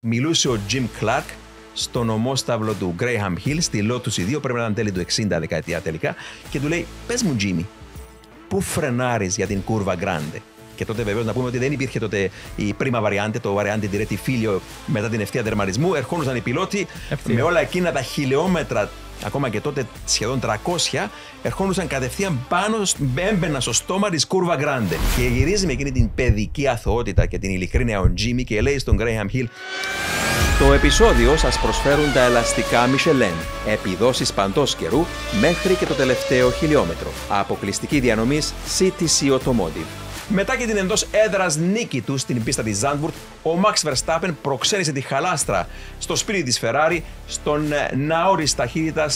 μιλούσε ο Jim Clark στον ομόσταυλο του Graham Hill στη Lotus 2, πρέπει να ήταν τέλη του 60 δεκαετία τελικά, και του λέει «Πες μου Jimmy, πού φρενάρεις για την κούρβα Grande» Και τότε βεβαίως να πούμε ότι δεν υπήρχε τότε η πρίμα βαριάντε, το βαριάντε direct Φίλιο μετά την ευθεία δερματισμού. Ερχόντουσαν οι πιλότοι με όλα εκείνα τα χιλιόμετρα ακόμα και τότε σχεδόν 300, ερχόντουσαν κατευθείαν πάνω, μπέμπαινα στο στόμα της Κούρβα Γκράντε. Και γυρίζει με εκείνη την παιδική αθωότητα και την ειλικρίνεια ο Τζίμι και λέει στον Γκρέιχαμ Χιλ. Το επεισόδιο σας προσφέρουν τα ελαστικά Michelin, επιδόσεις παντός καιρού μέχρι και το τελευταίο χιλιόμετρο. Αποκλειστική διανομή CTC Automotive. Μετά και την εντό έδρας νίκη του στην πίστα της Ζάντμπουρτ, ο Μαξ Verstappen προξένησε τη χαλάστρα στο σπίτι της Ferrari στον ε, ναόρι ταχύτητα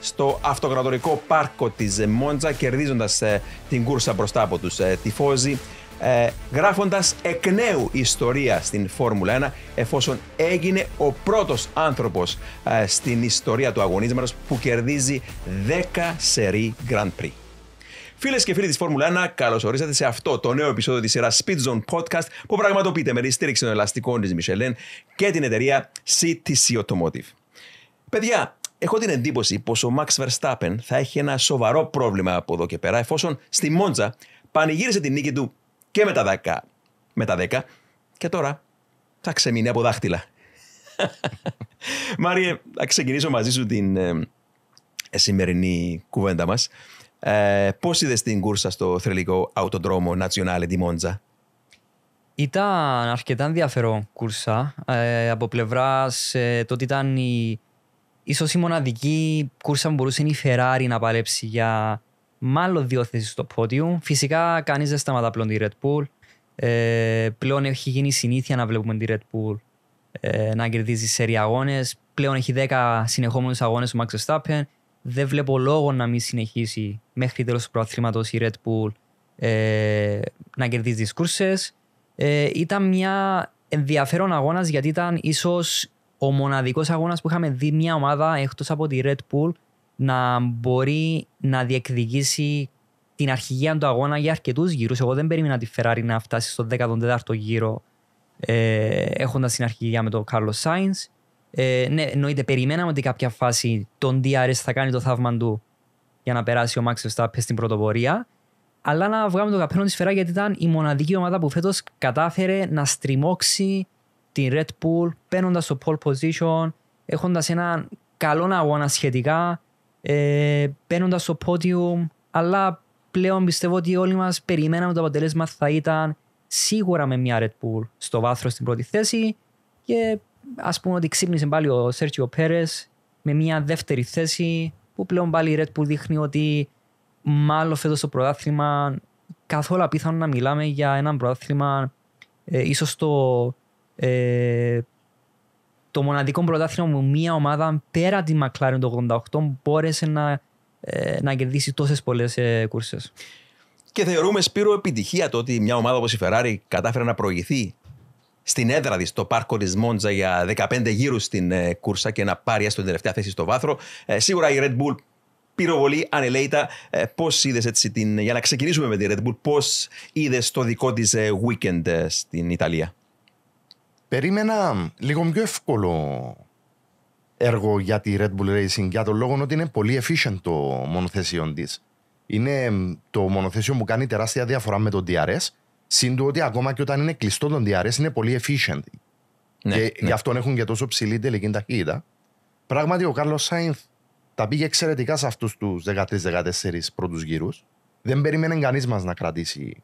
στο αυτοκρατορικό πάρκο της Μόντζα, κερδίζοντας ε, την κούρσα μπροστά από τους ε, τυφώζει. Ε, γράφοντας εκ νέου ιστορία στην Φόρμουλα 1 εφόσον έγινε ο πρώτος άνθρωπος στην ιστορία του αγωνίσματος που κερδίζει 10 σερί Grand Prix. Φίλες και φίλοι της Φόρμουλα 1, καλώς ορίσατε σε αυτό το νέο επεισόδιο της σειράς Speed Zone Podcast που πραγματοποιείται με τη στήριξη των ελαστικών της Michelin και την εταιρεία CTC Automotive. Παιδιά, έχω την εντύπωση πως ο Max Verstappen θα έχει ένα σοβαρό πρόβλημα από εδώ και πέρα εφόσον στη Μόντζα πανηγύρισε την νίκη του και με τα 10. Με τα 10 και τώρα θα ξεμείνει από δάχτυλα. Μάριε, θα ξεκινήσω μαζί σου την ε, ε σημερινή κουβέντα μας. Ε, Πώς είδες την κούρσα στο θρελικό αυτοδρόμο nazionale di Monza, Ήταν αρκετά ενδιαφέρον κούρσα ε, από πλευράς ε, το ότι ήταν η, ίσως η μοναδική κούρσα που μπορούσε η Ferrari να παλέψει για μάλλον δύο θέσεις στο πόντιο. Φυσικά κανείς δεν σταματά πλέον τη Red Bull. Ε, πλέον έχει γίνει συνήθεια να βλέπουμε τη Red Bull ε, να κερδίζει σε αγώνες. Πλέον έχει 10 συνεχόμενους αγώνες ο Max Verstappen δεν βλέπω λόγο να μην συνεχίσει μέχρι τέλος του προαθλήματο η Red Bull ε, να κερδίζει τις κούρσες. Ε, ήταν μια ενδιαφέρον αγώνας γιατί ήταν ίσως ο μοναδικός αγώνας που είχαμε δει μια ομάδα εκτός από τη Red Bull να μπορεί να διεκδικήσει την αρχηγία του αγώνα για αρκετούς γύρους. Εγώ δεν περίμενα τη Ferrari να φτάσει στο 14ο γύρο ε, έχοντας την αρχηγία με τον Κάρλο Σάινς. Ε, ναι, εννοείται, περιμέναμε ότι κάποια φάση τον DRS θα κάνει το θαύμα του για να περάσει ο Max Verstappen στην πρωτοπορία. Αλλά να βγάλουμε το καπέλο της φερά γιατί ήταν η μοναδική ομάδα που φέτος κατάφερε να στριμώξει την Red Bull παίρνοντας το pole position, έχοντας έναν καλό αγώνα σχετικά, ε, παίρνοντας το podium. Αλλά πλέον πιστεύω ότι όλοι μας περιμέναμε το αποτέλεσμα θα ήταν σίγουρα με μια Red Bull στο βάθρο στην πρώτη θέση και Ας πούμε ότι ξύπνησε πάλι ο Σέρτιο Πέρες με μια δεύτερη θέση που πλέον πάλι η Red Bull δείχνει ότι μάλλον φέτος το πρωτάθλημα καθόλου απίθανο να μιλάμε για ένα πρωτάθλημα ε, ίσως το, ε, το μοναδικό πρωτάθλημα που μια ομάδα πέρα τη McLaren το 88 μπόρεσε να, ε, να κερδίσει τόσες πολλές ε, Και θεωρούμε, Σπύρο, επιτυχία το ότι μια ομάδα όπως η Ferrari κατάφερε να προηγηθεί στην έδρα της, στο πάρκο τη Μόντζα για 15 γύρους στην ε, κούρσα και να πάρει έστω τελευταία θέση στο βάθρο. Ε, σίγουρα η Red Bull πυροβολή ανελέητα. Ε, πώς είδες έτσι την. Για να ξεκινήσουμε με τη Red Bull, πώς είδες το δικό της weekend στην Ιταλία. Περίμενα λίγο πιο εύκολο έργο για τη Red Bull Racing για τον λόγο ότι είναι πολύ efficient το μονοθέσιο της. Είναι το μονοθέσιο που κάνει τεράστια διαφορά με το DRS Συν ότι ακόμα και όταν είναι κλειστό τον DRS είναι πολύ efficient. Ναι, και ναι. γι' αυτό έχουν και τόσο ψηλή τελική ταχύτητα. Πράγματι, ο Κάρλος Σάινθ τα πήγε εξαιρετικά σε αυτούς τους 13-14 πρώτους γύρους. Δεν περίμενε κανείς μας να κρατήσει.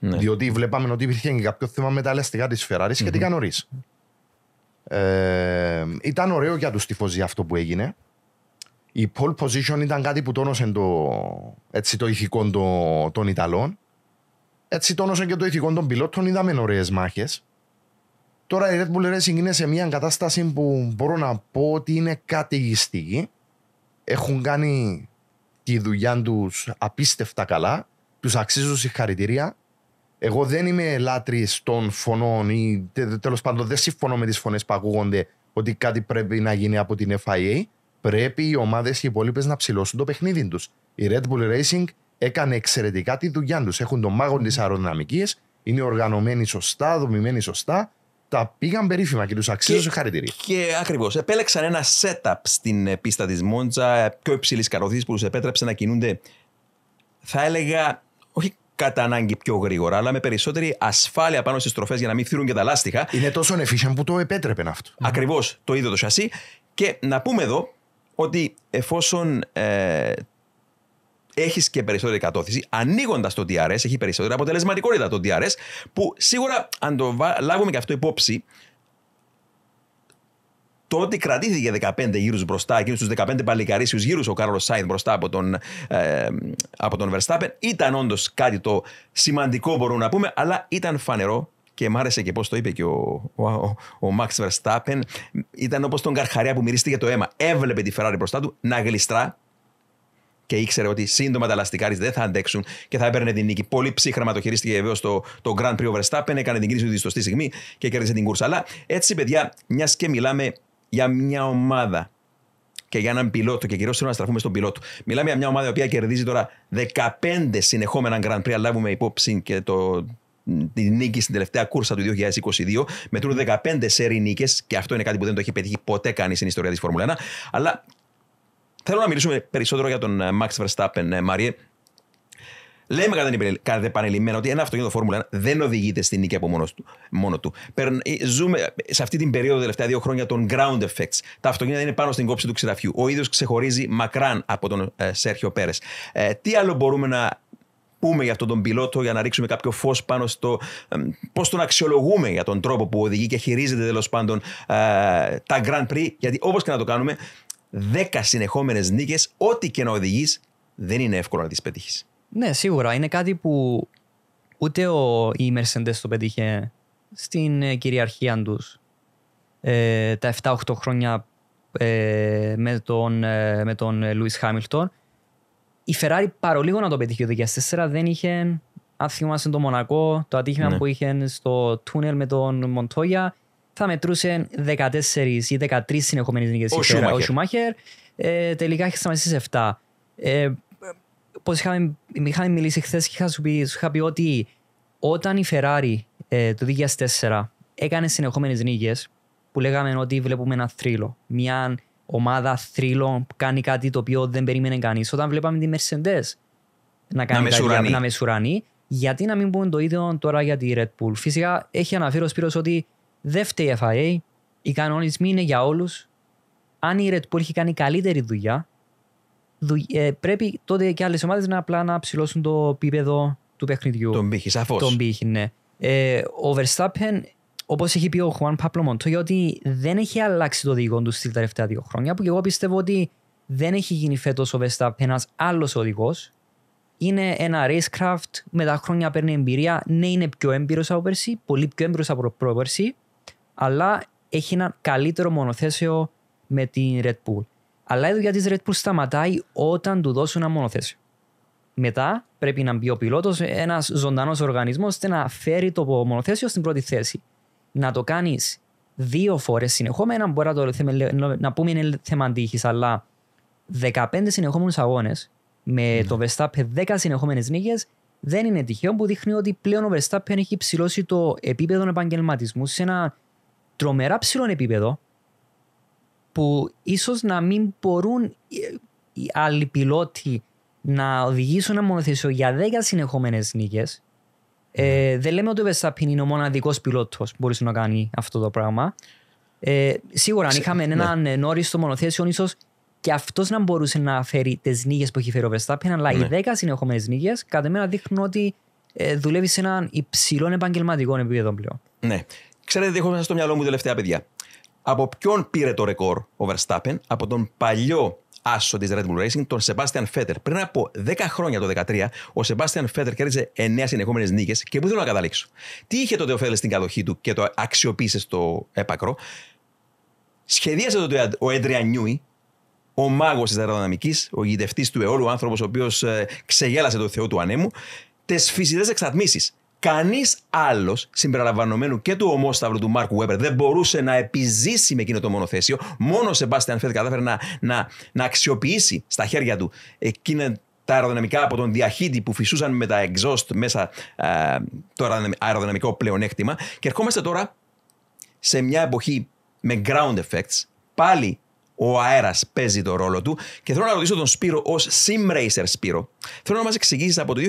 Ναι. Διότι βλέπαμε ότι υπήρχε και κάποιο θέμα με τα ελαστικά της Ferrari και mm mm-hmm. νωρί. Ε, ήταν ωραίο για τους τυφοζοί αυτό που έγινε. Η pole position ήταν κάτι που τόνωσε το, το ηχικό των Ιταλών. Έτσι τόνωσαν και το ηθικό των πιλότων, είδαμε ωραίες μάχες. Τώρα η Red Bull Racing είναι σε μια κατάσταση που μπορώ να πω ότι είναι καταιγιστική. Έχουν κάνει τη δουλειά τους απίστευτα καλά. Τους αξίζουν συγχαρητήρια. Εγώ δεν είμαι λάτρης των φωνών ή τέλος πάντων δεν συμφωνώ με τις φωνές που ακούγονται ότι κάτι πρέπει να γίνει από την FIA. Πρέπει οι ομάδες και οι υπόλοιπες να ψηλώσουν το παιχνίδι τους. Η Red Bull Racing έκανε εξαιρετικά τη δουλειά τους. Έχουν τον μάγο της αεροδυναμικής, είναι οργανωμένοι σωστά, δομημένοι σωστά. Τα πήγαν περίφημα και τους αξίζει συγχαρητήρια. Και, και ακριβώς. Επέλεξαν ένα setup στην ε, πίστα της Μόντζα ε, πιο υψηλής καροθή που τους επέτρεψε να κινούνται, θα έλεγα, όχι κατά ανάγκη πιο γρήγορα, αλλά με περισσότερη ασφάλεια πάνω στις στροφές για να μην θύρουν και τα λάστιχα. Είναι τόσο efficient που το επέτρεπε αυτό. Ακριβώς το είδε το σασί. Και να πούμε εδώ ότι εφόσον ε, έχεις και περισσότερη κατώθηση, ανοίγοντας το DRS, έχει περισσότερη αποτελεσματικότητα το DRS, που σίγουρα αν το λάβουμε και αυτό υπόψη, το ότι κρατήθηκε 15 γύρους μπροστά, εκείνους τους 15 παλικαρίσιους γύρους ο Κάρλος Σάιν μπροστά από τον, ε, από τον Verstappen, ήταν όντως κάτι το σημαντικό, μπορούμε να πούμε, αλλά ήταν φανερό και μ' άρεσε και πώς το είπε και ο, ο, ο, Max Verstappen. Ήταν όπως τον Καρχαρία που μυρίστηκε το αίμα. Έβλεπε τη Ferrari μπροστά του να γλιστρά και ήξερε ότι σύντομα τα λαστικάρι δεν θα αντέξουν και θα έπαιρνε την νίκη. Πολύ ψύχραμα το χειρίστηκε βεβαίως το, το Grand Prix Overstappen. Verstappen, έκανε την κρίση του τη σωστή στιγμή και κέρδισε την κούρσα. Αλλά έτσι, παιδιά, μιας και μιλάμε για μια ομάδα και για έναν πιλότο, και κυρίω θέλω να στραφούμε στον πιλότο. Μιλάμε για μια ομάδα η οποία κερδίζει τώρα 15 συνεχόμενα Grand Prix, αν λάβουμε υπόψη και το, τη νίκη στην τελευταία κούρσα του 2022. Μετρούν 15 σερι νίκες και αυτό είναι κάτι που δεν το έχει πετύχει ποτέ κανείς στην ιστορία της Φόρμουλα 1. Αλλά Θέλω να μιλήσουμε περισσότερο για τον ε, Max Verstappen, ε, Μάριε. Λέμε κατά την επανελειμμένα ότι ένα αυτοκίνητο Φόρμουλα 1 δεν οδηγείται στην νίκη από μόνος του, μόνο του. Ε, ζούμε σε αυτή την περίοδο τελευταία δύο χρόνια των ground effects. Τα αυτοκίνητα είναι πάνω στην κόψη του ξηραφιού. Ο ίδιος ξεχωρίζει μακράν από τον Σέρχιο Πέρες. τι άλλο μπορούμε να πούμε για αυτόν τον πιλότο, για να ρίξουμε κάποιο φως πάνω στο πώς τον αξιολογούμε για τον τρόπο που οδηγεί και χειρίζεται τέλος πάντων τα Grand Prix. Γιατί όπως και να το κάνουμε, 10 συνεχόμενες νίκες, ό,τι και να οδηγείς, δεν είναι εύκολο να τις πετύχεις. Ναι, σίγουρα. Είναι κάτι που ούτε ο, η Mercedes το πετύχε στην ε, κυριαρχία τους ε, τα 7-8 χρόνια ε, με τον, με τον Λουίς Χάμιλτον. Η Ferrari παρολίγο να το πετύχει ο 2004 δεν είχε, αν θυμάσαι το Μονακό, το ατύχημα ναι. που είχε στο τούνελ με τον Μοντόγια θα μετρούσε 14 ή 13 συνεχομένε νίκες. Ο Σουμάχερ ε, τελικά έχεις σταματήσει σε 7. Ε, Πώς είχαμε, μιλήσει χθες και είχα σου, πει, σου είχα πει ότι όταν η Ferrari ε, το 2004 έκανε συνεχόμενες νίκες, που λέγαμε ότι βλέπουμε ένα θρύλο. Μια ομάδα θρύλων που κάνει κάτι το οποίο δεν περίμενε κανείς. Όταν βλέπαμε τη Mercedes να κάνει να κάτι γιατί να μην πούμε το ίδιο τώρα για τη Red Bull. Φυσικά έχει αναφέρει ο Σπύρος ότι δεν φταίει η FIA. Οι κανονισμοί είναι για όλους. Αν η Red Bull έχει κάνει καλύτερη δουλειά, ε, πρέπει τότε και άλλες ομάδες να απλά να ψηλώσουν το επίπεδο του παιχνιδιού. Τον πύχη, σαφώς. Τον πύχη, ναι. Ε, ο Verstappen, όπως έχει πει ο Χουάν Παπλο Μοντό, ότι δεν έχει αλλάξει το οδηγό του στα τελευταία δύο χρόνια, που και εγώ πιστεύω ότι δεν έχει γίνει φέτος ο Verstappen ένας άλλος οδηγός. Είναι ένα racecraft, με τα χρόνια παίρνει εμπειρία. Ναι, είναι πιο έμπειρος από πέρσι, πολύ πιο έμπειρος από πρόπερσι αλλά έχει ένα καλύτερο μονοθέσιο με την Red Bull. Αλλά η δουλειά της Red Bull σταματάει όταν του δώσουν ένα μονοθέσιο. Μετά πρέπει να μπει ο πιλότος, ένας ζωντανός οργανισμός, ώστε να φέρει το μονοθέσιο στην πρώτη θέση. Να το κάνεις δύο φορές συνεχόμενα, μπορεί να, το, να πούμε είναι θέμα αντίχης, αλλά 15 συνεχόμενους αγώνες με mm. το Verstappen 10 συνεχόμενες νίκες δεν είναι τυχαίο που δείχνει ότι πλέον ο Verstappen έχει ψηλώσει το επίπεδο επαγγελματισμού σε ένα τρομερά ψηλό επίπεδο που ίσως να μην μπορούν οι άλλοι πιλότοι να οδηγήσουν ένα μονοθεσιό για 10 συνεχόμενες νίκες. Ε, ναι. δεν λέμε ότι ο Βεσταπίν είναι ο μοναδικός πιλότος που μπορείς να κάνει αυτό το πράγμα. Ε, σίγουρα, αν είχαμε ναι. έναν νόρι στο μονοθέσιο, ίσως και αυτός να μπορούσε να φέρει τις νίκες που έχει φέρει ο Βεσταπίν, αλλά ναι. οι 10 συνεχόμενες νίκες κατά μένα δείχνουν ότι ε, δουλεύει σε έναν υψηλό επαγγελματικό επίπεδο πλέον. Ναι. Ξέρετε τι έχω μέσα στο μυαλό μου τελευταία, παιδιά. Από ποιον πήρε το ρεκόρ ο Verstappen, από τον παλιό άσο της Red Bull Racing, τον Sebastian Vettel. Πριν από 10 χρόνια, το 2013, ο Sebastian Vettel κέρδισε 9 συνεχόμενες νίκες και πού θέλω να καταλήξω. Τι είχε τότε ο Vettel στην κατοχή του και το αξιοποίησε στο έπακρο. Σχεδίασε τότε ο Έντρια Νιούι, ο μάγος της αεροδυναμικής, ο γητευτή του αιώλου άνθρωπος, ο οποίος ε, ξεγέλασε το Θεό του ανέμου, τι φυσικές εξατμίσεις. Κανείς άλλος, συμπεριλαμβανομένου και του ομόσταυρου του Μάρκου Βέμπερ, δεν μπορούσε να επιζήσει με εκείνο το μονοθέσιο. Μόνο σε Σεμπάστιαν Φέτ κατάφερε να, να, να αξιοποιήσει στα χέρια του εκείνα τα αεροδυναμικά από τον διαχύτη που φυσούσαν με τα εξόστ μέσα ε, το αεροδυναμικό πλεονέκτημα. Και ερχόμαστε τώρα σε μια εποχή με ground effects, πάλι ο αέρας παίζει το ρόλο του. Και θέλω να ρωτήσω τον Σπύρο ως sim racer Σπύρο. Θέλω να μας εξηγήσεις από το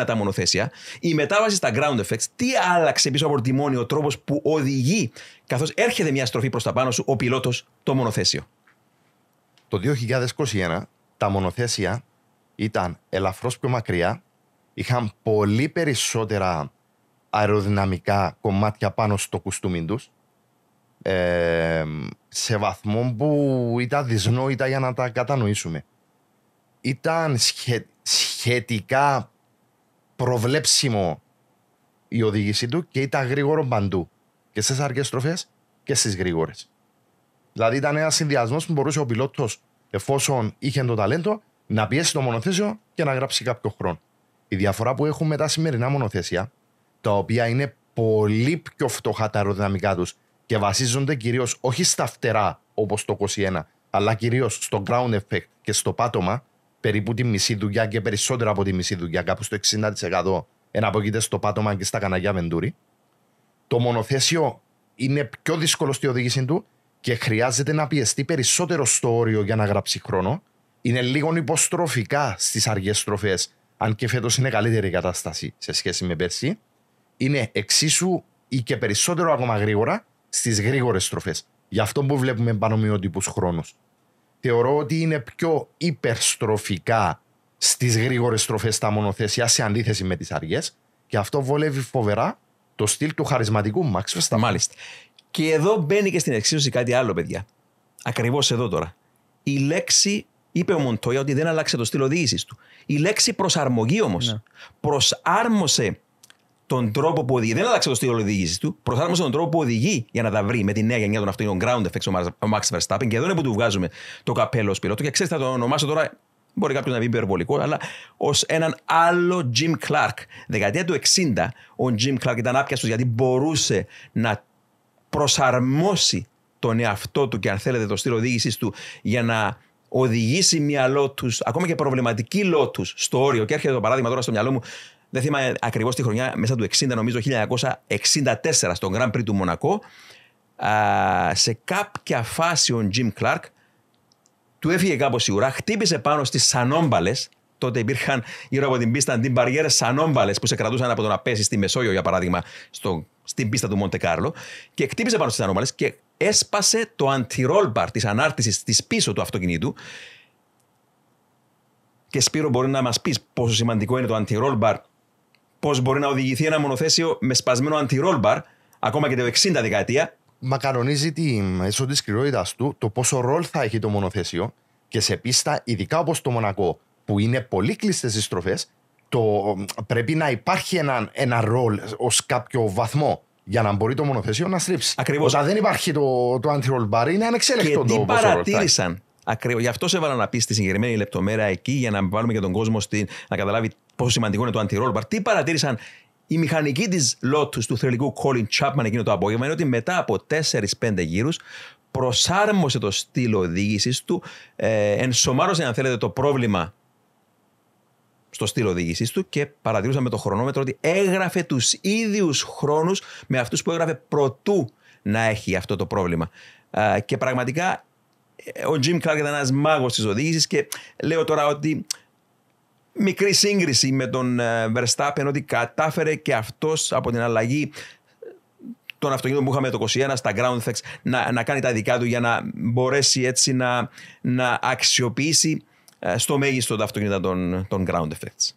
2021 τα μονοθέσια, η μετάβαση στα ground effects, τι άλλαξε πίσω από το τιμόνι, ο τρόπος που οδηγεί, καθώς έρχεται μια στροφή προς τα πάνω σου, ο πιλότος το μονοθέσιο. Το 2021 τα μονοθέσια ήταν ελαφρώς πιο μακριά, είχαν πολύ περισσότερα αεροδυναμικά κομμάτια πάνω στο κουστούμι τους σε βαθμό που ήταν δυσνόητα για να τα κατανοήσουμε. Ήταν σχετικά προβλέψιμο η οδήγησή του και ήταν γρήγορο παντού. Και στις αρκέ στροφές και στις γρήγορες. Δηλαδή ήταν ένας συνδυασμός που μπορούσε ο πιλότος, εφόσον είχε το ταλέντο, να πιέσει το μονοθέσιο και να γράψει κάποιο χρόνο. Η διαφορά που έχουμε με τα σημερινά μονοθέσια, τα οποία είναι πολύ πιο φτωχά τα αεροδυναμικά τους και βασίζονται κυρίως όχι στα φτερά όπως το 21, αλλά κυρίως στο ground effect και στο πάτωμα, περίπου τη μισή δουλειά και περισσότερο από τη μισή δουλειά, κάπου στο 60% εναποκείται στο πάτωμα και στα καναγιά βεντούρι. Το μονοθέσιο είναι πιο δύσκολο στη οδήγηση του και χρειάζεται να πιεστεί περισσότερο στο όριο για να γράψει χρόνο. Είναι λίγο υποστροφικά στις αργές στροφές, αν και φέτος είναι καλύτερη η κατάσταση σε σχέση με πέρσι. Είναι εξίσου ή και περισσότερο ακόμα γρήγορα στις γρήγορες στροφές. Γι' αυτό που βλέπουμε πανομοιότυπους χρόνους. Θεωρώ ότι είναι πιο υπερστροφικά στις γρήγορες στροφές τα μονοθέσια σε αντίθεση με τις αργές. Και αυτό βολεύει φοβερά το στυλ του χαρισματικού Max Verstappen. Μάλιστα. Και εδώ μπαίνει και στην εξίσωση κάτι άλλο, παιδιά. Ακριβώς εδώ τώρα. Η λέξη είπε ο Μοντόια ότι δεν άλλαξε το στυλ οδήγησης του. Η λέξη προσαρμογή όμως. Ναι τον τρόπο που οδηγεί. Δεν άλλαξε το στήλο οδήγησης του. Προσάρμοσε τον τρόπο που οδηγεί για να τα βρει με τη νέα γενιά των αυτοκινήτων Ground Effects ο Max Verstappen. Και εδώ είναι που του βγάζουμε το καπέλο ως πιλότο. Και ξέρετε, θα το ονομάσω τώρα. Μπορεί κάποιος να πει υπερβολικό, αλλά ως έναν άλλο Jim Clark. Δεκαετία του 60, ο Jim Clark ήταν άπιαστος γιατί μπορούσε να προσαρμόσει τον εαυτό του και αν θέλετε το στυλ οδήγησης του για να οδηγήσει μυαλό τους, ακόμα και προβληματική λότου, στο όριο. Και έρχεται το παράδειγμα τώρα στο μυαλό μου δεν θυμάμαι ακριβώς τη χρονιά, μέσα του 60, νομίζω 1964, στον Grand Prix του Μονακό, σε κάποια φάση ο Jim Clark του έφυγε κάπως η ουρά, χτύπησε πάνω στις σανόμπαλες. τότε υπήρχαν γύρω από την πίστα την παριέρες σανόμπαλες που σε κρατούσαν από το να πέσει στη Μεσόγειο, για παράδειγμα, στο, στην πίστα του Μοντεκάρλο, και χτύπησε πάνω στις σανόμπαλες και έσπασε το αντιρόλμπαρ της ανάρτησης της πίσω του αυτοκινήτου και Σπύρο μπορεί να μας πεις πόσο σημαντικό είναι το αντιρόλμπαρ πώς μπορεί να οδηγηθεί ένα μονοθέσιο με σπασμένο bar, ακόμα και το 60 δεκαετία. Μα κανονίζει τη μέσω τη του το πόσο ρόλ θα έχει το μονοθέσιο και σε πίστα, ειδικά όπως το Μονακό, που είναι πολύ κλειστές οι στροφέ, πρέπει να υπάρχει ένα, ένα ρόλ ως κάποιο βαθμό για να μπορεί το μονοθέσιο να στρίψει. Ακριβώς. Όταν δεν υπάρχει το, το roll bar, είναι ανεξέλεγκτο το Και τι παρατήρησαν Ακριβώ. Γι' αυτό σε έβαλα να πεις στη συγκεκριμένη λεπτομέρεια εκεί, για να βάλουμε και τον κόσμο στην, να καταλάβει πόσο σημαντικό είναι το αντιρόλπαρ. Τι παρατήρησαν η μηχανική τη λότου του θρελικού Colin Chapman εκείνο το απόγευμα είναι ότι μετά από 4-5 γύρους προσάρμοσε το στήλο οδήγησης του, ε, ενσωμάρωσε, αν θέλετε, το πρόβλημα στο στήλο οδήγησης του και παρατηρούσαμε το χρονόμετρο ότι έγραφε τους ίδιους χρόνους με αυτούς που έγραφε προτού να έχει αυτό το πρόβλημα. και πραγματικά ο Jim Clark ήταν ένας μάγος της οδήγησης και λέω τώρα ότι μικρή σύγκριση με τον ε, Verstappen ότι κατάφερε και αυτός από την αλλαγή των αυτοκινήτων που είχαμε το 21 στα ground effects να, να κάνει τα δικά του για να μπορέσει έτσι να, να αξιοποιήσει ε, στο μέγιστο τα αυτοκίνητα των, των ground effects.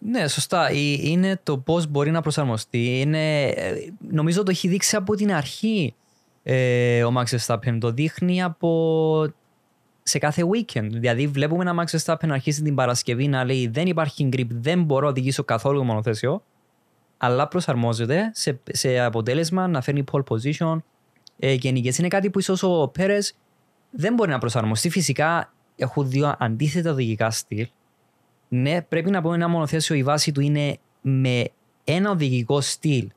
Ναι, σωστά. Είναι το πώς μπορεί να προσαρμοστεί. Είναι, ε, νομίζω το έχει δείξει από την αρχή ε, ο Max Verstappen. Το δείχνει από σε κάθε weekend. Δηλαδή, βλέπουμε ένα Max Verstappen να αρχίσει την Παρασκευή να λέει Δεν υπάρχει grip, δεν μπορώ να οδηγήσω καθόλου το μονοθέσιο. Αλλά προσαρμόζεται σε, σε αποτέλεσμα να φέρνει pole position ε, και νίκες. Είναι κάτι που ίσως ο Πέρες δεν μπορεί να προσαρμοστεί. Φυσικά έχουν δύο αντίθετα οδηγικά στυλ. Ναι, πρέπει να πω ένα μονοθέσιο η βάση του είναι με ένα οδηγικό στυλ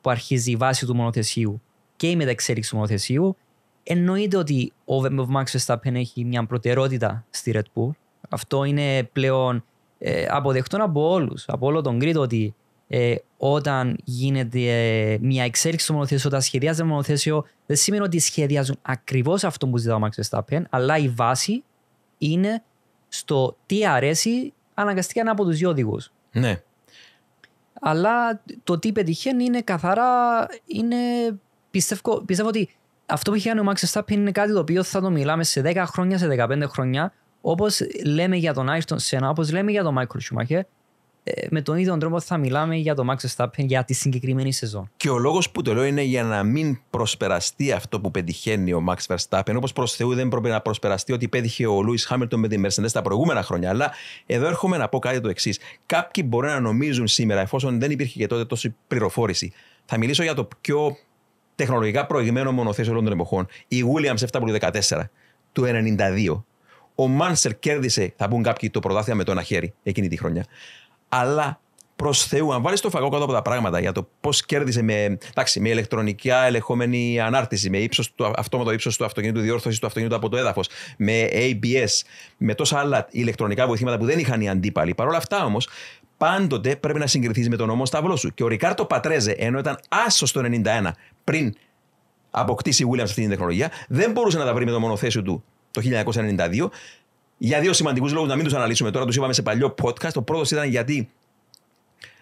που αρχίζει η βάση του μονοθεσίου και η μεταξέλιξη του μονοθεσίου, εννοείται ότι ο Max Verstappen έχει μια προτεραιότητα στη Red Bull. Αυτό είναι πλέον ε, αποδεκτό από όλους, από όλο τον Κρήτο, ότι ε, όταν γίνεται ε, μια εξέλιξη του μονοθέσιο, όταν σχεδιάζεται το μονοθέσιο, δεν σημαίνει ότι σχεδιάζουν ακριβώς αυτό που ζητά ο Max Verstappen, αλλά η βάση είναι στο τι αρέσει αναγκαστικά ένα από τους δύο οδηγούς. Ναι. Αλλά το τι πετυχαίνει είναι καθαρά είναι πιστεύω, πιστεύω ότι αυτό που έχει κάνει ο Max Verstappen είναι κάτι το οποίο θα το μιλάμε σε 10 χρόνια, σε 15 χρόνια, όπως λέμε για τον Άιρτον Σένα, όπως λέμε για τον Μάικλ Σουμάχερ, ε, με τον ίδιο τρόπο θα μιλάμε για τον Max Verstappen για τη συγκεκριμένη σεζόν. Και ο λόγος που το λέω είναι για να μην προσπεραστεί αυτό που πετυχαίνει ο Max Verstappen. Όπως προς Θεού δεν πρέπει να προσπεραστεί ότι πέτυχε ο Λούι Χάμιλτον με τη Mercedes τα προηγούμενα χρόνια. Αλλά εδώ έρχομαι να πω κάτι το εξής. Κάποιοι μπορεί να νομίζουν σήμερα, εφόσον δεν υπήρχε και τότε τόση πληροφόρηση. Θα μιλήσω για το πιο τεχνολογικά προηγμένο μονοθέσιο όλων των εποχών. Η Williams 7.14 από το 14 του 92. Ο Μάνσερ κέρδισε, θα πούν κάποιοι, το πρωτάθλημα με το ένα χέρι εκείνη τη χρονιά. Αλλά προς Θεού, αν βάλεις το φαγό κάτω από τα πράγματα για το πώς κέρδισε με, εντάξει, με ηλεκτρονικά ελεγχόμενη ανάρτηση, με ύψος του, αυτόματο ύψος του αυτοκίνητου, διόρθωσης του αυτοκίνητου από το έδαφος, με ABS, με τόσα άλλα ηλεκτρονικά βοηθήματα που δεν είχαν οι αντίπαλοι. Παρ' όλα αυτά όμως, πάντοτε πρέπει να συγκριθείς με τον νόμο σταυλό σου. Και ο Ρικάρτο Πατρέζε, ενώ ήταν άσος το 91 πριν αποκτήσει η Williams αυτή την τεχνολογία, δεν μπορούσε να τα βρει με το μονοθέσιο του το 1992. Για δύο σημαντικούς λόγους, να μην τους αναλύσουμε τώρα, τους είπαμε σε παλιό podcast. Το πρώτος ήταν γιατί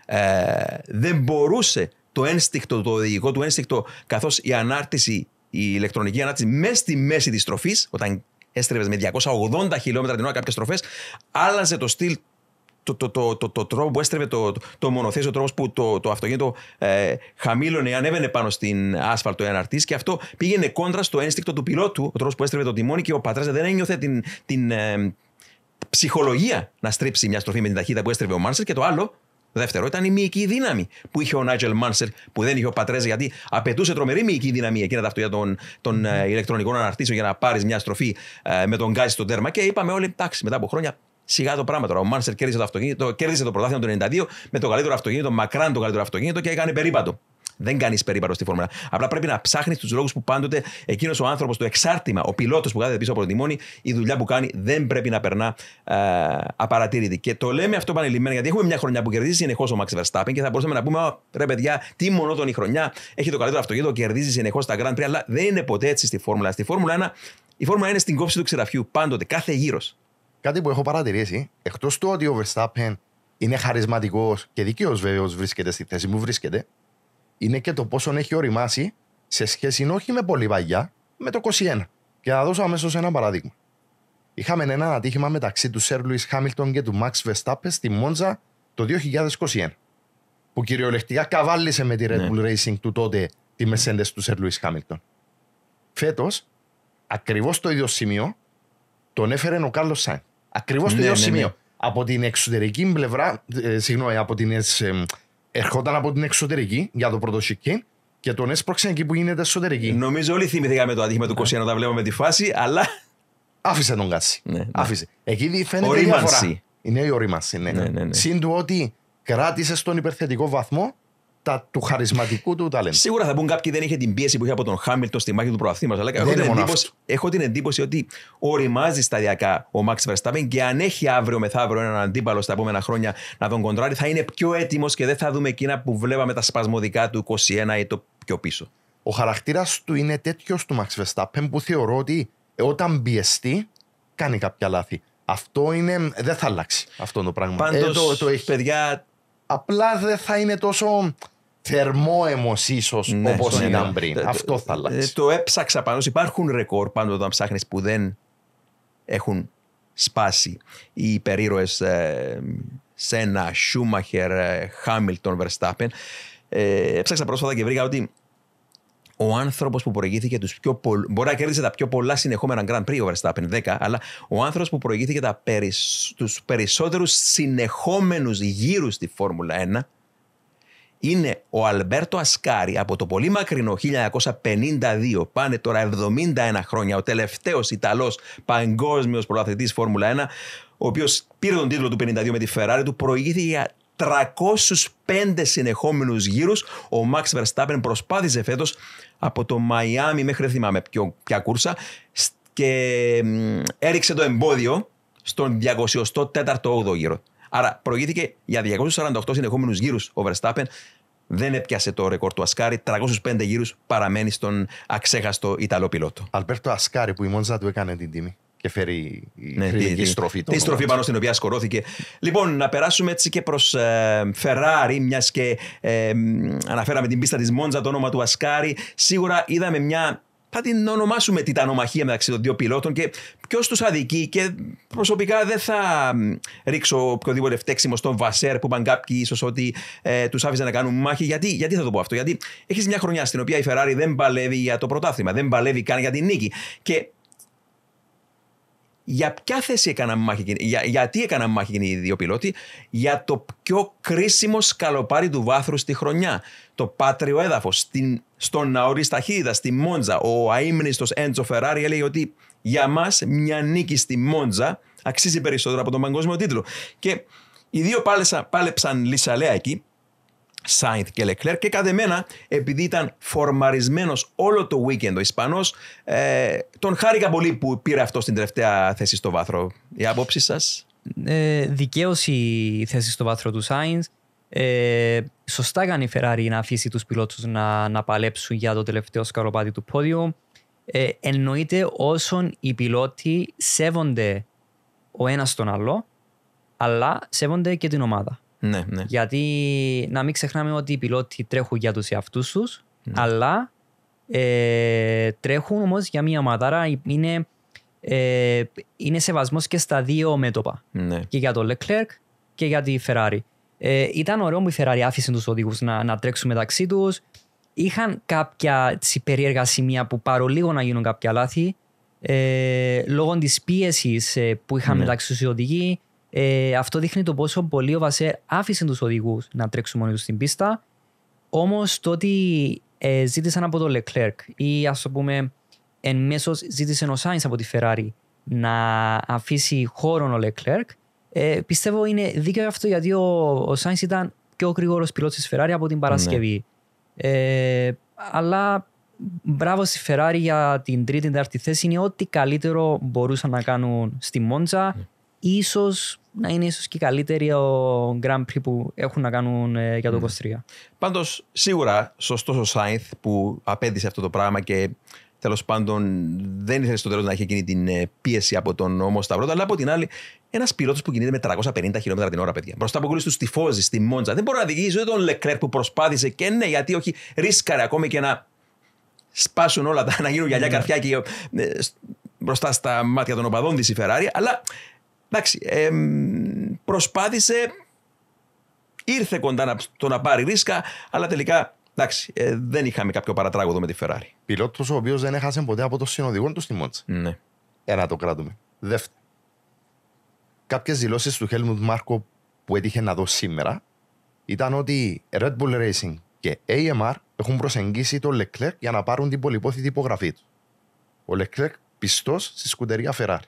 ε, δεν μπορούσε το ένστικτο, το οδηγικό του ένστικτο, καθώς η ανάρτηση, η ηλεκτρονική ανάρτηση μέσα στη μέση της στροφή, όταν έστρεβε με 280 χιλιόμετρα την ώρα κάποιες στροφέ, άλλαζε το στυλ το, το, το, το, το τρόπο που έστρεπε το, το, το μονοθέσιο, ο τρόπος που το, το αυτοκίνητο ε, χαμήλωνε, ανέβαινε πάνω στην άσφαλτο έναρτη και αυτό πήγαινε κόντρα στο ένστικτο του πιλότου, ο τρόπος που έστρεπε το τιμόνι και ο πατέρα δεν ένιωθε την, την ε, ψυχολογία να στρίψει μια στροφή με την ταχύτητα που έστρεφε ο Μάρσερ και το άλλο. Δεύτερο, ήταν η μυϊκή δύναμη που είχε ο Νάιτζελ Μάνσερ, που δεν είχε ο Πατρέζ, γιατί απαιτούσε τρομερή μυϊκή δύναμη εκείνα τα αυτοκίνητα των, των mm. ηλεκτρονικών αναρτήσεων για να πάρεις μια στροφή ε, με τον Γκάζι στο τέρμα. Και είπαμε όλοι, εντάξει, μετά από χρόνια Σιγά το πράγμα τώρα. Ο Μάνσερ κέρδισε το, αυτοκίνητο, κέρδισε το πρωτάθλημα του 92 με το καλύτερο αυτοκίνητο, μακράν το καλύτερο αυτοκίνητο και έκανε περίπατο. Δεν κάνεις περίπατο στη Φόρμουλα. Απλά πρέπει να ψάχνεις τους λόγους που πάντοτε εκείνος ο άνθρωπος, το εξάρτημα, ο πιλότος που κάθεται πίσω από το τιμόνι, η δουλειά που κάνει δεν πρέπει να περνά ε, απαρατήρητη. Και το λέμε αυτό πανελειμμένα γιατί έχουμε μια χρονιά που κερδίζει συνεχώς ο Max Verstappen και θα μπορούσαμε να πούμε: ρε παιδιά, τι μονότονη χρονιά, έχει το καλύτερο αυτοκίνητο, κερδίζει συνεχώς τα Grand Prix, αλλά δεν είναι ποτέ έτσι στη Φόρμουλα. Στη Φόρμουλα 1, η Φόρμουλα 1 είναι στην κόψη του ξεραφιού πάντοτε, κάθε γύρος κάτι που έχω παρατηρήσει, εκτός του ότι ο Verstappen είναι χαρισματικός και δικαίω βέβαιο βρίσκεται στη θέση μου, βρίσκεται, είναι και το πόσο έχει οριμάσει σε σχέση όχι με πολύ βαγιά, με το 21. Και θα δώσω αμέσως ένα παράδειγμα. Είχαμε ένα ατύχημα μεταξύ του Σερ Λουί Χάμιλτον και του Max Verstappen στη Μόντζα το 2021. Που κυριολεκτικά καβάλισε με τη Red ναι. Bull ναι. Racing του τότε τη μεσέντε του Σερ Λουί Χάμιλτον. Φέτος, ακριβώς το ίδιο σημείο, τον έφερε ο Κάρλο Σάιντ. Ακριβώς το ναι, ίδιο ναι, ναι. σημείο. Από την εξωτερική πλευρά, ε, συγγνώμη, από την, ερχόταν από την εξωτερική για το πρωτοσυκή και τον έσπρωξε εκεί που γίνεται εσωτερική. Νομίζω όλοι θυμηθήκαμε το ατύχημα του 21 τα βλέπαμε τη φάση, αλλά. Άφησε τον κάτσι Άφησε. Εκεί φαίνεται ορίμανση. διαφορά. Είναι η ορίμανση, ναι. Συν του ότι κράτησε στον υπερθετικό βαθμό τα, του χαρισματικού του ταλέντου. Σίγουρα θα πούν κάποιοι δεν είχε την πίεση που είχε από τον Χάμιλτον στη μάχη του προαθήματος. Αλλά έχω την, εντύπωση, έχω την, εντύπωση, ότι οριμάζει σταδιακά ο Μαξ Verstappen και αν έχει αύριο μεθαύριο έναν αντίπαλο στα επόμενα χρόνια να τον κοντράρει, θα είναι πιο έτοιμος και δεν θα δούμε εκείνα που βλέπαμε τα σπασμωδικά του 21 ή το πιο πίσω. Ο χαρακτήρας του είναι τέτοιος του Μαξ Verstappen που θεωρώ ότι ε, όταν πιεστεί κάνει κάποια λάθη. Αυτό είναι, δεν θα αλλάξει αυτό το πράγμα. Πάντως ε, το, το έχει. παιδιά... Απλά δεν θα είναι τόσο θερμόαιμος ίσως ναι, όπως ναι, ήταν ναι. πριν. Ε, το, Αυτό θα ε, αλλάξει. Το έψαξα πάνω. Υπάρχουν ρεκόρ πάντοτε όταν ψάχνεις που δεν έχουν σπάσει οι υπερήρωες ε, Σένα, Σούμαχερ, Χάμιλτον, Βερστάπεν έψαξα πρόσφατα και βρήκα ότι ο άνθρωπος που προηγήθηκε τους πιο πολλού. Μπορεί να κέρδισε τα πιο πολλά συνεχόμενα Grand Prix ο Verstappen 10, αλλά ο άνθρωπος που προηγήθηκε περισ... τους περισσότερους συνεχόμενους γύρους στη Φόρμουλα 1 είναι ο Αλμπέρτο Ασκάρι από το πολύ μακρινό 1952, πάνε τώρα 71 χρόνια, ο τελευταίος Ιταλός παγκόσμιος πρωταθλητής Φόρμουλα 1, ο οποίος πήρε τον τίτλο του 52 με τη Ferrari του, προηγήθηκε για 305 συνεχόμενους γύρους. Ο Max Verstappen προσπάθησε φέτος από το Μαϊάμι μέχρι θυμάμαι ποιο, ποια κούρσα και έριξε το εμπόδιο στον 204ο γύρο. Άρα προηγήθηκε για 248 συνεχόμενους γύρους ο Verstappen. Δεν έπιασε το ρεκόρ του Ασκάρη. 305 γύρους παραμένει στον αξέχαστο Ιταλό πιλότο. Αλπέρτο Ασκάρη που η Μόντζα του έκανε την τιμή και φέρει ναι, τη, τη, στροφή. Τη στροφή πάνω στην οποία σκορώθηκε. Λοιπόν, να περάσουμε έτσι και προς Φεράρι, μιας και ε, αναφέραμε την πίστα της Μόντζα, το όνομα του Ασκάρη. Σίγουρα είδαμε μια θα την ονομάσουμε τιτανομαχία μεταξύ των δύο πιλότων και ποιος τους αδικεί. Και προσωπικά δεν θα ρίξω οποιοδήποτε φταίξιμο στον Βασέρ που είπαν κάποιοι ίσως ότι ε, τους άφησε να κάνουν μάχη. Γιατί, γιατί θα το πω αυτό, Γιατί έχεις μια χρονιά στην οποία η Ferrari δεν παλεύει για το πρωτάθλημα, δεν παλεύει καν για την νίκη. Και για ποια θέση έκαναν μάχη, για, γιατί έκαναν μάχη εκείνη οι δύο πιλότοι, για το πιο κρίσιμο σκαλοπάρι του βάθρου στη χρονιά. Το πάτριο έδαφος, στον Ναωρί Ταχίδα, στη Μόντζα. Ο αίμνητο Έντζο Φεράρι έλεγε ότι για μας μια νίκη στη Μόντζα αξίζει περισσότερο από τον παγκόσμιο τίτλο. Και οι δύο πάλεψαν, πάλεψαν εκεί. Σάινθ και Λεκλέρ και καδεμένα επειδή ήταν φορμαρισμένος όλο το weekend ο Ισπανός ε, τον χάρηκα πολύ που πήρε αυτό στην τελευταία θέση στο βάθρο η άποψη σας ε, δικαίωση η θέση στο βάθρο του Σάινθ ε, σωστά κάνει η Φεράρι να αφήσει τους πιλότους να, να παλέψουν για το τελευταίο σκαλοπάτι του πόδιου ε, εννοείται όσον οι πιλότοι σέβονται ο ένας τον άλλο αλλά σέβονται και την ομάδα ναι, ναι. Γιατί να μην ξεχνάμε ότι οι πιλότοι τρέχουν για τους εαυτούς τους, ναι. αλλά ε, τρέχουν όμως για μια ματάρα, Είναι, ε, είναι σεβασμός και στα δύο μέτωπα. Ναι. Και για τον Leclerc και για τη Ferrari. Ε, ήταν ωραίο που η Ferrari άφησε τους οδηγούς να, να τρέξουν μεταξύ τους. Είχαν κάποια περίεργα σημεία που παρολίγο να γίνουν κάποια λάθη. Ε, λόγω της πίεσης που είχαν ναι. μεταξύ τους οι οδηγοί, ε, αυτό δείχνει το πόσο πολύ ο Βασέρ άφησε τους οδηγούς να τρέξουν μόνοι τους στην πίστα. Όμως το ότι ε, ζήτησαν από τον Leclerc ή ας το πούμε εν μέσω ζήτησε ο Σάινς από τη Φεράρι να αφήσει χώρο ο Leclerc. Ε, πιστεύω είναι δίκαιο αυτό γιατί ο, ο Σάινς ήταν πιο γρήγορος πιλότος της Ferrari από την Παρασκευή. Ναι. αλλά μπράβο στη Ferrari για την τρίτη, τέταρτη θέση. Είναι ό,τι καλύτερο μπορούσαν να κάνουν στη Μόντζα. Ναι. Ίσως να είναι ίσως και καλύτερη ο Grand Prix που έχουν να κάνουν ε, για το 23. Mm. Πάντως, σίγουρα σωστός ο Σάινθ που απέδισε αυτό το πράγμα και τέλος πάντων δεν ήθελε στο τέλος να έχει εκείνη την ε, πίεση από τον Όμο Σταυρότα, Αλλά από την άλλη, ένας πιλότος που κινείται με 350 χιλιόμετρα την ώρα, παιδιά. Μπροστά από όλου του τυφώζει στη Μόντζα. Δεν μπορεί να διηγήσει ούτε τον Λεκρέρ που προσπάθησε και ναι, γιατί όχι, ρίσκαρε ακόμη και να σπάσουν όλα τα, να γίνουν γυαλιά ναι. καρφιά και ε, μπροστά στα μάτια των οπαδών της η Ferrari. Αλλά εντάξει, ε, προσπάθησε, ήρθε κοντά να, το να πάρει ρίσκα, αλλά τελικά εντάξει, ε, δεν είχαμε κάποιο παρατράγωδο με τη Ferrari. πιλότος ο οποίος δεν έχασε ποτέ από το συνοδηγό του στη Μότσα. Ναι. Ένα το κράτουμε. Δεύτερο. Κάποιες δηλώσεις του Χέλμουντ Μάρκο που έτυχε να δω σήμερα ήταν ότι Red Bull Racing και AMR έχουν προσεγγίσει τον Leclerc για να πάρουν την πολυπόθητη υπογραφή του. Ο Leclerc πιστός στη σκουτερία Ferrari.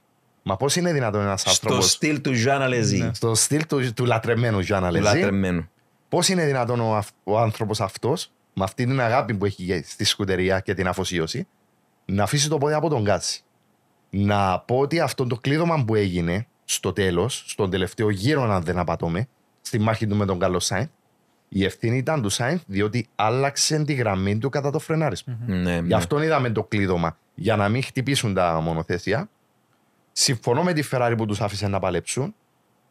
Μα πώς είναι δυνατόν ένας άνθρωπο. Στο στυλ του Ζωάν Ναι. Στο στυλ του, του λατρεμένου Ζωάν Λεζί. Πώς είναι δυνατόν ο, ο άνθρωπος αυτός, με αυτή την αγάπη που έχει στη σκουτεριά και την αφοσίωση, να αφήσει το πόδι από τον κάτσι. Να πω ότι αυτό το κλείδωμα που έγινε στο τέλος, στον τελευταίο γύρο, αν δεν απατώμε, στη μάχη του με τον καλό Σάιντ, η ευθύνη ήταν του Σάιντ διότι άλλαξε τη γραμμή του κατά το φρεναρισμα mm-hmm. ναι, Γι' ναι. αυτόν είδαμε το κλείδωμα. Για να μην χτυπήσουν τα μονοθέσια, Συμφωνώ με τη Ferrari που τους άφησε να παλέψουν.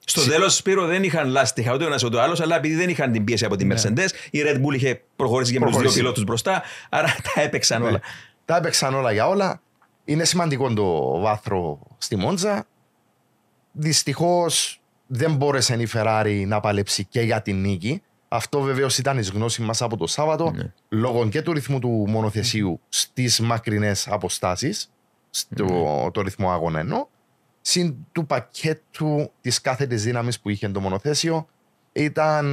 Στο Συ... τέλος, Σπύρο δεν είχαν λάστιχα ούτε ο ένας ούτε ο άλλος, αλλά επειδή δεν είχαν την πίεση από τη ναι. Mercedes, η Red Bull είχε προχωρήσει και με τους δύο πιλότους μπροστά. Άρα τα έπαιξαν ναι. όλα. Τα έπαιξαν όλα για όλα. Είναι σημαντικό το βάθρο στη Μόντζα. Δυστυχώς δεν μπόρεσε η Ferrari να παλέψει και για την νίκη. Αυτό βεβαίως ήταν εις γνώση μας από το Σάββατο, ναι. λόγω και του ρυθμού του μονοθεσίου στις μακρινές αποστάσεις, στο το ρυθμό αγώνα εννοώ συν του πακέτου της της δύναμης που είχε το μονοθέσιο, ήταν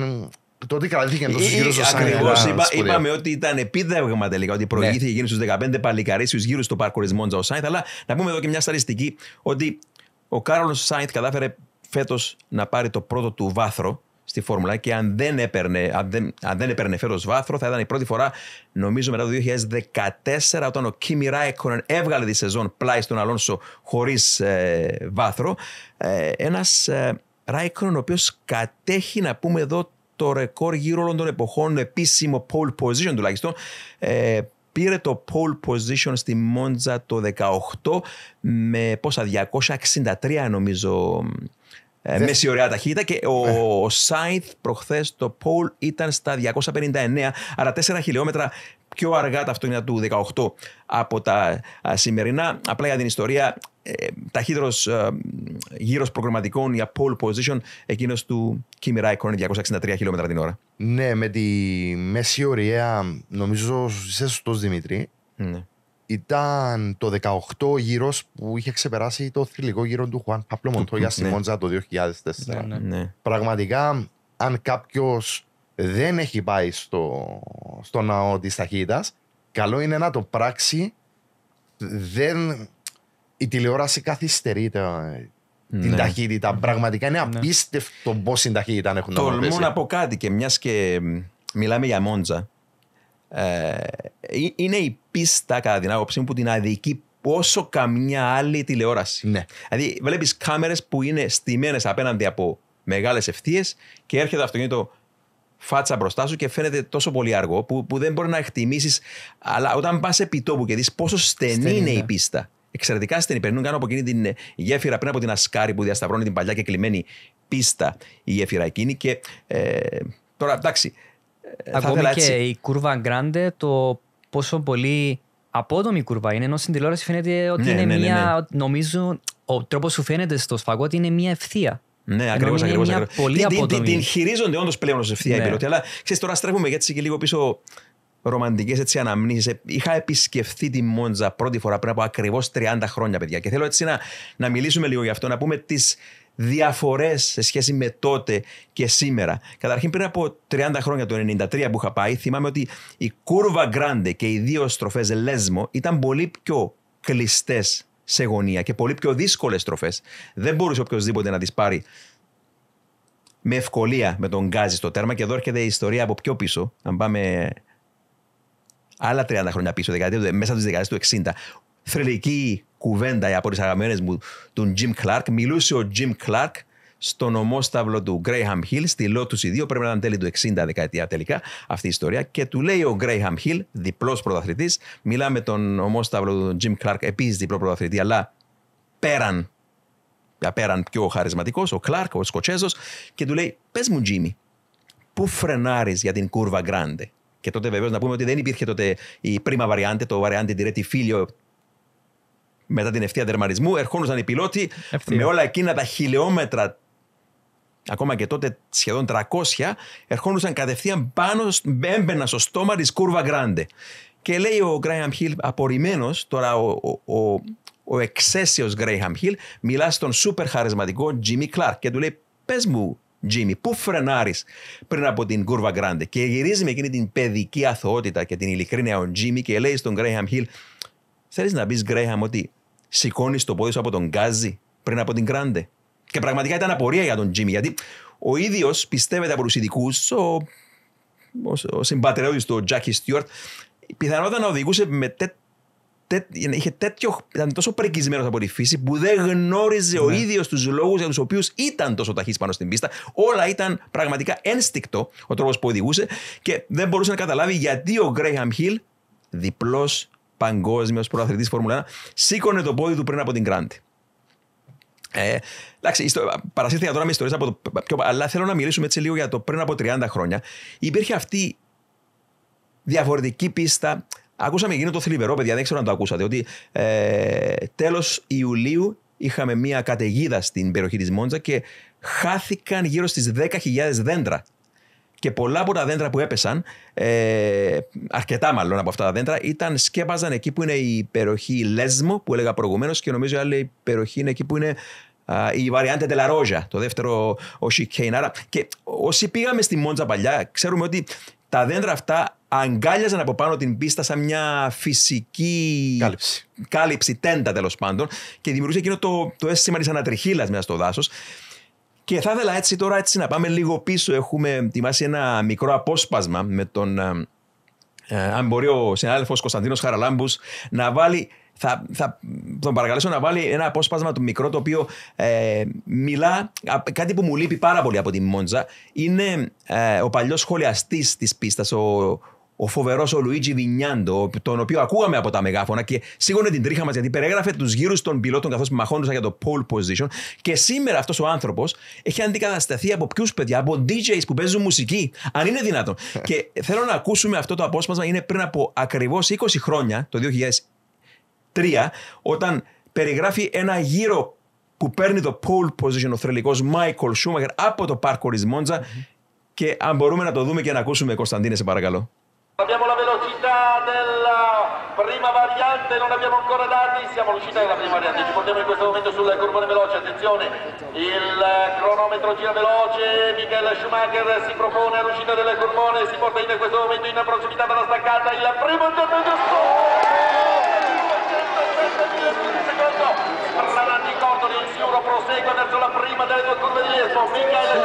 το ότι κρατήθηκε εντός γύρω στο Ακριβώ. Είπαμε ότι ήταν επίδευγμα τελικά ότι προηγήθηκε ναι. γύρω στους 15 παλικαρίσιου γύρω στο παρκορισμό ο Σάινθ. Αλλά να πούμε εδώ και μια σταριστική ότι ο Κάρολος Σάινθ κατάφερε φέτος να πάρει το πρώτο του βάθρο στη Φόρμουλα και αν δεν έπαιρνε, αν δεν, αν βάθρο θα ήταν η πρώτη φορά νομίζω μετά το 2014 όταν ο Κίμι Ράικονεν έβγαλε τη σεζόν πλάι στον Αλόνσο χωρίς ε, βάθρο ε, ένας ε, ο οποίος κατέχει να πούμε εδώ το ρεκόρ γύρω όλων των εποχών επίσημο pole position τουλάχιστον ε, πήρε το pole position στη Μόντζα το 18 με πόσα 263 νομίζω ε, Μεσηωριά ωραία ταχύτητα και ο, ε. ο σάιθ προχθές το Πολ ήταν στα 259, άρα 4 χιλιόμετρα πιο αργά τα αυτοκίνητα του 18 από τα σημερινά. Απλά για την ιστορία, ε, ταχύτερο ε, γύρος προγραμματικών για pole position εκείνος του Kimi Räikkönen 263 χιλιόμετρα την ώρα. Ναι, με τη μέση ωραία, νομίζω είσαι σωστός Δημήτρη. Ναι ήταν το 18 γύρος που είχε ξεπεράσει το θρηλυκό γύρο του Χουάν Παπλο Μοντόγια στη ναι. Μόντζα το 2004. Ναι, ναι. Πραγματικά, αν κάποιος δεν έχει πάει στο, στο ναό της ταχύτητας, καλό είναι να το πράξει. Δεν, η τηλεόραση καθυστερεί ε, την ταχύτητα. Πραγματικά είναι απίστευτο ναι. πόση ταχύτητα έχουν Τολμώ να πω κάτι και μιας και μιλάμε για Μόντζα. Ε, ε, είναι η πίστα, κατά την άποψή μου που την αδικεί πόσο καμιά άλλη τηλεόραση. Ναι. Δηλαδή, βλέπεις κάμερες που είναι στημένες απέναντι από μεγάλες ευθείες και έρχεται αυτοκίνητο φάτσα μπροστά σου και φαίνεται τόσο πολύ αργό που, που δεν μπορεί να εκτιμήσεις. Αλλά όταν πας επί τόπου και δεις πόσο στενή, είναι η ναι. πίστα. Εξαιρετικά στενή. Περνούν κάνω από εκείνη την ε, γέφυρα πριν από την Ασκάρη που διασταυρώνει την παλιά και κλειμένη πίστα η γέφυρα εκείνη. Και ε, τώρα εντάξει, Ακόμη και η κούρβα Γκράντε, το πόσο πολύ απότομη κούρβα είναι, ενώ στην τηλεόραση φαίνεται ότι ναι, είναι ναι, ναι μια. Ναι. Νομίζω ο τρόπος που φαίνεται στο σφαγό ότι είναι μια ευθεία. Ναι, ακριβώ. Ακριβώς, ακριβώς. Πολύ την, την, την χειρίζονται όντως πλέον ως ευθεία ναι. οι πιλότοι. Αλλά ξέρεις, τώρα στρέφουμε γιατί και λίγο πίσω ρομαντικές αναμνήσεις. Ε, είχα επισκεφθεί τη Μόντζα πρώτη φορά πριν από ακριβώς 30 χρόνια, παιδιά. Και θέλω έτσι να, να μιλήσουμε λίγο γι' αυτό, να πούμε τις διαφορές σε σχέση με τότε και σήμερα. Καταρχήν, πριν από 30 χρόνια, το 1993 που είχα πάει, θυμάμαι ότι η κούρβα Γκράντε και οι δύο στροφές Λέσμο ήταν πολύ πιο κλειστές σε γωνία και πολύ πιο δύσκολες στροφές. Δεν μπορούσε οποιοδήποτε να τις πάρει με ευκολία με τον Γκάζι στο τέρμα. Και εδώ έρχεται η ιστορία από πιο πίσω, αν πάμε άλλα 30 χρόνια πίσω, δεκαετία, μέσα τις δεκαετίες του 60. Θρελική κουβέντα από τι αγαπημένες μου του Jim Clark. Μιλούσε ο Jim Clark στον ομόσταυλο του Graham Hill, στη Lotus 2, πρέπει να ήταν τέλη του 60 δεκαετία τελικά αυτή η ιστορία. Και του λέει ο Graham Hill, διπλός πρωταθλητής, μιλάμε τον ομόσταυλο του Jim Clark, επίσης διπλό πρωταθλητή, αλλά πέραν, πέραν πιο χαρισματικός, ο Clark, ο Σκοτσέζος, και του λέει: Πες μου, Jimmy, πού φρενάρεις για την κούρβα Grande. Και τότε βεβαίως να πούμε ότι δεν υπήρχε τότε η πρίμα βαριάντε, το βαριάντε τη ρέτη φίλιο μετά την ευθεία τερματισμού, ερχόντουσαν οι πιλότοι με όλα εκείνα τα χιλιόμετρα, ακόμα και τότε σχεδόν 300, ερχόντουσαν κατευθείαν πάνω, έμπαιναν στο στόμα της Κούρβα Γκράντε. Και λέει ο Γκράιαμ Χιλ, απορριμμένος, τώρα ο, ο, ο, ο εξαίσιος Γκράιαμ Χιλ, μιλά στον σούπερ χαρισματικό Τζίμι Κλάρκ και του λέει: Πες μου, Τζίμι, πού φρενάρεις πριν από την Κούρβα Γκράντε. Και γυρίζει με εκείνη την παιδική αθωότητα και την ειλικρίνεια ο Τζίμι και λέει στον Γκρέιαμ Χιλ: Θέλεις να πεις, Γκρέιχαμ, ότι σηκώνεις το πόδι σου από τον Γκάζι πριν από την Κράντε. Και πραγματικά ήταν απορία για τον Τζίμι, γιατί ο ίδιος πιστεύεται από τους ειδικούς, ο, ο, ο συμπατριώτης του Τζάκι Στιούαρτ, πιθανότατα να οδηγούσε με τέτοιο είχε τέτοιο, ήταν τόσο πρεγκισμένο από τη φύση που δεν γνώριζε ναι. ο ίδιος τους λόγους για τους οποίους ήταν τόσο ταχύς πάνω στην πίστα. Όλα ήταν πραγματικά ένστικτο ο τρόπος που οδηγούσε και δεν μπορούσε να καταλάβει γιατί ο Γκρέιχαμ Χιλ διπλός παγκόσμιος πρωταθλητής Φόρμουλα 1, σήκωνε το πόδι του πριν από την Grand. Ε, εντάξει, παρασύρθηκα τώρα με ιστορίε από το πιο. Αλλά θέλω να μιλήσουμε έτσι λίγο για το πριν από 30 χρόνια. Υπήρχε αυτή διαφορετική πίστα. Ακούσαμε εκείνο το θλιβερό, παιδιά, δεν ξέρω αν το ακούσατε, ότι ε, τέλος Ιουλίου είχαμε μια καταιγίδα στην περιοχή της Μόντζα και χάθηκαν γύρω στις 10.000 δέντρα και πολλά από τα δέντρα που έπεσαν, ε, αρκετά μάλλον από αυτά τα δέντρα, ήταν, σκέπαζαν εκεί που είναι η περιοχή Λέσμο, που έλεγα προηγουμένως, και νομίζω η άλλη περιοχή είναι εκεί που είναι η Βαριάντε Τελαρόζα, το δεύτερο ο Σικέιν. Άρα, και όσοι πήγαμε στη Μόντζα παλιά, ξέρουμε ότι τα δέντρα αυτά αγκάλιαζαν από πάνω την πίστα σαν μια φυσική κάλυψη, τέντα τέλος πάντων και δημιουργούσε εκείνο το, το αίσθημα της ανατριχίλα μέσα στο δάσος. Και θα ήθελα έτσι τώρα έτσι να πάμε λίγο πίσω. Έχουμε ετοιμάσει ένα μικρό απόσπασμα με τον, ε, ε, αν μπορεί ο συνάδελφος Κωνσταντίνος Χαραλάμπους να βάλει θα, θα τον παρακαλέσω να βάλει ένα απόσπασμα του μικρό το οποίο ε, μιλά. Κάτι που μου λείπει πάρα πολύ από τη Μόντζα είναι ο παλιός σχολιαστής της πίστας, ο, ο φοβερός ο Λουίτζι Βινιάντο, τον οποίο ακούγαμε από τα μεγάφωνα και σίγουρα την τρίχα μας γιατί περιέγραφε τους γύρους των πιλότων καθώς μαχόντουσαν για το pole position. Και σήμερα αυτός ο άνθρωπος έχει αντικατασταθεί από ποιους παιδιά, από DJs που παίζουν μουσική, αν είναι δυνατόν. και θέλω να ακούσουμε αυτό το απόσπασμα, είναι πριν από ακριβώς 20 χρόνια, το 2003, όταν περιγράφει ένα γύρο που παίρνει το pole position ο θρελικό Μάικολ Σούμαγερ από το πάρκο της μοντζα και αν μπορούμε να το δούμε και να ακούσουμε Κωνσταντίνε σε παρακαλώ. Abbiamo la velocità della prima variante, non abbiamo ancora dati, siamo all'uscita della prima variante, ci portiamo in questo momento sul curvone veloce, attenzione, il cronometro gira veloce, Michael Schumacher si propone all'uscita del curvone, si porta in questo momento in prossimità della staccata, il primo giorno di secondo, Ranati Cordoli, il Siuro prosegue verso la prima delle due curve di Espo, Michael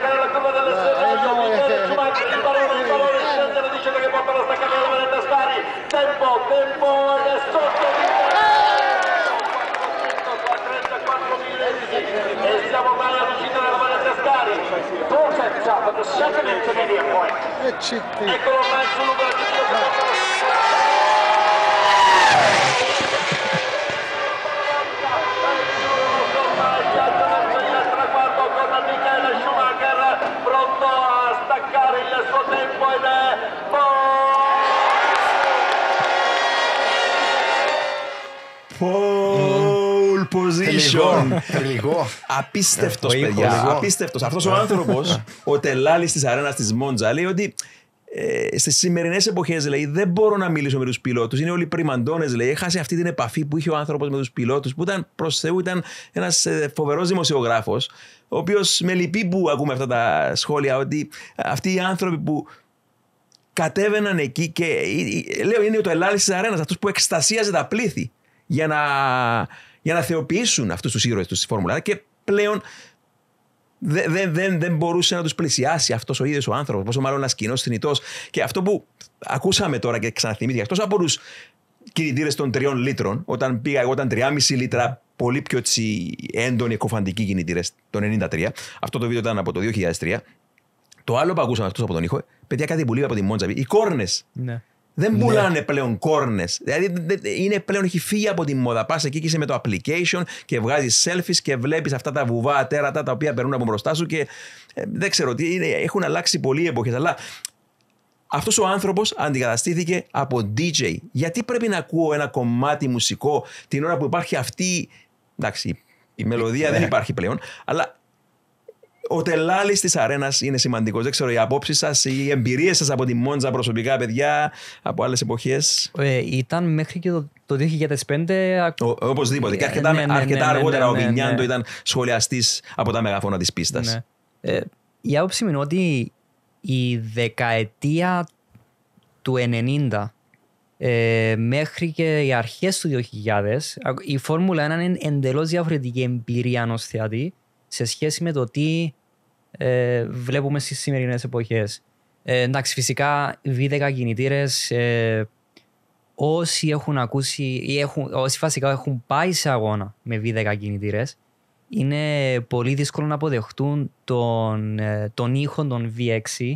staccare la curva delle stelle, Ciumacchi, il pallone, il pallone, scende, lo dice che porta lo staccare la Valenta Stari, tempo, tempo, è sotto di e siamo male all'uscita della Valenta Stari, Perfect up at the second intermediate point. Eccolo mai sull'uomo. Απίστευτο, παιδιά. Απίστευτος. Αυτός ο άνθρωπος, ο τελάλης της αρένας της Μόντζα, λέει ότι ε, στις σημερινές εποχές, δεν μπορώ να μιλήσω με τους πιλότους. Είναι όλοι πριμαντώνες, Έχασε αυτή την επαφή που είχε ο άνθρωπος με τους πιλότους, που ήταν προς Θεού, ήταν ένας ε, φοβερός δημοσιογράφος, ο οποίος με λυπεί που ακούμε αυτά τα σχόλια, ότι αυτοί οι άνθρωποι που κατέβαιναν εκεί και ε, ε, λέω είναι το ελάλη της αρένας, αυτός που εκστασίαζε τα πλήθη για να για να θεοποιήσουν αυτούς τους ήρωες τους στη Φόρμουλα. Και πλέον δεν, δεν, δεν, δεν μπορούσε να τους πλησιάσει αυτός ο ίδιος ο άνθρωπος, πόσο μάλλον ένας κοινός θνητός. Και αυτό που ακούσαμε τώρα και ξαναθυμίζει, εκτό από τους κινητήρες των τριών λίτρων, όταν πήγα εγώ ήταν 3,5 λίτρα, πολύ πιο έτσι, έντονοι εκοφαντικοί κινητήρες, το 93. Αυτό το βίντεο ήταν από το 2003. Το άλλο που ακούσαμε αυτός από τον ήχο, παιδιά κάτι που λείπει από τη Μόντζαβη, οι κόρνες. Ναι. Δεν ναι. πουλάνε ναι. πλέον κόρνες. Δηλαδή είναι πλέον έχει φύγει από τη μόδα. Πας εκεί και είσαι με το application και βγάζεις selfies και βλέπεις αυτά τα βουβά τέρατα τα οποία περνούν από μπροστά σου και ε, δεν ξέρω τι. Είναι, έχουν αλλάξει πολλοί εποχές. Αλλά αυτός ο άνθρωπος αντικαταστήθηκε από DJ. Γιατί πρέπει να ακούω ένα κομμάτι μουσικό την ώρα που υπάρχει αυτή. Εντάξει, η μελωδία δεν ναι. υπάρχει πλέον, αλλά ο τελάλης της αρένας είναι σημαντικός. Δεν ξέρω, οι απόψεις σας, οι εμπειρίες σας από τη Μόντζα προσωπικά, παιδιά, από άλλες εποχές. Ε, ήταν μέχρι και το, το 2005. οπωσδήποτε. Και ε, αρκετά, ναι, ναι, αρκετά ναι, αργότερα ο Βινιάντο ήταν σχολιαστής από τα μεγαφώνα της πίστας. Ε, η άποψη μου είναι ότι η δεκαετία του 90 ε, μέχρι και οι αρχές του 2000 η Φόρμουλα 1 είναι εντελώς διαφορετική εμπειρία ενός θεατή σε σχέση με το τι ε, βλέπουμε στις σημερινές εποχές. Ε, εντάξει, φυσικά V10 κινητήρες. Ε, όσοι έχουν ακούσει ή έχουν, όσοι βασικά έχουν πάει σε αγώνα με V10 κινητήρες, είναι πολύ δύσκολο να αποδεχτούν τον, ε, τον ήχο των V6.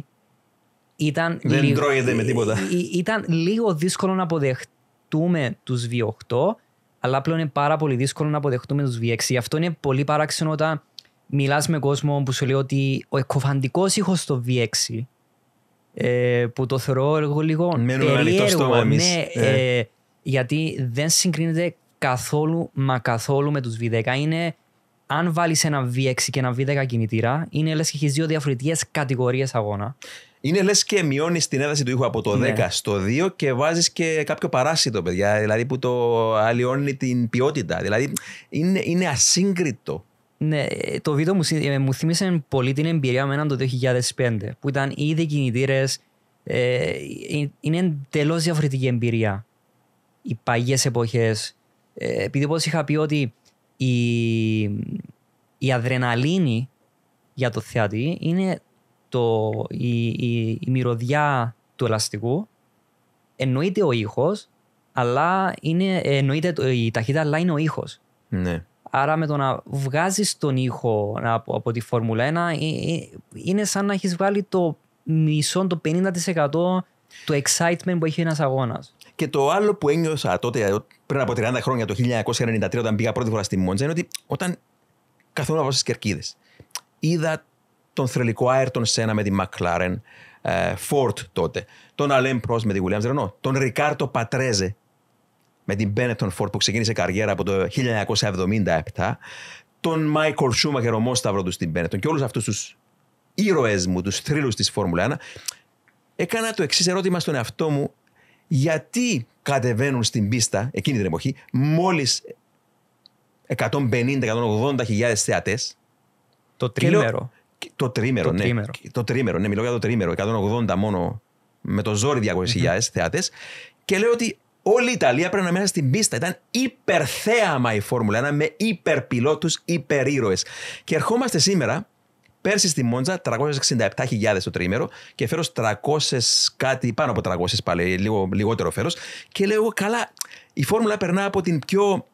Ήταν Δεν λίγο, τρώγεται με τίποτα. Ή, ε, ε, ήταν λίγο δύσκολο να αποδεχτούμε τους V8, αλλά πλέον είναι πάρα πολύ δύσκολο να αποδεχτούμε τους V6. Αυτό είναι πολύ παράξενο όταν μιλάς με κόσμο που σου λέει ότι ο εκοφαντικό ήχος στο V6 ε, που το θεωρώ λίγο, λίγο περίεργο. Ναι, ε, ε. γιατί δεν συγκρίνεται καθόλου μα καθόλου με τους V10. Είναι αν βαλει ενα ένα V6 και ένα V10 κινητήρα, είναι λες και έχεις δύο διαφορετικές κατηγορίες αγώνα. Είναι λες και μειώνεις την ένταση του ήχου από το ναι. 10 στο 2 και βάζεις και κάποιο παράσιτο, παιδιά, δηλαδή που το αλλοιώνει την ποιότητα. Δηλαδή είναι, είναι ασύγκριτο ναι, το βίντεο μου, ε, μου θύμισε πολύ την εμπειρία μου έναν το 2005, που ήταν ήδη κινητήρε. Ε, ε, είναι εντελώς διαφορετική εμπειρία. Οι παγιές εποχές. Ε, επειδή όπως είχα πει ότι η, η αδρεναλίνη για το θεατή είναι το, η, μυρωδιά του ελαστικού. Εννοείται ο ήχος, αλλά είναι, εννοείται η ταχύτητα, αλλά είναι ο ήχος. Ναι. Άρα με το να βγάζεις τον ήχο από, από τη Φόρμουλα 1 ε, ε, είναι σαν να έχεις βγάλει το μισό, το 50% του excitement που έχει ένας αγώνας. Και το άλλο που ένιωσα τότε, ε, πριν από 30 χρόνια, το 1993, όταν πήγα πρώτη φορά στη Μόντζα, είναι ότι όταν καθόλου από στις κερκίδες, είδα τον θρελικό Άιρτον Σένα με τη Μακλάρεν, Φόρτ τότε, τον Αλέμ Πρό με τη Γουλιάμς Ρενό, τον Ρικάρτο Πατρέζε με την Benetton Ford που ξεκίνησε καριέρα από το 1977, τον Μάικολ Σούμαχερ ο Μόσταυρος τους στην Benetton και όλους αυτούς τους ήρωε μου, τους θρύλους της Φόρμουλα 1, έκανα το εξής ερώτημα στον εαυτό μου, γιατί κατεβαίνουν στην πίστα εκείνη την εποχη μόλις μόλις 150-180 χιλιάδες θεατές. Το τρίμερο. το τρίμερο, το ναι. Τρίμερο. Το τρίμερο, ναι, μιλώ για το τρίμερο. 180 μόνο με το ζόρι 200.000 mm-hmm. θεάτε. Και λέω ότι Όλη η Ιταλία πρέπει να μέσα στην πίστα. Ήταν υπερθέαμα η Φόρμουλα 1 με υπερπιλότους, υπερήρωες. Και ερχόμαστε σήμερα, πέρσι στη Μόντζα, 367.000 το τρίμερο και φέρω 300 κάτι, πάνω από 300 πάλι, λίγο, λιγότερο φέρος. Και λέω, καλά, η Φόρμουλα περνά από την πιο.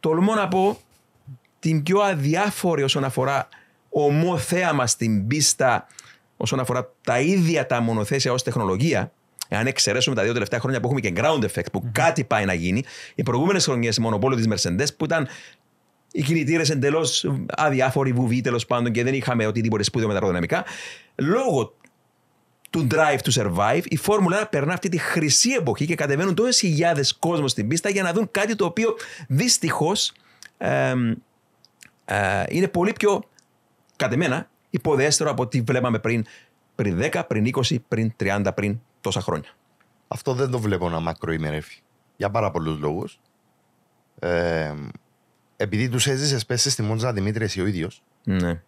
Τολμώ να πω, την πιο αδιάφορη όσον αφορά ομοθέαμα στην πίστα, όσον αφορά τα ίδια τα μονοθέσια ως τεχνολογία, εάν εξαιρέσουμε τα δύο τελευταία χρόνια που έχουμε και ground effect, που mm-hmm. κάτι πάει να γίνει, οι προηγούμενες χρονιές, η μονοπόλιο της Mercedes που ήταν οι κινητήρες εντελώς αδιάφοροι, βουβοί τέλος πάντων και δεν είχαμε οτιδήποτε σπούδιο με τα αεροδυναμικά. Λόγω του drive to survive, η Φόρμουλα 1 περνά αυτή τη χρυσή εποχή και κατεβαίνουν τόσε χιλιάδες κόσμος στην πίστα για να δουν κάτι το οποίο δυστυχώς ε, ε, είναι πολύ πιο κατεμένα υποδέστερο από ό,τι βλέπαμε πριν, πριν 10, πριν 20, πριν 30, πριν τόσα χρόνια. Αυτό δεν το βλέπω να μακροημερεύει. Για πάρα πολλούς λόγους. Ε, επειδή τους έζησε πέσεις στη Μόντζα Δημήτρης εσύ ο ίδιος. Ναι.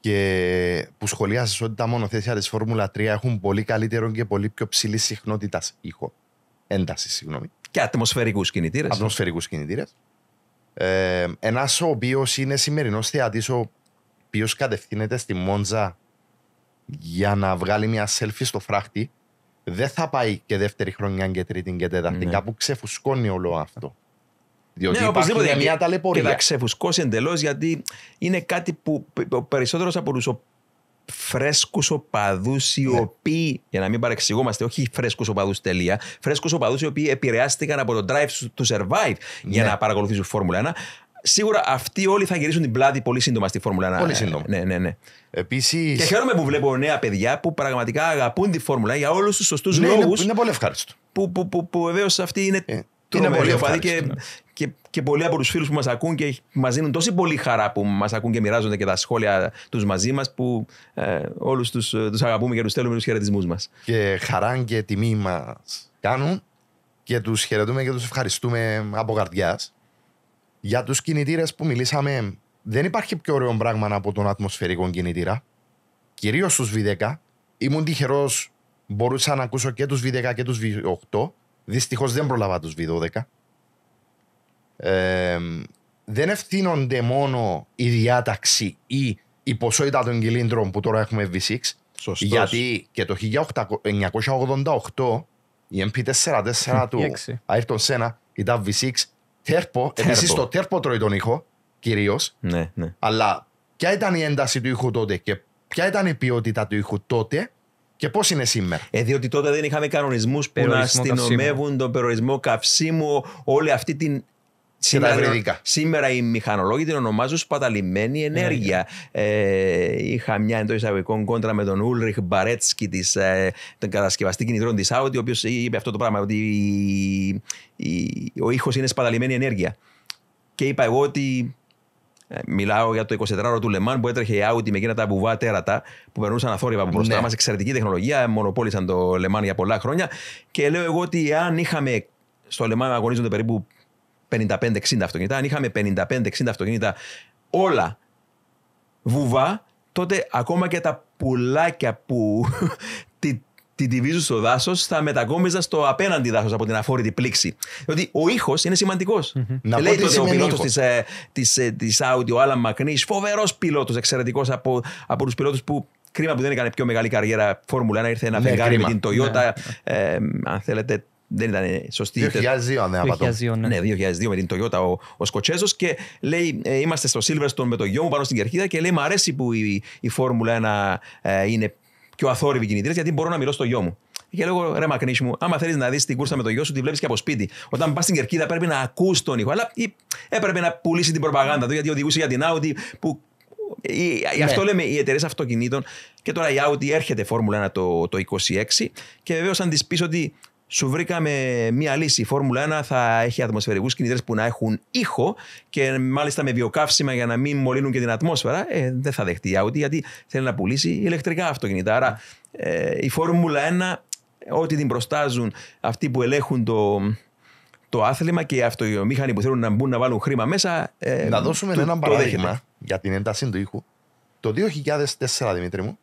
Και που σχολιάσε ότι τα μονοθέσια της Φόρμουλα 3 έχουν πολύ καλύτερο και πολύ πιο ψηλή συχνότητας ήχο. Έντασης, συγγνώμη. Και ατμοσφαιρικούς κινητήρες. Ατμοσφαιρικούς κινητήρες. Ε, Ένας ο οποίος είναι σημερινός θεατής, ο οποίος κατευθύνεται στη Μόντζα για να βγάλει μια selfie στο φράχτη δεν θα πάει και δεύτερη χρονιά και τρίτη και τέταρτη. Ναι. Κάπου ξεφουσκώνει όλο αυτό. Διότι ναι, υπάρχει μια ταλαιπωρία. Και θα ξεφουσκώσει εντελώς γιατί είναι κάτι που περισσότερος από τους φρέσκους οπαδούς οι ναι. οποίοι, για να μην παρεξηγούμαστε, όχι φρέσκους οπαδούς τελεία, φρέσκους οπαδούς οι οποίοι επηρεάστηκαν από το drive to survive για ναι. να παρακολουθήσουν Φόρμουλα 1, σίγουρα αυτοί όλοι θα γυρίσουν την πλάτη πολύ σύντομα στη Φόρμουλα 1. Πολύ σύντομα. Ναι, ναι, ναι. Και χαίρομαι που βλέπω νέα παιδιά που πραγματικά αγαπούν τη Φόρμουλα για όλους τους σωστούς ναι, λόγους. Είναι, είναι πολύ ευχάριστο. Που, που, που, που βεβαίως αυτή είναι ε, και, ναι. και, και πολλοί από τους φίλους που μας ακούν και μας δίνουν τόση πολύ χαρά που μας ακούν και μοιράζονται και τα σχόλια τους μαζί μας που ε, όλους τους ε, τους αγαπούμε και τους στέλνουμε τους χαιρετισμούς μας. Και χαρά και τιμή μας κάνουν και τους χαιρετούμε και τους ευχαριστούμε από καρδιάς. Για τους κινητήρες που μιλήσαμε, δεν υπάρχει πιο ωραίο πράγμα από τον ατμοσφαιρικό κινητήρα. Κυρίως του V10. Ήμουν τυχερός, μπορούσα να ακούσω και τους V10 και τους V8. Δυστυχώς δεν προλαβα τους V12. Ε, δεν ευθύνονται μόνο η διάταξη ή η ποσότητα των κυλίντρων που τώρα έχουμε V6. Σωστός. Γιατί και το 1988 η MP44 του Ayrton Senna ήταν V6 Τέρπο, επίσης το τέρπο τρώει τον ήχο κυρίως. Ναι, ναι, Αλλά ποια ήταν η ένταση του ήχου τότε και ποια ήταν η ποιότητα του ήχου τότε και πώς είναι σήμερα. Ε, διότι τότε δεν είχαμε κανονισμούς που να αστυνομεύουν τον περιορισμό καυσίμου, όλη αυτή την Σήμερα, τα σήμερα οι μηχανολόγοι την ονομάζουν σπαταλημένη ενέργεια. Ναι, ναι. Ε, είχα μια εντός εισαγωγικών κόντρα με τον Ούλριχ Μπαρέτσκι, ε, τον κατασκευαστή κινητρών της Audi, ο οποίος είπε αυτό το πράγμα, ότι η, η, ο ήχος είναι σπαταλημένη ενέργεια. Και είπα εγώ ότι ε, Μιλάω για το 24ωρο του Λεμάν που έτρεχε η Audi με εκείνα τα μπουβά τέρατα που περνούσαν αθόρυβα από ναι. μπροστά ναι. μας. Εξαιρετική τεχνολογία. Μονοπόλησαν το Λεμάν για πολλά χρόνια. Και λέω εγώ ότι αν είχαμε στο Λεμάν αγωνίζονται περίπου 55-60 αυτοκίνητα, αν είχαμε 55-60 αυτοκίνητα όλα βουβά, τότε ακόμα και τα πουλάκια που τη, τη τυβίζουν στο δάσος θα μετακόμιζα στο απέναντι δάσος από την αφόρητη πλήξη. Διότι ο ήχος είναι σημαντικός. Λέει τότε ο πιλότο τη Audi, ο Άλαν Μακνή, φοβερός πιλότος, εξαιρετικός από, από τους πιλότους που κρίμα που δεν έκανε πιο μεγάλη καριέρα Φόρμουλα 1, ήρθε ένα ναι, φεγγάρι με την Toyota. Ναι. Ε, αν θέλετε, δεν ήταν σωστή. 2002, ναι, 2002, ναι. ναι, 2002 με την Toyota ο, ο Σκοτσέζος και λέει: ε, Είμαστε στο Silverstone με το γιο μου πάνω στην κερκίδα και λέει: Μ' αρέσει που η, η Φόρμουλα 1 ε, είναι πιο αθόρυβη κινητήρα, γιατί μπορώ να μιλώ στο γιο μου. Και λέω: Ρε Μακρύ μου, άμα θέλεις να δεις την κούρσα με το γιο σου, τη βλέπεις και από σπίτι. Όταν πας στην κερκίδα πρέπει να ακούς τον ήχο. Αλλά έπρεπε να πουλήσει την προπαγάνδα του γιατί οδηγούσε για την Audi που ε, η, ναι. Αυτό λέμε οι εταιρείες αυτοκινήτων. Και τώρα η Audi έρχεται Φόρμουλα 1 το, το 26 και βεβαίως αν της πεις ότι σου βρήκαμε μία λύση. Η Φόρμουλα 1 θα έχει ατμοσφαιρικούς κινητέ που να έχουν ήχο και μάλιστα με βιοκαύσιμα για να μην μολύνουν και την ατμόσφαιρα. Ε, δεν θα δεχτεί η Audi γιατί θέλει να πουλήσει ηλεκτρικά αυτοκίνητα. Άρα ε, η Φόρμουλα 1, ό,τι την προστάζουν αυτοί που ελέγχουν το, το άθλημα και οι αυτομήχανοι που θέλουν να μπουν να βάλουν χρήμα μέσα. Ε, να δώσουμε ένα παράδειγμα για την ένταση του ήχου. Το 2004, Δημήτρη μου,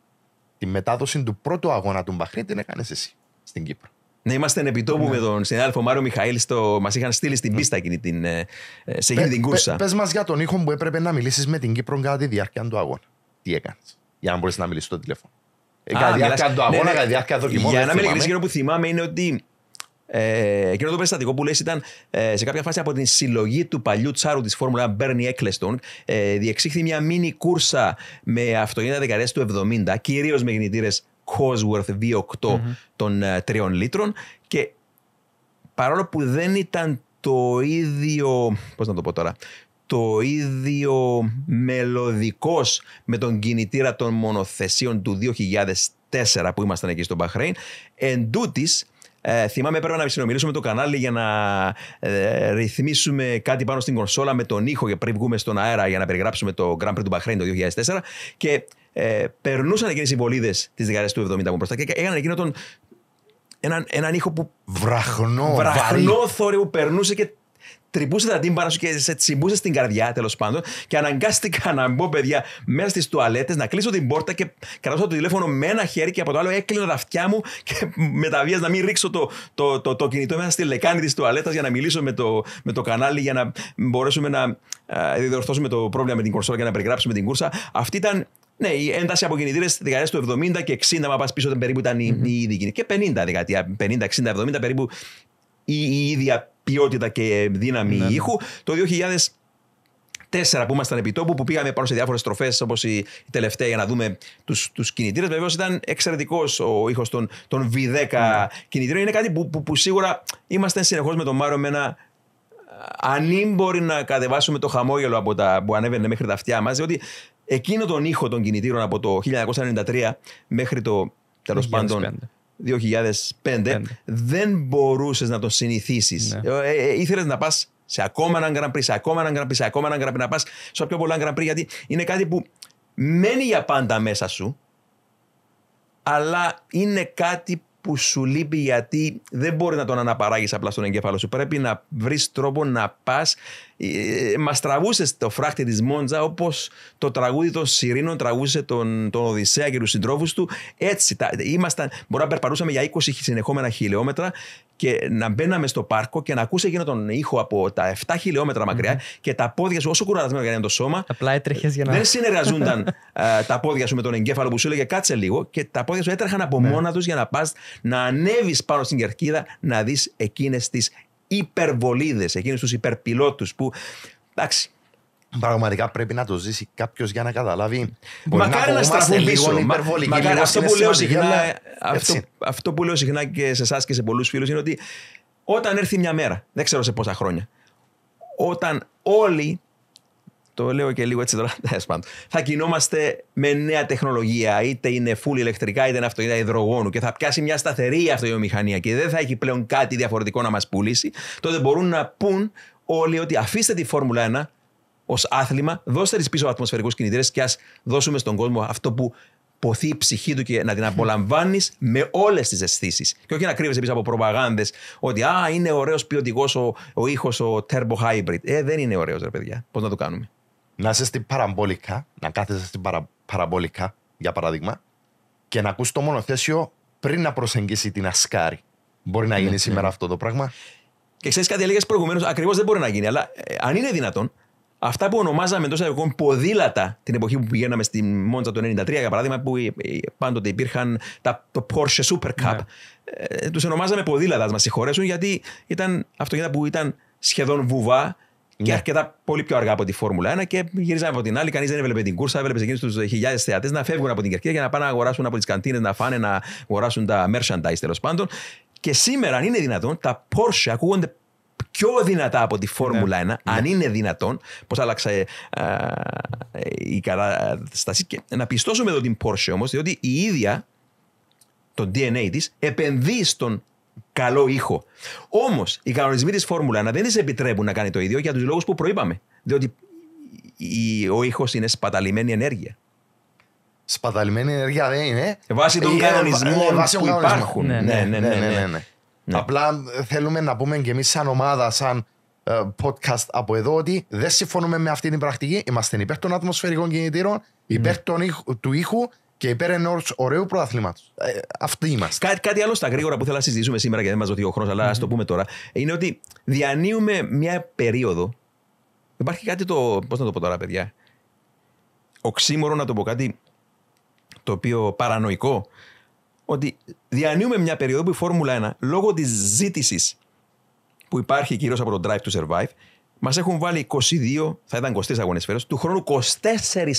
τη μετάδοση του πρώτου αγώνα του Μπαχρή την έκανες εσύ στην Κύπρο. Ναι, εν επιτόπου ναι. με τον συνάδελφο Μάριο Μιχαήλ. Στο... Μας είχαν στείλει στην πίστα εκείνη την, ε, ε, σε εκείνη την κούρσα. Πες μας για τον ήχο που έπρεπε να μιλήσεις με την Κύπρο κατά τη διάρκεια του αγώνα. Τι έκανες, για να μπορέσει να μιλήσεις στο τηλέφωνο. Ε, κατά τη διάρκεια του ναι, αγώνα, ναι. κατά τη διάρκεια δοκιμών. Για να είμαι ειλικρινής, εκείνο που θυμάμαι είναι ότι ε, εκείνο το περιστατικό που λες ήταν ε, σε κάποια φάση από την συλλογή του παλιού τσάρου της Φόρμουλα Μπέρνι Έκλεστον διεξήχθη μια μίνι κούρσα με αυτοκίνητα δεκαετίας του 70 κυρίως με κινητήρες Cosworth V8 των ε, τριών λίτρων και παρόλο που δεν ήταν το ίδιο, πώς να το πω τώρα, το ίδιο μελωδικός με τον κινητήρα των μονοθεσίων του 2004 που ήμασταν εκεί στο Μπαχρέιν, εν τούτης, ε, θυμάμαι πρέπει να συνομιλήσουμε το κανάλι για να ε, ρυθμίσουμε κάτι πάνω στην κονσόλα με τον ήχο για πριν βγούμε στον αέρα για να περιγράψουμε το Grand Prix του Bahrain το 2004 και ε, περνούσαν εκείνες οι βολίδες της δεκαετίας του 70 μου μπροστά και έκαναν εκείνο τον. Έναν, έναν ήχο που. Βραχνό. Βραχνό θόρυβο που περνούσε και τρυπούσε τα τύμπανα σου και σε τσιμπούσε στην καρδιά τέλος πάντων. Και αναγκάστηκα να μπω, παιδιά, μέσα στις τουαλέτες, να κλείσω την πόρτα και κρατούσα το τηλέφωνο με ένα χέρι και από το άλλο έκλεινα τα αυτιά μου και με τα βίας να μην ρίξω το, το, το, το, κινητό μέσα στη λεκάνη της τουαλέτας για να μιλήσω με το, με το κανάλι, για να μπορέσουμε να ε, διορθώσουμε το πρόβλημα με την κορσόρα και να περιγράψουμε την κούρσα. Αυτή ήταν ναι, η ένταση από κινητήρες στη δεκαετία του 70 και 60, μα πας πίσω, περίπου ήταν mm-hmm. η ίδια Και 50 δεκαετία, 50, 60, 70 περίπου η, ίδια ποιότητα και δύναμη mm-hmm. ήχου. Το 2004 τέσσερα που ήμασταν επί τόπου, που πήγαμε πάνω σε διάφορες στροφές όπως η τελευταία, για να δούμε τους κινητήρες. Βεβαίως ήταν εξαιρετικός ο ήχος των, των V10 mm. Ναι. κινητήρων. Είναι κάτι που, που, που σίγουρα είμαστε συνεχώς με τον Μάριο με ένα. Αν μπορεί να κατεβάσουμε το χαμόγελο από τα, που ανέβαινε μέχρι τα αυτιά μας, διότι εκείνο τον ήχο των κινητήρων από το 1993 μέχρι το τέλος πάντων 2005, δεν μπορούσες να τον συνηθίσεις. Ναι. Ε, ε, ε, ήθελες να πας σε ακόμα έναν Grand Prix, σε ακόμα έναν Grand σε ακόμα έναν Grand να πας σε πιο πολλά Grand Prix, γιατί είναι κάτι που μένει για πάντα μέσα σου, αλλά είναι κάτι που σου λείπει γιατί δεν μπορεί να τον αναπαράγεις απλά στον εγκέφαλο σου. Πρέπει να βρεις τρόπο να πας. Ε, μας τραγούσε το φράχτη της Μόντζα όπως το τραγούδι των Σιρήνων τραγούσε τον, τον Οδυσσέα και τους συντρόφους του. Έτσι, τα, ήμασταν, μπορεί να περπαρούσαμε για 20 συνεχόμενα χιλιόμετρα και να μπαίναμε στο πάρκο και να ακούσε εκείνο τον ήχο από τα 7 χιλιόμετρα και τα πόδια σου, όσο κουρασμένο για να είναι το σώμα. Απλά έτρεχες για να. Δεν συνεργαζούνταν τα πόδια σου με τον εγκέφαλο που σου έλεγε κάτσε λίγο και τα πόδια σου έτρεχαν από ναι. μόνα τους για να πας να ανέβεις πάνω στην κερκίδα να δεις εκείνες τις υπερβολίδες, εκείνους τους υπερπιλότους που. Εντάξει, Πραγματικά πρέπει να το ζήσει κάποιος για να καταλάβει. Μακάρι να στραφούν λίγο Μακάρι, αυτό, που λέω συχνά, αυτό, αυτό, που λέω συχνά και σε εσάς και σε πολλούς φίλους είναι ότι όταν έρθει μια μέρα, δεν ξέρω σε πόσα χρόνια, όταν όλοι το λέω και λίγο έτσι τώρα. θα κινούμαστε με νέα τεχνολογία, είτε είναι full ηλεκτρικά, είτε είναι αυτοκίνητα υδρογόνου και θα πιάσει μια σταθερή αυτοβιομηχανία και δεν θα έχει πλέον κάτι διαφορετικό να μας πουλήσει, τότε μπορούν να πούν όλοι ότι αφήστε τη Φόρμουλα 1 ως άθλημα, δώστε της πίσω ατμοσφαιρικούς κινητήρες και ας δώσουμε στον κόσμο αυτό που ποθεί η ψυχή του και να την απολαμβάνεις με όλες τις αισθήσεις. Και όχι να κρύβεσαι πίσω από προπαγάνδες ότι Α, είναι ωραίος ποιοτικός ο, ο ήχος ο Turbo Hybrid. Ε, δεν είναι ωραίος, ρε παιδιά. Πώς να το κάνουμε να είσαι στην παραμπόλικα, να κάθεσαι στην παρα, παραμπόλικα, για παράδειγμα, και να ακούς το μονοθέσιο πριν να προσεγγίσει την ασκάρη. Μπορεί να ναι, γίνει ναι, σήμερα ναι. αυτό το πράγμα. Και ξέρεις κάτι, έλεγες προηγουμένως, ακριβώς δεν μπορεί να γίνει, αλλά ε, αν είναι δυνατόν, αυτά που ονομάζαμε εντό εισαγωγικών ποδήλατα την εποχή που πηγαίναμε στη Μόντσα του 1993 για παράδειγμα, που ε, ε, πάντοτε υπήρχαν τα το Porsche Super Cup, ναι. ε, ε τους ονομάζαμε ποδήλατας, μας συγχωρέσουν, γιατί ήταν αυτοκίνητα που ήταν σχεδόν βουβά ναι. και αρκετά πολύ πιο αργά από τη Φόρμουλα 1 και γυρίζαμε από την άλλη. Κανείς δεν έβλεπε την κούρσα, έβλεπε εκείνους τους χιλιάδες θεατές να φεύγουν από την Κερκίδα για να πάνε να αγοράσουν από τις καντίνες, να φάνε, να αγοράσουν τα merchandise τέλος πάντων. Και σήμερα, αν είναι δυνατόν, τα Porsche ακούγονται πιο δυνατά από τη Φόρμουλα ναι. 1, ναι. αν είναι δυνατόν, πώς άλλαξε η κατάσταση. Και να πιστώσουμε εδώ την Porsche όμως, διότι η ίδια το DNA της επενδύει στον καλό ήχο. Όμως, οι κανονισμοί της Φόρμουλα να δεν τη επιτρέπουν να κάνει το ίδιο για τους λόγους που προείπαμε. Διότι ο ήχος είναι σπαταλημένη ενέργεια. Σπαταλημένη ενέργεια δεν είναι. Ε, βάσει των κανονισμών που υπάρχουν. Ναι, ναι, ναι. ναι, ναι, Απλά θέλουμε να πούμε και εμείς, σαν ομάδα, σαν ε, podcast από εδώ, ότι δεν συμφωνούμε με αυτή την πρακτική. Είμαστε υπέρ των ατμοσφαιρικών κινητήρων, υπέρ ναι. του ήχου και υπέρ ενό ωραίου προαθλήματος. Ε, αυτοί είμαστε. κάτι άλλο στα γρήγορα που θέλω να συζητήσουμε σήμερα και δεν μας δοθεί ο χρόνος, αλλά mm-hmm. το πούμε τώρα. Είναι ότι διανύουμε μια περίοδο. Υπάρχει κάτι το. Πώς να το πω τώρα, παιδιά. Οξύμορο να το πω κάτι το οποίο παρανοϊκό. Ότι διανύουμε μια περίοδο που η Φόρμουλα 1 λόγω της ζήτησης που υπάρχει κυρίως από το Drive to Survive Μας έχουν βάλει 22, θα ήταν 23 αγώνες φέτος, του χρόνου 24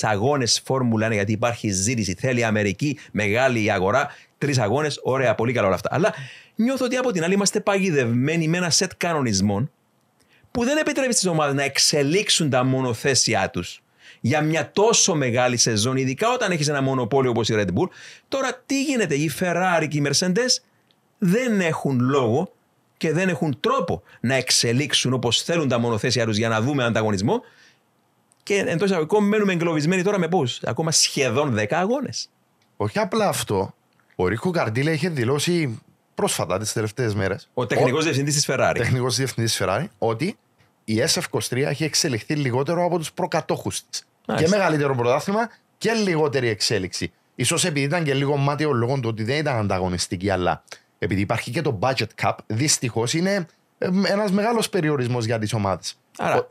αγώνε Φόρμουλα 1, γιατί υπάρχει ζήτηση. Θέλει η Αμερική, μεγάλη αγορά. Τρεις αγώνες, ωραία, πολύ καλά όλα αυτά. Αλλά νιώθω ότι από την άλλη είμαστε παγιδευμένοι με ένα σετ κανονισμών που δεν επιτρέπει στις ομάδες να εξελίξουν τα μονοθέσια τους για μια τόσο μεγάλη σεζόν, ειδικά όταν έχεις ένα μονοπόλιο όπως η Red Bull. Τώρα τι γίνεται, οι Ferrari και οι Mercedes δεν έχουν λόγο και δεν έχουν τρόπο να εξελίξουν όπως θέλουν τα μονοθέσια τους για να δούμε ανταγωνισμό. Και εντός εισαγωγικών μένουμε εγκλωβισμένοι τώρα με πού, ακόμα σχεδόν 10 αγώνες. Όχι απλά αυτό. Ο Ρίκο Καρντίλα είχε δηλώσει πρόσφατα τις τελευταίες μέρες. Ο τεχνικός ο... διευθυντής της Ferrari. Τεχνικός διευθυντής της Ferrari, ότι η SF23 έχει εξελιχθεί λιγότερο από τους προκατόχους της. Και μεγαλύτερο πρωτάθλημα και λιγότερη εξέλιξη. σω επειδή ήταν και λίγο μάτιο λόγω του ότι δεν ήταν ανταγωνιστική, αλλά επειδή υπάρχει και το budget cap, δυστυχώς είναι ε, ένας μεγάλος περιορισμός για τις ομάδες.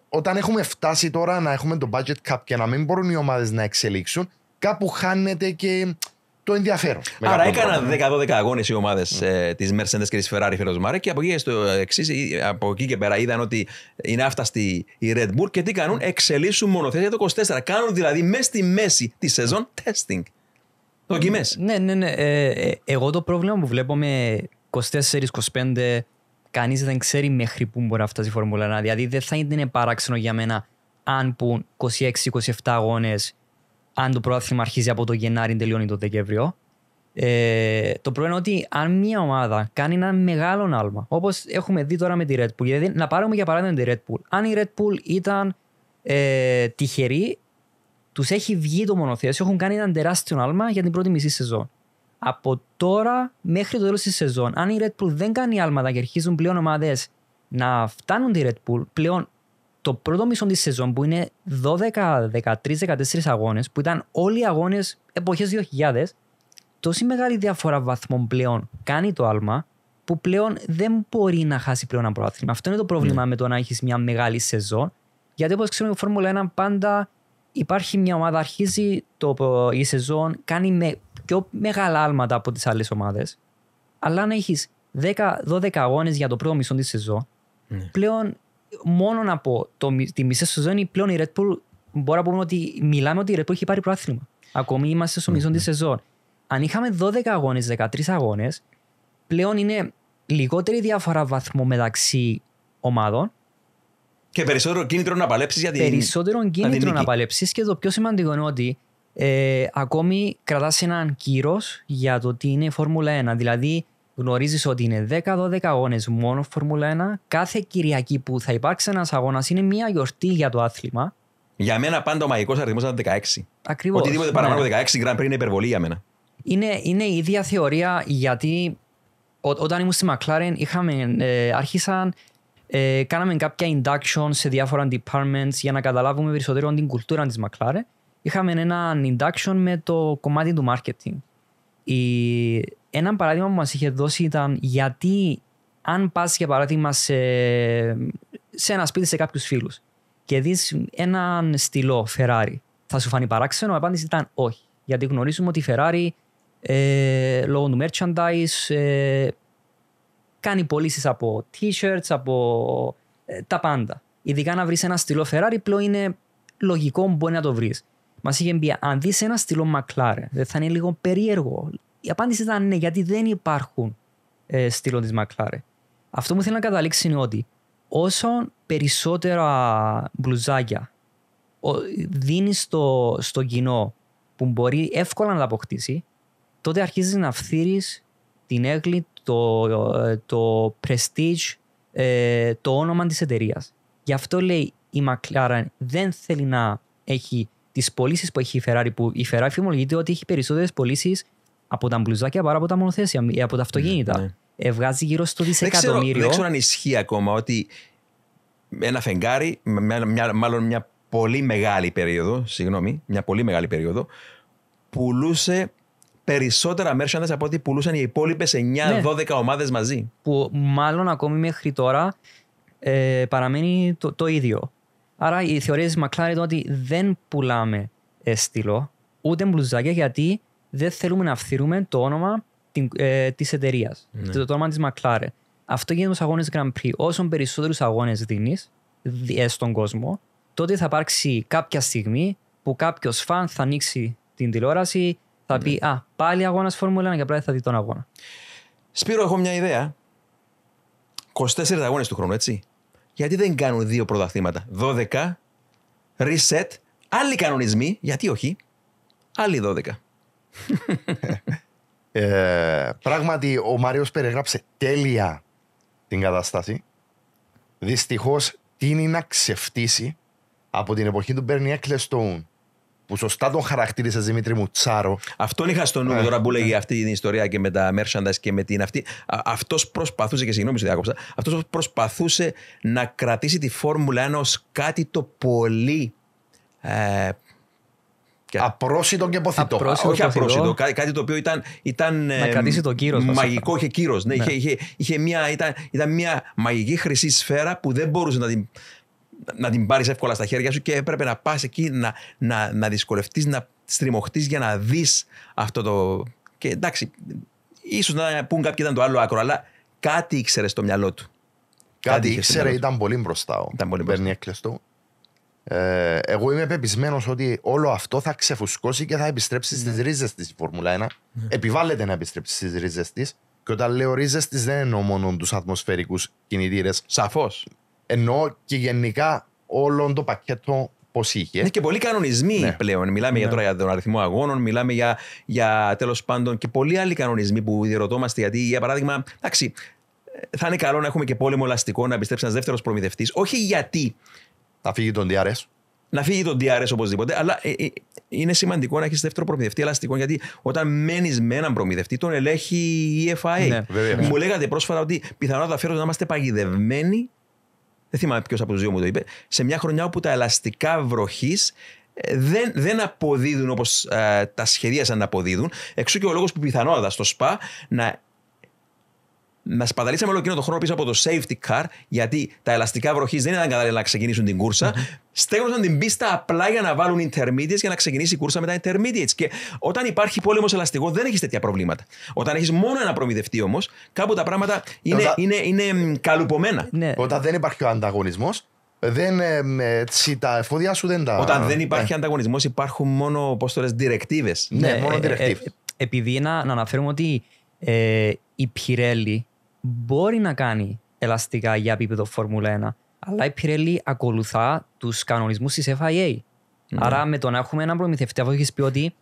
Όταν έχουμε φτάσει τώρα να έχουμε το budget cap και να μην μπορούν οι ομάδες να εξελίξουν, κάπου χάνεται και το ενδιαφέρον. Άρα έκαναν 10-12 αγώνες οι ομάδες ε, της Mercedes και της Ferrari φέτο Μάρε και από εκεί, στο ε, εκεί και πέρα είδαν ότι είναι άφταστη η Red Bull και τι κάνουν, εξελίσσουν για το 24. Κάνουν δηλαδή μέσα στη μέση τη σεζόν testing. Δοκιμέ. Ναι, ναι, ναι. Ε, ε, εγώ το πρόβλημα που βλέπω με 24-25 κανείς δεν ξέρει μέχρι πού μπορεί να φτάσει η Φόρμουλα 1. Δηλαδή δεν θα είναι παράξενο για μένα αν πουν 26-27 αγώνες, αν το πρόθυμα αρχίζει από το Γενάρη, τελειώνει το Δεκέμβριο. Ε, το πρόβλημα είναι ότι αν μια ομάδα κάνει ένα μεγάλο άλμα, όπως έχουμε δει τώρα με τη Red Bull, δηλαδή να πάρουμε για παράδειγμα τη Red Bull. Αν η Red Bull ήταν ε, τυχερή τους έχει βγει το μονοθέσιο, έχουν κάνει ένα τεράστιο άλμα για την πρώτη μισή σεζόν. Από τώρα μέχρι το τέλος της σεζόν, αν η Red Bull δεν κάνει άλματα και αρχίζουν πλέον ομάδες να φτάνουν τη Red Bull, πλέον το πρώτο μισό της σεζόν που είναι 12, 13, 14 αγώνες, που ήταν όλοι οι αγώνες εποχές 2000, τόση μεγάλη διαφορά βαθμών πλέον κάνει το άλμα, που πλέον δεν μπορεί να χάσει πλέον ένα πρόθυμα. Αυτό είναι το πρόβλημα ναι. με το να έχεις μια μεγάλη σεζόν. Γιατί όπως ξέρουμε, η Φόρμουλα 1 πάντα υπάρχει μια ομάδα, αρχίζει το, η σεζόν, κάνει με πιο μεγάλα άλματα από τις άλλες ομάδες. Αλλά αν έχεις 10-12 αγώνες για το πρώτο μισό της σεζόν, ναι. πλέον μόνο από το, τη μισή σεζόν, πλέον η Red Bull μπορεί να πούμε ότι μιλάμε ότι η Red Bull έχει πάρει πρόθυμα. Ακόμη είμαστε στο μισό της ναι. σεζόν. Αν είχαμε 12 αγώνε, 13 αγώνες, πλέον είναι λιγότερη διαφορά βαθμό μεταξύ ομάδων και περισσότερο κίνητρο να παλέψεις για την Περισσότερο κίνητρο να παλέψεις και το πιο σημαντικό είναι ότι ε, ακόμη κρατάς έναν κύρος για το τι είναι η Φόρμουλα 1. Δηλαδή, γνωρίζεις ότι είναι 10-12 αγώνες μόνο Φόρμουλα 1. Κάθε Κυριακή που θα υπάρξει ένας αγώνας είναι μια γιορτή για το άθλημα. Για μένα πάντα ο μαγικός αριθμός ήταν 16. Ακριβώς. Οτιδήποτε παραπάνω ναι. από 16 γράμμα είναι υπερβολή για μένα. Είναι, είναι η ίδια θεωρία γιατί ό, όταν ήμουν στη Μακλάρεν είχαμε, ε, άρχισαν ε, κάναμε κάποια induction σε διάφορα departments για να καταλάβουμε περισσότερο την κουλτούρα της Μακλάρε. Είχαμε ένα induction με το κομμάτι του marketing. Ένα παράδειγμα που μας είχε δώσει ήταν γιατί αν πας για παράδειγμα σε, ένα σπίτι σε κάποιους φίλους. και δεις έναν στυλό Ferrari, θα σου φανεί παράξενο, η απάντηση ήταν όχι. Γιατί γνωρίζουμε ότι η Ferrari ε, λόγω του merchandise ε, κάνει πωλήσεις από t-shirts, από ε, τα πάντα. Ειδικά να βρεις ένα στυλό Ferrari πλέον είναι λογικό που μπορεί να το βρεις. Μας είχε πει, αν δεις ένα στυλό McLaren, δεν θα είναι λίγο περίεργο. Η απάντηση ήταν ναι, γιατί δεν υπάρχουν ε, στυλό της McLaren. Αυτό που θέλω να καταλήξει είναι ότι όσο περισσότερα μπλουζάκια δίνεις στο, στο κοινό που μπορεί εύκολα να τα αποκτήσει, τότε αρχίζεις να φθείρεις την έγκλη, το, ε, το prestige, ε, το όνομα της εταιρείας. Γι' αυτό λέει η McLaren δεν θέλει να έχει τις πωλήσεις που έχει η Ferrari, που η Ferrari φημολογείται ότι έχει περισσότερες πωλήσεις από τα μπλουζάκια παρά από τα μονοθέσια, ή από τα αυτοκίνητα. Mm, βγάζει γύρω στο δισεκατομμύριο. Δεν ξέρω, δεν ξέρω αν ισχύει ακόμα ότι ένα φεγγάρι, μια, μια, μάλλον μια πολύ μεγάλη περίοδο, συγγνώμη, μια πολύ μεγάλη περίοδο, πουλούσε περισσότερα merchandise από ό,τι πουλούσαν οι υπόλοιπες 9-12 ναι. ομάδες μαζί. Που μάλλον ακόμη μέχρι τώρα ε, παραμένει το, το ίδιο. Άρα η θεωρία της McLaren είναι ότι δεν πουλάμε έστειλο, ούτε μπλουζάκια, γιατί δεν θέλουμε να αυθύρουμε το όνομα ε, της εταιρείας. Ναι. Το, το όνομα της McLaren. Αυτό γίνεται στους αγώνες Grand Prix. Όσο περισσότερους αγώνες δίνεις ε, στον κόσμο, τότε θα υπάρξει κάποια στιγμή που κάποιος φαν θα ανοίξει την τηλεόραση θα ναι. πει Α, πάλι αγώνας Φόρμουλα 1 και απλά θα δει τον αγώνα. Σπύρο, έχω μια ιδέα. 24 αγώνες του χρόνου, έτσι. Γιατί δεν κάνουν δύο πρωταθλήματα. 12, reset, άλλοι κανονισμοί. Γιατί όχι. Άλλοι 12. ε, πράγματι, ο Μάριος περιγράψε τέλεια την κατάσταση. Δυστυχώς τίνει να ξεφτύσει από την εποχή του Μπέρνι Έκλεστον που σωστά τον χαρακτήρισε Δημήτρη μου Τσάρο. Αυτόν είχα στο νου ε, τώρα που ναι. λέγει αυτή την ιστορία και με τα merchandise και με την αυτή. Αυτός προσπαθούσε, και συγγνώμη, διάκοψα. Αυτός προσπαθούσε να κρατήσει τη φόρμουλα ενό κάτι το πολύ. Ε, και... Απρόσιτο και ποθητό. Απρόσιτο, Όχι απρόσιτο. Κάτι, κάτι το οποίο ήταν. ήταν να κρατήσει το κύρο. Μαγικό, είχε κύρος. Ναι, ναι. Είχε, είχε, είχε μια, ήταν, ήταν μια μαγική χρυσή σφαίρα που δεν μπορούσε να την να την πάρεις εύκολα στα χέρια σου και έπρεπε να πας εκεί να, να, να δυσκολευτείς, να στριμωχτείς για να δεις αυτό το. Και εντάξει, ίσως να πούν κάποιοι ήταν το άλλο άκρο, αλλά κάτι ήξερε στο μυαλό του. Κάτι, κάτι ήξερε, ήταν πολύ μπροστά. Ήταν πολύ μπροστά. Ε, εγώ είμαι πεπισμένος ότι όλο αυτό θα ξεφουσκώσει και θα επιστρέψει στις ναι. ρίζες της η Φόρμουλα 1. Ναι. Επιβάλλεται να επιστρέψει στις ρίζες της. Και όταν λέω ρίζες της, δεν εννοώ μόνο τους ατμοσφαιρικούς κινητήρες. Σαφώς ενώ και γενικά όλο το πακέτο πώς είχε. Ναι, και πολλοί κανονισμοί ναι. πλέον. Μιλάμε για, ναι. τώρα για τον αριθμό αγώνων, μιλάμε για, για τέλος πάντων και πολλοί άλλοι κανονισμοί που διερωτόμαστε. Γιατί, για παράδειγμα, εντάξει, θα είναι καλό να έχουμε και πόλεμο ελαστικό να πιστέψει ένας δεύτερος προμηθευτής. Όχι γιατί. Θα φύγει τον DRS. Να φύγει τον DRS οπωσδήποτε, αλλά ε, ε, είναι σημαντικό να έχεις δεύτερο προμηθευτή ελαστικό, Γιατί όταν μένεις με έναν προμηθευτή, τον ελέγχει η FIA. Ναι, Μου λέγατε πρόσφατα ότι πιθανότατα φέρω να είμαστε παγιδευμένοι δεν θυμάμαι ποιος από τους δύο μου το είπε, σε μια χρονιά όπου τα ελαστικά βροχής ε, δεν, δεν αποδίδουν όπως ε, τα σχεδίασαν να αποδίδουν. Εξού και ο λόγος που πιθανότατα στο ΣΠΑ να να σπαταλήσαμε όλο εκείνο τον χρόνο πίσω από το safety car, γιατί τα ελαστικά βροχής δεν ήταν κατάλληλα να ξεκινήσουν την κουρσα mm-hmm. Στέγνωσαν την πίστα απλά για να βάλουν intermediates για να ξεκινήσει η κούρσα με τα intermediates. Και όταν υπάρχει πόλεμος ελαστικό, δεν έχεις τέτοια προβλήματα. Όταν έχεις μόνο ένα προμηθευτή όμως, κάπου τα πράγματα είναι, Όταν... είναι, είναι καλουπωμένα. Ναι. Όταν δεν υπάρχει ο ανταγωνισμός, δεν, ε, τα εφόδια σου δεν τα. Όταν δεν υπάρχει ε. Ναι. ανταγωνισμός, υπάρχουν μόνο πώς directives. Ναι, ναι, μόνο ε, ε, ε, επειδή να, να αναφέρουμε ότι η Πιρέλη μπορεί να κάνει ελαστικά για επίπεδο Φόρμουλα 1. Αλλά η Πιρελή ακολουθά τους κανονισμούς της FIA. Ναι. Άρα με το να έχουμε έναν προμηθευτή, αφού έχεις πει ότι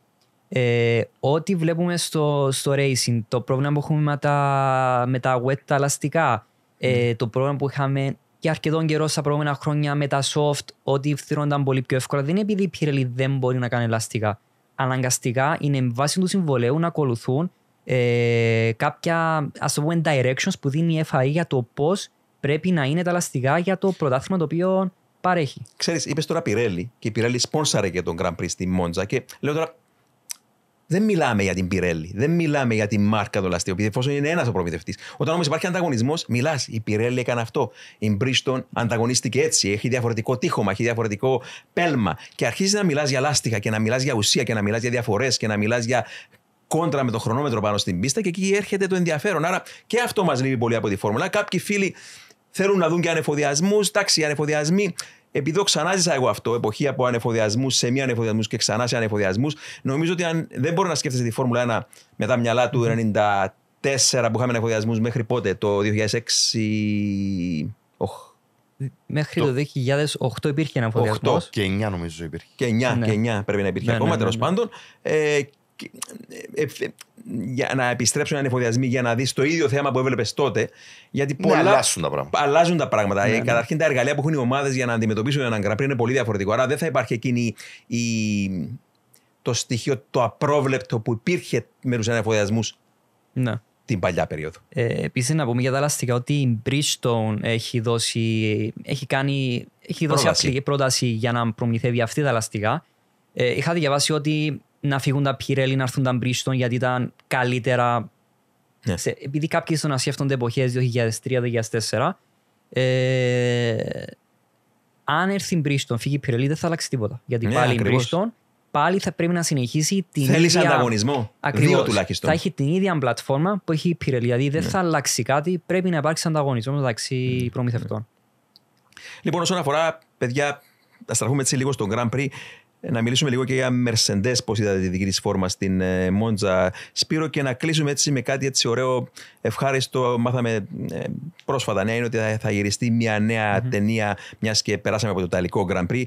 ε, ό,τι βλέπουμε στο, στο racing, το πρόβλημα που έχουμε με τα, με τα wet τα ελαστικά, ε, ναι. το πρόβλημα που είχαμε και αρκετό καιρό στα προηγούμενα χρόνια με τα soft, ότι φθήρονταν πολύ πιο εύκολα, δεν είναι επειδή η Πιρελή δεν μπορεί να κάνει ελαστικά. Αναγκαστικά είναι με βάση του συμβολέου να ακολουθούν ε, κάποια ας το πούμε directions που δίνει η FAE για το πώς πρέπει να είναι τα λαστικά για το πρωτάθλημα το οποίο παρέχει. Ξέρεις, είπες τώρα Πιρέλη και η Πιρέλη σπόνσαρε και τον Grand Prix στη Μόντζα και λέω τώρα δεν μιλάμε για την Πιρέλη, δεν μιλάμε για τη μάρκα του λαστιού, εφόσον είναι ένας ο προμηθευτής. Όταν όμως υπάρχει ανταγωνισμός, μιλάς. Η Πιρέλη έκανε αυτό. Η Μπρίστον ανταγωνίστηκε έτσι. Έχει διαφορετικό τείχομα, έχει διαφορετικό πέλμα. Και αρχίζει να μιλάς για λάστιχα και να μιλάς για ουσία και να μιλάς για διαφορές και να μιλάς για κόντρα με το χρονόμετρο πάνω στην πίστα και εκεί έρχεται το ενδιαφέρον. Άρα και αυτό μας λείπει πολύ από τη φόρμουλα. Κάποιοι φίλοι θέλουν να δουν και ανεφοδιασμούς. Εντάξει, οι ανεφοδιασμοί επειδή ξανά ζήσα εγώ αυτό, εποχή από ανεφοδιασμούς σε μη ανεφοδιασμούς και ξανά σε ανεφοδιασμούς, νομίζω ότι αν δεν μπορεί να σκέφτεσαι τη Φόρμουλα 1 με τα μυαλά του 94 που είχαμε ανεφοδιασμούς μέχρι πότε, το 2006. Oh. Μέχρι το, το 2008 υπήρχε ανεφοδιασμό. 8 και 9 νομίζω υπήρχε. Και 9, ναι. και 9 πρέπει να υπήρχε ναι, ακόμα ναι, ναι τέλος ναι. πάντων. Ε, ε, ε, ε, για να επιστρέψουν οι ανεφοδιασμοί για να δεις το ίδιο θέμα που έβλεπες τότε. Γιατί ναι, πολλά αλλάζουν τα πράγματα. Αλλάζουν τα πράγματα. Ναι, ναι. Καταρχήν τα εργαλεία που έχουν οι ομάδες για να αντιμετωπίσουν έναν γκραπρί είναι πολύ διαφορετικό. Άρα δεν θα υπάρχει εκείνη η, το στοιχείο το απρόβλεπτο που υπήρχε με τους ανεφοδιασμούς ναι. την παλιά περίοδο. Ε, Επίσης, να πούμε για τα λαστικά ότι η Bridgestone έχει δώσει, έχει κάνει, έχει δώσει πρόταση. πρόταση για να προμηθεύει αυτή τα λαστικά. Ε, είχα διαβάσει ότι να φύγουν τα Πιρέλη να έρθουν τα Μπρίστον γιατί ήταν καλύτερα. Ναι. Σε, επειδή κάποιοι στον να σκέφτονται εποχέ 2003-2004, ε, αν έρθει η Μπρίστον, φύγει η Πιρέλη, δεν θα αλλάξει τίποτα. Γιατί ναι, πάλι η Μπρίστον πάλι θα πρέπει να συνεχίσει την Θέλεις ίδια. Θέλει ανταγωνισμό. Ακριβώ Δύο τουλάχιστον. Θα έχει την ίδια πλατφόρμα που έχει η Πιρέλη. Δηλαδή δεν ναι. θα αλλάξει κάτι. Πρέπει να υπάρξει ανταγωνισμό μεταξύ mm. προμηθευτών. Λοιπόν, όσον αφορά, παιδιά, θα στραφούμε έτσι λίγο στον Grand Prix. Ε, να μιλήσουμε λίγο και για Mercedes, πώς είδατε τη δική της φόρμα στην Μόντζα ε, Σπύρο και να κλείσουμε έτσι με κάτι έτσι ωραίο, ευχάριστο. Μάθαμε ε, πρόσφατα νέα είναι ότι θα γυριστεί μια νεα ταινία, μιας και περάσαμε από το Ιταλικό Grand Prix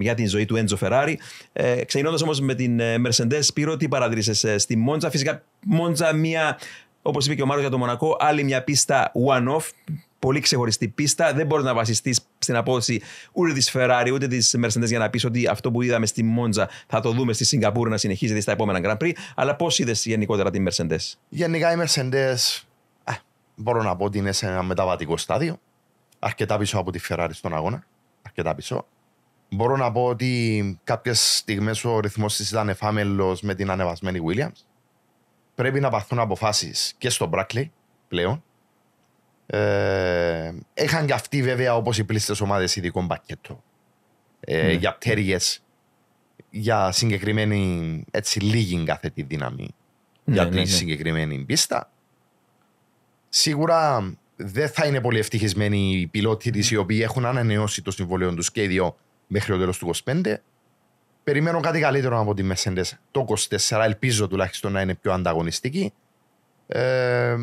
για την ζωή του Έντζο Φεράρι. Ε, Ξεκινώντας όμως με την Mercedes, Σπύρο, τι παρατηρήσε στη Μόντζα. Φυσικά, Μόντζα, μια, όπως είπε και ο Μάρος για το Μονακό, άλλη μια πίστα one-off πολύ ξεχωριστή πίστα. Δεν μπορείς να βασιστείς στην απόδοση ούτε της Ferrari ούτε της Mercedes για να πεις ότι αυτό που είδαμε στη Μόντζα θα το δούμε στη Σιγκαπούρη να συνεχίζεται στα επόμενα Grand Prix. Αλλά πώς είδες γενικότερα τη Mercedes. Γενικά η Mercedes ε, μπορώ να πω ότι είναι σε ένα μεταβατικό στάδιο. Αρκετά πίσω από τη Ferrari στον αγώνα. Αρκετά πίσω. Μπορώ να πω ότι κάποιες στιγμές ο ρυθμός της ήταν εφάμελος με την ανεβασμένη Williams. Πρέπει να πάρθουν αποφάσεις και στο Μπράκλι πλέον Έχαν ε, είχαν και αυτοί βέβαια όπως οι πλήστες ομάδες ειδικό μπακέτο. Ε, ναι. Για πτέρυγε, για συγκεκριμένη έτσι λίγη καθετή δύναμη ναι, για τη ναι, συγκεκριμένη πίστα. Σίγουρα δεν θα είναι πολύ ευτυχισμένοι οι πιλότοι της οι οποίοι έχουν ανανεώσει το συμβόλαιο του και δύο μέχρι το τέλος του 25. Περιμένω κάτι καλύτερο από τη Mercedes το 24. Ελπίζω τουλάχιστον να είναι πιο ανταγωνιστική. Ε,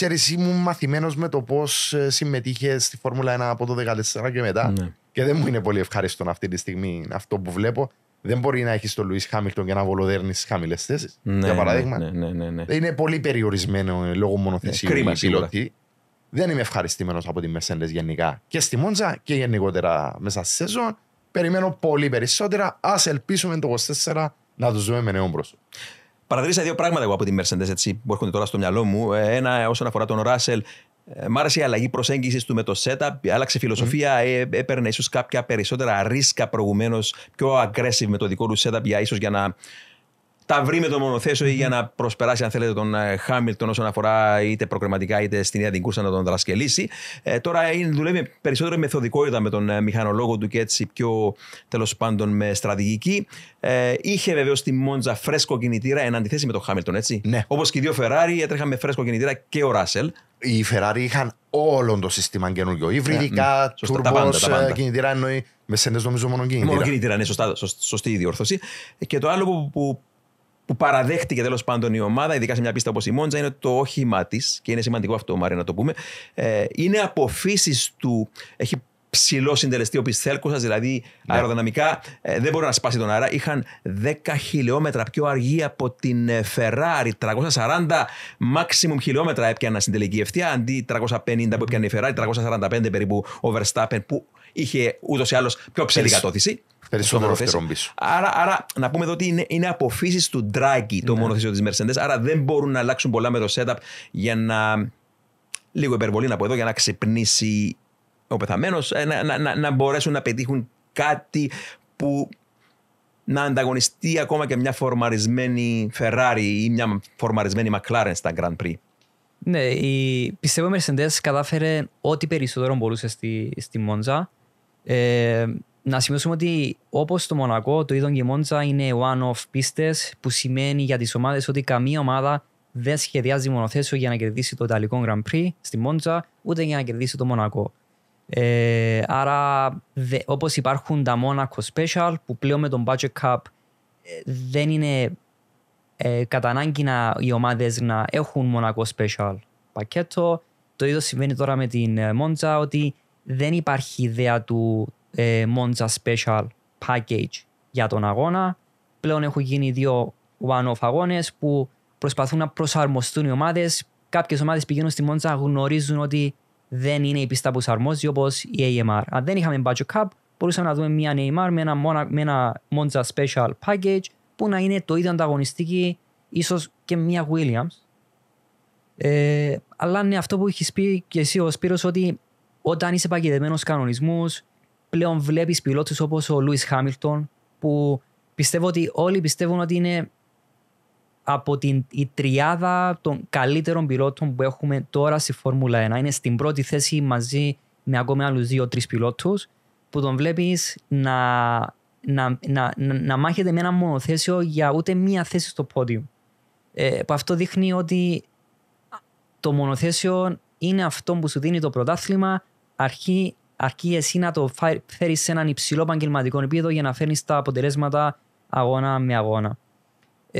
Ξέρεις, ήμουν μαθημένος με το πώς ε, συμμετείχε στη Φόρμουλα 1 από το 2014 και μετά. Ναι. Και δεν μου είναι πολύ ευχάριστο αυτή τη στιγμή αυτό που βλέπω. Δεν μπορεί να έχεις τον Λουί Χάμιλτον και να βολοδέρνεις στι χαμηλές θέσεις. Ναι, για παράδειγμα. Ναι, ναι, ναι, ναι. Είναι πολύ περιορισμένο ε, λόγω μονοθεσίου ναι, πιλωτή. Δεν είμαι ευχαριστημένος από τη Mercedes γενικά. Και στη Μόντζα και γενικότερα μέσα στη σεζόν. Περιμένω πολύ περισσότερα. Ας ελπίσουμε το 24 να τους δούμε με νέο μπροστά. Παρατηρήσα δύο πράγματα εγώ από τη Mercedes έτσι, που έρχονται τώρα στο μυαλό μου. Ε, ένα όσον αφορά τον Ράσελ. Μ' άρεσε η αλλαγή προσέγγισης του με το setup. Άλλαξε φιλοσοφία, ε, έπαιρνε ίσως κάποια περισσότερα ρίσκα προηγουμένως, πιο aggressive με το δικό του setup, για ίσως για να τα βρει με το μονοθέσιο mm-hmm. για να προσπεράσει, αν θέλετε, τον ε, Χάμιλτον όσον αφορά είτε προκριματικά είτε στην ίδια την κούρσα να τον δρασκελίσει. Ε, τώρα είναι, δουλεύει περισσότερο με μεθοδικότητα με τον ε, μηχανολόγο του και έτσι πιο τέλος πάντων με στρατηγική. Ε, είχε βεβαίως τη Μόντζα φρέσκο κινητήρα εν με τον Χάμιλτον, έτσι. Ναι. Όπως και οι δύο Φεράρι έτρεχαν με φρέσκο κινητήρα και ο Ράσελ. Οι Φεράρι είχαν όλο το σύστημα καινούριο. Υβριδικά, yeah, ναι, ε, κινητήρα εννοεί. Με σέντε νομίζω μόνο κινητήρα. ναι, σωστά, σωστή η διόρθωση. Και το άλλο που που παραδέχτηκε τέλος πάντων η ομάδα, ειδικά σε μια πίστα όπως η Μόντζα, είναι το όχημά της, και είναι σημαντικό αυτό, Μάρια, να το πούμε, ε, είναι αποφύσει του. Έχει ψηλό συντελεστή, ο σα, δηλαδή ναι. αεροδυναμικά ε, δεν μπορεί να σπάσει τον αέρα. Είχαν 10 χιλιόμετρα πιο αργή από την ε, Ferrari. 340 maximum χιλιόμετρα έπιαναν στην τελική ευθεία, αντί 350 που έπιανε η Ferrari, 345 περίπου ο Verstappen που είχε ούτως ή άλλως πιο ψηλή κατώθηση. Περισσότερο πίσω. Άρα, άρα, να πούμε εδώ ότι είναι, είναι αποφύσεις του Ντράγκη το ναι. μονοθέσιο της Mercedes. Άρα δεν μπορούν να αλλάξουν πολλά με το setup για να. Λίγο υπερβολή από εδώ για να ξυπνήσει ο πεθαμένος ε, να, να, να, να μπορέσουν να πετύχουν κάτι που να ανταγωνιστεί ακόμα και μια φορμαρισμένη Ferrari ή μια φορμαρισμένη McLaren στα Grand Prix. Ναι, η, πιστεύω η Mercedes κατάφερε ό,τι περισσότερο μπορούσε στη, στη Μόντζα. Ε, να σημειώσουμε ότι όπως το Μονακό, το είδον και η Μόντζα είναι one-off πίστε, που σημαίνει για τις ομάδες ότι καμία ομάδα δεν σχεδιάζει μονοθέσιο για να κερδίσει το Ιταλικό Grand Prix στη Μόντζα, ούτε για να κερδίσει το Μονακό. Ε, άρα, δε, όπως υπάρχουν τα Monaco Special, που πλέον με τον Budget Cup ε, δεν είναι ε, να, οι ομάδες να έχουν Monaco Special πακέτο. Το ίδιο συμβαίνει τώρα με την ε, Monza, ότι δεν υπάρχει ιδέα του ε, Monza Special Package για τον αγώνα. Πλέον έχουν γίνει δύο one-off αγώνες που προσπαθούν να προσαρμοστούν οι ομάδες. Κάποιες ομάδες πηγαίνουν στη Monza, γνωρίζουν ότι δεν είναι η πίστα που σαρμόζει όπως η AMR. Αν δεν είχαμε budget cap, μπορούσαμε να δούμε μια AMR με ένα, με ένα Monza Special Package που να είναι το ίδιο ανταγωνιστική, ίσως και μια Williams. Ε, αλλά είναι αυτό που έχεις πει και εσύ ο Σπύρος ότι όταν είσαι παγιδευμένος κανονισμούς, πλέον βλέπεις πιλότους όπως ο Λούι Χάμιλτον, που πιστεύω ότι όλοι πιστεύουν ότι είναι από την η τριάδα των καλύτερων πιλότων που έχουμε τώρα στη Φόρμουλα 1. Είναι στην πρώτη θέση μαζί με ακόμη άλλους δύο-τρει πιλότους που τον βλέπεις να, να, να, να, μάχεται με ένα μονοθέσιο για ούτε μία θέση στο πόντιο. Ε, που αυτό δείχνει ότι το μονοθέσιο είναι αυτό που σου δίνει το πρωτάθλημα αρχή αρκεί εσύ να το φέρεις σε έναν υψηλό επαγγελματικό επίπεδο για να φέρνεις τα αποτελέσματα αγώνα με αγώνα.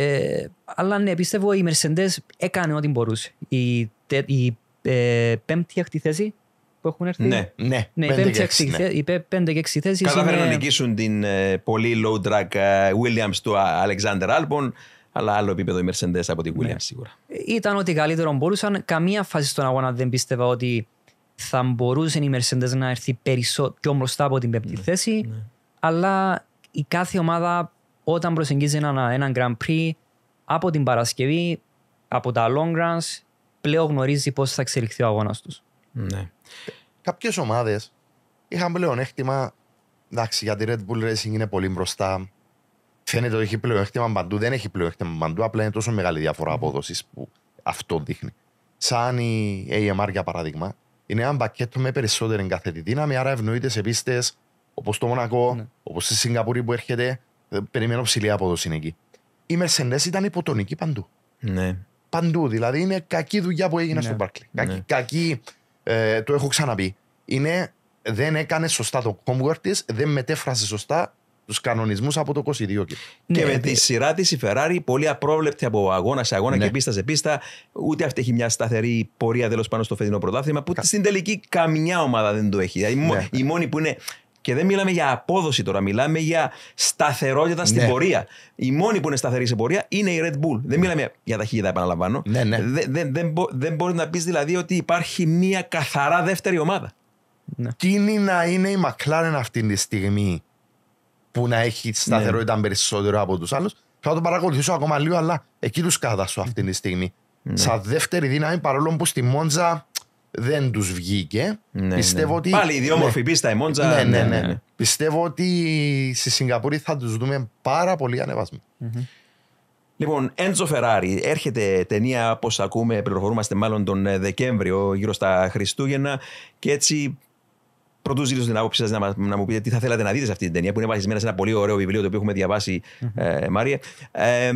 Ε, αλλά ναι, πιστεύω η Mercedes έκανε ό,τι μπορούσε. Η, τε, η ε, πέμπτη έκτη θέση που έχουν έρθει. Ναι, ναι. ναι, πέμπτη και έξι, ναι. Οι πέντε και έξι θέσεις Καταφέραν είναι... να νικήσουν την ε, πολύ low track ε, Williams του Alexander Albon αλλά άλλο επίπεδο οι Mercedes από τη ναι. Williams ναι. σίγουρα. Ήταν ότι καλύτερο μπορούσαν. Καμία φάση στον αγώνα δεν πίστευα ότι θα μπορούσε η Mercedes να έρθει περισσότερο πιο μπροστά από την πέμπτη ναι, θέση. Ναι. Αλλά η κάθε ομάδα όταν προσεγγίζει ένα, έναν Grand Prix από την Παρασκευή, από τα long runs, πλέον γνωρίζει πώς θα εξελιχθεί ο αγώνας τους. Ναι. Κάποιες ομάδες είχαν πλέον έκτημα. Εντάξει, γιατί η Red Bull Racing είναι πολύ μπροστά. Φαίνεται ότι έχει πλέον έκτημα παντού. Δεν έχει πλέον έκτημα παντού. Απλά είναι τόσο μεγάλη διαφορά απόδοσης που αυτό δείχνει. Σαν η AMR για παράδειγμα, είναι ένα πακέτο με περισσότερη εγκαθετή δύναμη. Άρα ευνοείται σε πίστες όπως το Μονακό, ναι. όπως η Σιγκαπούρη που έρχεται, ε, περιμένω ψηλή απόδοση εκεί. Η Mercedes ήταν υποτονική παντού. Ναι. Παντού. Δηλαδή είναι κακή δουλειά που έγινε ναι. στον Barclay. Ναι. Κακή, ναι. κακή ε, το έχω ξαναπεί. Είναι, δεν έκανε σωστά το homework της, δεν μετέφρασε σωστά τους κανονισμούς από το 22. Ναι, και με τη σειρά της η Ferrari πολύ απρόβλεπτη από αγώνα σε αγώνα ναι. και πίστα σε πίστα. Ούτε αυτή έχει μια σταθερή πορεία τέλος πάνω στο φετινό πρωτάθλημα που Κα... στην τελική καμιά ομάδα δεν το έχει. Δηλαδή, ναι. Η μόνη που είναι και δεν μιλάμε για απόδοση τώρα, μιλάμε για σταθερότητα στην ναι. πορεία. Η μόνη που είναι σταθερή σε πορεία είναι η Red Bull. Δεν ναι. μιλάμε για ταχύτητα, επαναλαμβάνω. Ναι, ναι. Δεν, δεν, δεν μπορείς να πεις δηλαδή ότι υπάρχει μία καθαρά δεύτερη ομάδα. Ναι. Κίνη να είναι η McLaren αυτή τη στιγμή που να έχει ναι. σταθερότητα ναι. περισσότερο από τους άλλους. Θα το παρακολουθήσω ακόμα λίγο, αλλά εκεί τους κάδασου αυτή τη στιγμή. Ναι. Σαν δεύτερη δύναμη, παρόλο που στη Μόντζα δεν τους βγήκε. Ναι, ναι. Πιστεύω ότι. Πάλι η διόμορφη ναι. πίστα, η Μόντζα. Ναι, ναι, ναι. Πιστεύω ότι στη Σιγκαπούρη θα τους δούμε πάρα πολύ Λοιπόν, Έντζο Φεράρι, έρχεται ταινία, όπως ακούμε, πληροφορούμαστε μάλλον τον ε, Δεκέμβριο, γύρω στα Χριστούγεννα. Και έτσι Πρωτού ζήτω την άποψή σας να, να μου πείτε τι θα θέλατε να δείτε σε αυτή την ταινία, που είναι βασισμένη σε ένα πολύ ωραίο βιβλίο το οποίο έχουμε διαβάσει, mm-hmm. ε, Μάρια. Ε,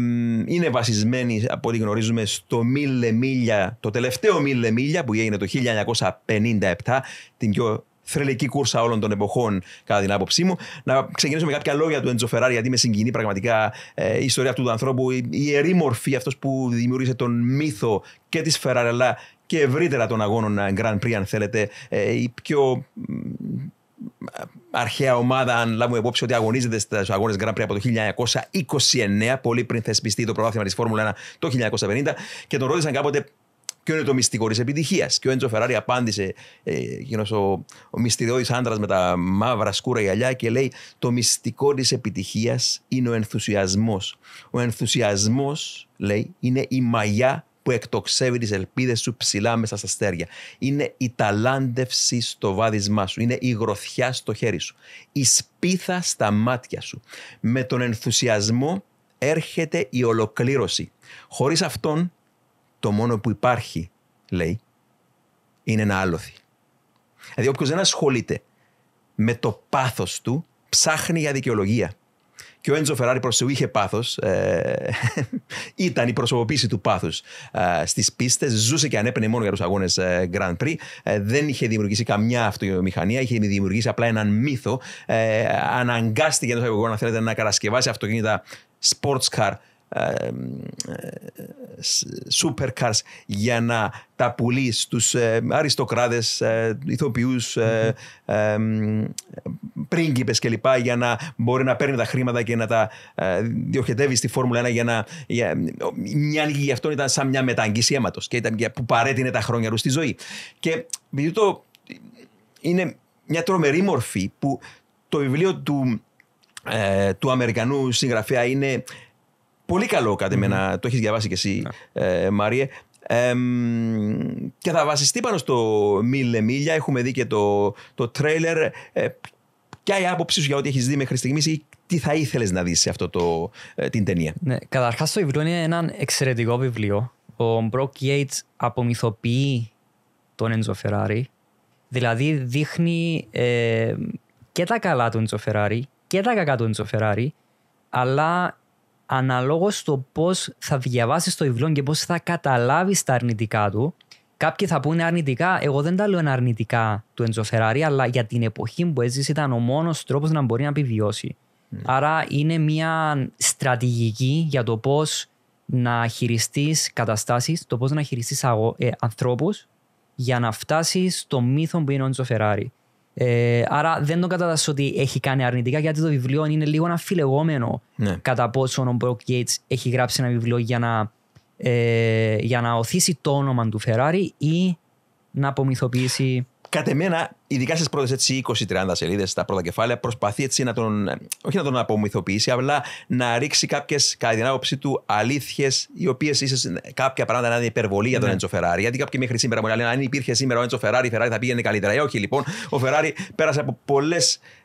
είναι βασισμένη, από ό,τι γνωρίζουμε, στο Μίλε Μίλια, το τελευταίο Μίλε Μίλια που έγινε το 1957, την πιο θρελική κούρσα όλων των εποχών, κατά την άποψή μου. Να ξεκινήσω με κάποια λόγια του Έντζο Φεράρι, γιατί με συγκινεί πραγματικά ε, η ιστορία αυτού του ανθρώπου, η ιερή μορφή, αυτός που δημιούργησε τον μύθο και της Φεραρελά και ευρύτερα των αγώνων ε, Grand Prix, αν θέλετε, ε, η πιο αρχαία ομάδα, αν λάβουμε υπόψη ότι αγωνίζεται στους αγώνες Grand Prix από το 1929, πολύ πριν θεσπιστεί το πρωτάθλημα της Φόρμουλα 1 το 1950, και τον ρώτησαν κάποτε ποιο είναι το μυστικό της επιτυχίας. Και ο Έντζο Φεράρι απάντησε, ε, εκείνος ο, ο μυστηριώδης άντρας με τα μαύρα σκούρα γυαλιά, και λέει: Το μυστικό της επιτυχίας είναι ο ενθουσιασμός. Ο ενθουσιασμός, λέει, είναι η μαγιά που εκτοξεύει τις ελπίδες σου ψηλά μέσα στα αστέρια. Είναι η ταλάντευση στο βάδισμά σου. Είναι η γροθιά στο χέρι σου. Η σπίθα στα μάτια σου. Με τον ενθουσιασμό έρχεται η ολοκλήρωση. Χωρίς αυτόν, το μόνο που υπάρχει, λέει, είναι ένα άλοθη. Δηλαδή όποιος δεν ασχολείται με το πάθος του, ψάχνει για δικαιολογία. Και ο Έντζο Φεράρι προς είχε πάθος. Ε, ήταν η προσωποποίηση του πάθους ε, στις πίστες. Ζούσε και ανέπαινε μόνο για τους αγώνες ε, Grand Prix. Ε, δεν είχε δημιουργήσει καμιά αυτομηχανία. Είχε δημιουργήσει απλά έναν μύθο. Ε, αναγκάστηκε εντό εγώ θέλετε, να κατασκευάσει αυτοκίνητα sports car supercars ε, ε, ε, για να τα πουλεί στους αριστοκράτε αριστοκράτες, ηθοποιούς, πρίγκιπες κλπ. για να μπορεί να παίρνει τα χρήματα και να τα διοχετεύει στη Φόρμουλα 1 για να... Για, μια λίγη γι' αυτόν ήταν σαν μια μεταγγίση αίματος και ήταν, που παρέτεινε τα χρόνια τους στη ζωή. Και το είναι μια τρομερή μορφή που το βιβλίο του, του Αμερικανού συγγραφέα είναι πολύ καλό κατά mm-hmm. το έχεις διαβάσει κι εσύ, ναι. ε, Μάριε. Ε, και θα βασιστεί πάνω στο Μίλε Μίλια. Έχουμε δει και το, το τρέιλερ. Ε, ποια η άποψή σου για ό,τι έχεις δει μέχρι στιγμής ή τι θα ήθελες να δεις σε αυτή το, ε, την ταινία. Ναι, Καταρχάς, το βιβλίο είναι ένα εξαιρετικό βιβλίο. Ο Μπροκ Γιέιτ απομυθοποιεί τον Έντζο Φεράρι. Δηλαδή δείχνει ε, και τα καλά του Έντζο Φεράρι και τα κακά του Έντζο Φεράρι, αλλά αναλόγως στο πώς θα διαβάσεις το βιβλίο και πώς θα καταλάβεις τα αρνητικά του, Κάποιοι θα πούνε αρνητικά. Εγώ δεν τα λέω αρνητικά του Εντζο Φεράρι, αλλά για την εποχή που έζησε ήταν ο μόνος τρόπος να μπορεί να επιβιώσει. Ναι. Άρα είναι μια στρατηγική για το πώς να χειριστείς καταστάσεις, το πώς να χειριστείς ε, ανθρώπους για να φτάσεις στο μύθο που είναι ο Εντζο Φεράρι. Ε, άρα δεν το κατατάσσω ότι έχει κάνει αρνητικά γιατί το βιβλίο είναι λίγο αναφιλεγόμενο ναι. κατά πόσο ο Μπροκ Γκέιτς έχει γράψει ένα βιβλίο για να, ε, για να οθήσει το όνομα του Φεράρι ή να απομυθοποιήσει κατ' εμένα, ειδικά στις πρώτες 20-30 σελίδες, στα πρώτα κεφάλαια, προσπαθεί έτσι να τον. Όχι να τον απομυθοποιήσει, αλλά να ρίξει κάποιες, κατά την άποψή του, αλήθειες, οι οποίες ίσως κάποια πράγματα να είναι υπερβολή για τον ναι. Έντσο Φεράρι. Γιατί κάποιοι μέχρι σήμερα μου λένε: Αν υπήρχε σήμερα ο Έντσο Φεράρι, η Φεράρι θα πήγαινε καλύτερα. Ε, όχι λοιπόν, ο Φεράρι πέρασε από πολλές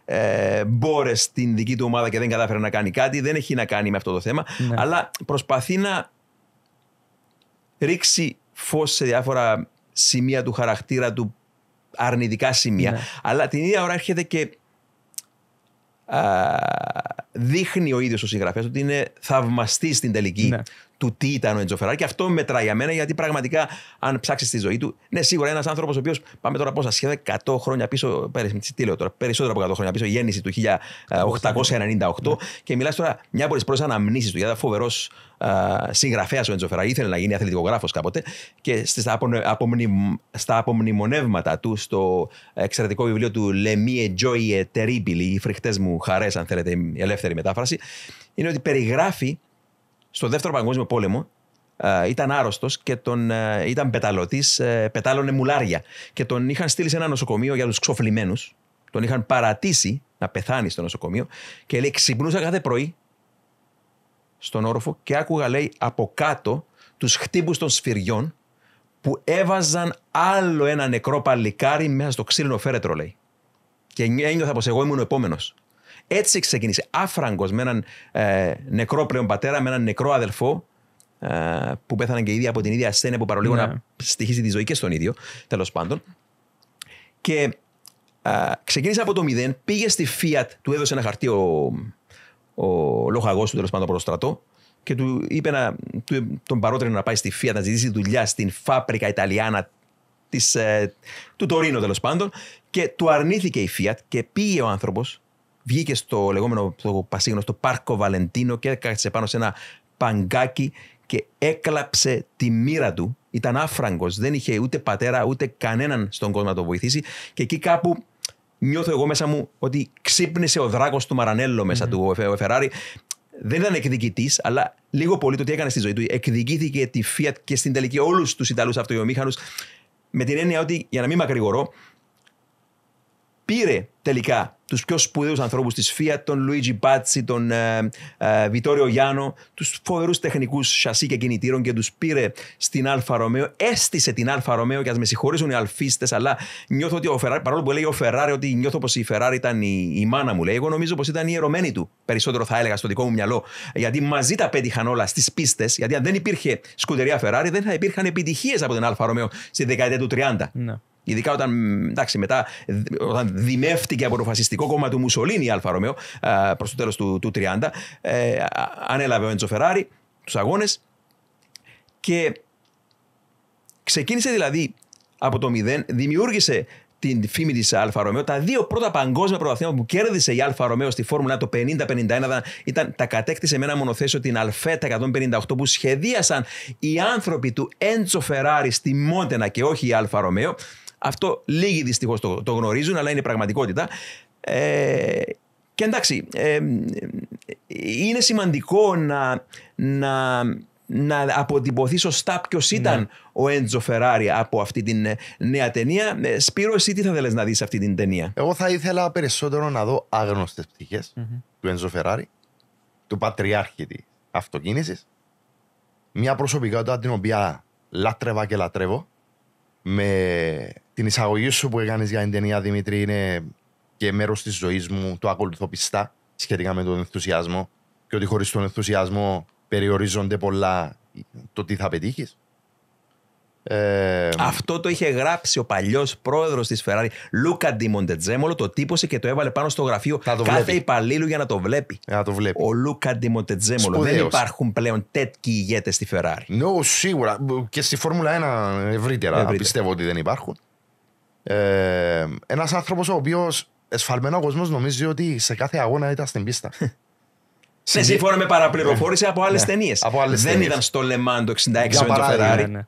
ε, μπόρες στην δική του ομάδα και δεν κατάφερε να κάνει κάτι. Δεν έχει να κάνει με αυτό το θέμα. Ναι. Αλλά προσπαθεί να ρίξει φως σε διάφορα σημεία του χαρακτήρα του αρνητικά σημεία. Ναι. Αλλά την ίδια ώρα έρχεται και δείχνει ο ίδιος ο συγγραφέας ότι είναι θαυμαστής στην τελική ναι του τι ήταν ο Εντζοφεράρ. Και αυτό μετράει για μένα, γιατί πραγματικά, αν ψάξεις τη ζωή του, ναι, σίγουρα ένας άνθρωπος ο οποίος πάμε τώρα πόσα, σχεδόν 100 χρόνια πίσω, τι λέω τώρα, περισσότερο από 100 χρόνια πίσω, η γέννηση του 1898. Ναι. Και μιλάς τώρα μια από τις πρώτες αναμνήσεις του, γιατί ήταν φοβερός συγγραφέας ο Εντζοφεράρ, ήθελε να γίνει αθλητικογράφος κάποτε. Και στα, στα απομνημονεύματα του, στο εξαιρετικό βιβλίο του Mie Joie Terrible, οι φρικτές μου χαρές, αν θέλετε, η ελεύθερη μετάφραση, είναι ότι περιγράφει στο δεύτερο παγκόσμιο πόλεμο ε, ήταν άρρωστος και τον, ε, ήταν πεταλωτής, ε, πετάλωνε μουλάρια. Και τον είχαν στείλει σε ένα νοσοκομείο για τους ξοφλημένους. Τον είχαν παρατήσει να πεθάνει στο νοσοκομείο. Και λέει: Ξυπνούσα κάθε πρωί στον όροφο και άκουγα, λέει, από κάτω τους χτύπους των σφυριών που έβαζαν άλλο ένα νεκρό παλικάρι μέσα στο ξύλινο φέρετρο, λέει. Και ένιωθα πως εγώ ήμουν ο επόμενος. Έτσι ξεκίνησε. Άφραγκος με έναν ε, νεκρό πλέον πατέρα, με έναν νεκρό αδελφό, ε, που πέθαναν και ήδη από την ίδια ασθένεια που παρολίγο ναι. να στοιχίζει τη ζωή και στον ίδιο, τέλος πάντων. Και ε, ξεκίνησε από το μηδέν, πήγε στη Fiat, του έδωσε ένα χαρτί ο, ο του τέλος πάντων από το στρατό και του είπε να, του, τον παρότρινε να πάει στη Fiat να ζητήσει δουλειά στην φάπρικα Ιταλιάνα της, ε, του Τωρίνο τέλος πάντων. Και του αρνήθηκε η Fiat και πήγε ο άνθρωπος βγήκε στο λεγόμενο το πασίγνωστο πάρκο Βαλεντίνο και έκατσε πάνω σε ένα παγκάκι και έκλαψε τη μοίρα του. Ήταν άφραγκος, δεν είχε ούτε πατέρα ούτε κανέναν στον κόσμο να το βοηθήσει και εκεί κάπου νιώθω εγώ μέσα μου ότι ξύπνησε ο δράκος του Μαρανέλο του ο Φεράρι. Δεν ήταν εκδικητής, αλλά λίγο πολύ το τι έκανε στη ζωή του. Εκδικήθηκε τη Fiat και στην τελική όλους τους Ιταλούς αυτοβιομηχανού. με την έννοια ότι, για να μην μακρηγορώ, πήρε τελικά τους πιο σπουδαίους ανθρώπους της Φία, τον Λουίτζι Πάτσι, τον ε, ε, Βιτόριο Γιάννο, τους φοβερούς τεχνικούς σασί και κινητήρων και τους πήρε στην Αλφα Ρωμαίο. Έστησε την Αλφα Ρωμαίο και ας με συγχωρήσουν οι αλφίστες, αλλά νιώθω ότι ο Φεράρι, παρόλο που λέει ο Φεράρι, ότι νιώθω πως η Φεράρι ήταν η, η μάνα μου, λέει. Εγώ νομίζω πως ήταν η ερωμένη του, περισσότερο θα έλεγα στο δικό μου μυαλό. Γιατί μαζί τα πέτυχαν όλα στις πίστες, γιατί αν δεν υπήρχε σκουτερία Φεράρι, δεν θα υπήρχαν επιτυχίες από την Αλφα Ρωμαίο στη δεκαετία του 30. Ναι. Ειδικά όταν, εντάξει, μετά, όταν δημεύτηκε από το φασιστικό κόμμα του Μουσολίνη η Αλφα Ρωμαίο ε, προς το τέλος του, του 30, ε, ανέλαβε ο Έντσο Φεράρι τους αγώνες. Και ξεκίνησε δηλαδή από το μηδέν, δημιούργησε την φήμη της Αλφα Ρωμαίο. Τα δύο πρώτα παγκόσμια πρωταθλήματα που κέρδισε η Αλφα Ρωμαίο στη Φόρμουλα το 50-51 ήταν, τα κατέκτησε με ένα μονοθέσιο την Αλφέτα 158 που σχεδίασαν οι άνθρωποι του Έντσο Φεράρι στη Μόντενα και όχι η Αλφα Ρωμαίο. Αυτό λίγοι δυστυχώς το, γνωρίζουν, αλλά είναι πραγματικότητα. Ε, και εντάξει, ε, είναι σημαντικό να, να, να αποτυπωθεί σωστά ποιος ναι. ήταν ο Έντζο Φεράρι από αυτή την ε, νέα ταινία. Σπύρο, εσύ τι θα θέλεις να δεις αυτή την ταινία. Εγώ θα ήθελα περισσότερο να δω άγνωστες πτυχέ mm-hmm. του Έντζο Φεράρι, του πατριάρχη της αυτοκίνησης. Μια προσωπικότητα την οποία λάτρευα και λατρεύω με την εισαγωγή σου που έκανες για την ταινία Δημήτρη είναι και μέρος της ζωής μου. Το ακολουθώ πιστά σχετικά με τον ενθουσιασμό. Και ότι χωρίς τον ενθουσιασμό περιορίζονται πολλά το τι θα πετύχεις. Ε... Αυτό το είχε γράψει ο παλιός πρόεδρος της Ferrari, Λούκα Ντιμοντετζέμολο, το τύπωσε και το έβαλε πάνω στο γραφείο κάθε υπαλλήλου για να το βλέπει. Να το βλέπει. Ο Λούκα Ντιμοντετζέμολο. Δεν υπάρχουν πλέον τέτοιοι ηγέτες στη Ferrari. No, σίγουρα. Και στη Φόρμουλα 1 ευρύτερα, ευρύτερα. πιστεύω ότι δεν υπάρχουν. Ε, Ένας άνθρωπος ο οποίος εσφαλμένο ο κόσμος νομίζει ότι σε κάθε αγώνα ήταν στην πίστα. Σε ναι, σύμφωνα με παραπληροφόρηση ναι. από άλλες ναι. ταινίες. Δεν ήταν στο Λεμάν το 66 με το Φεράρι.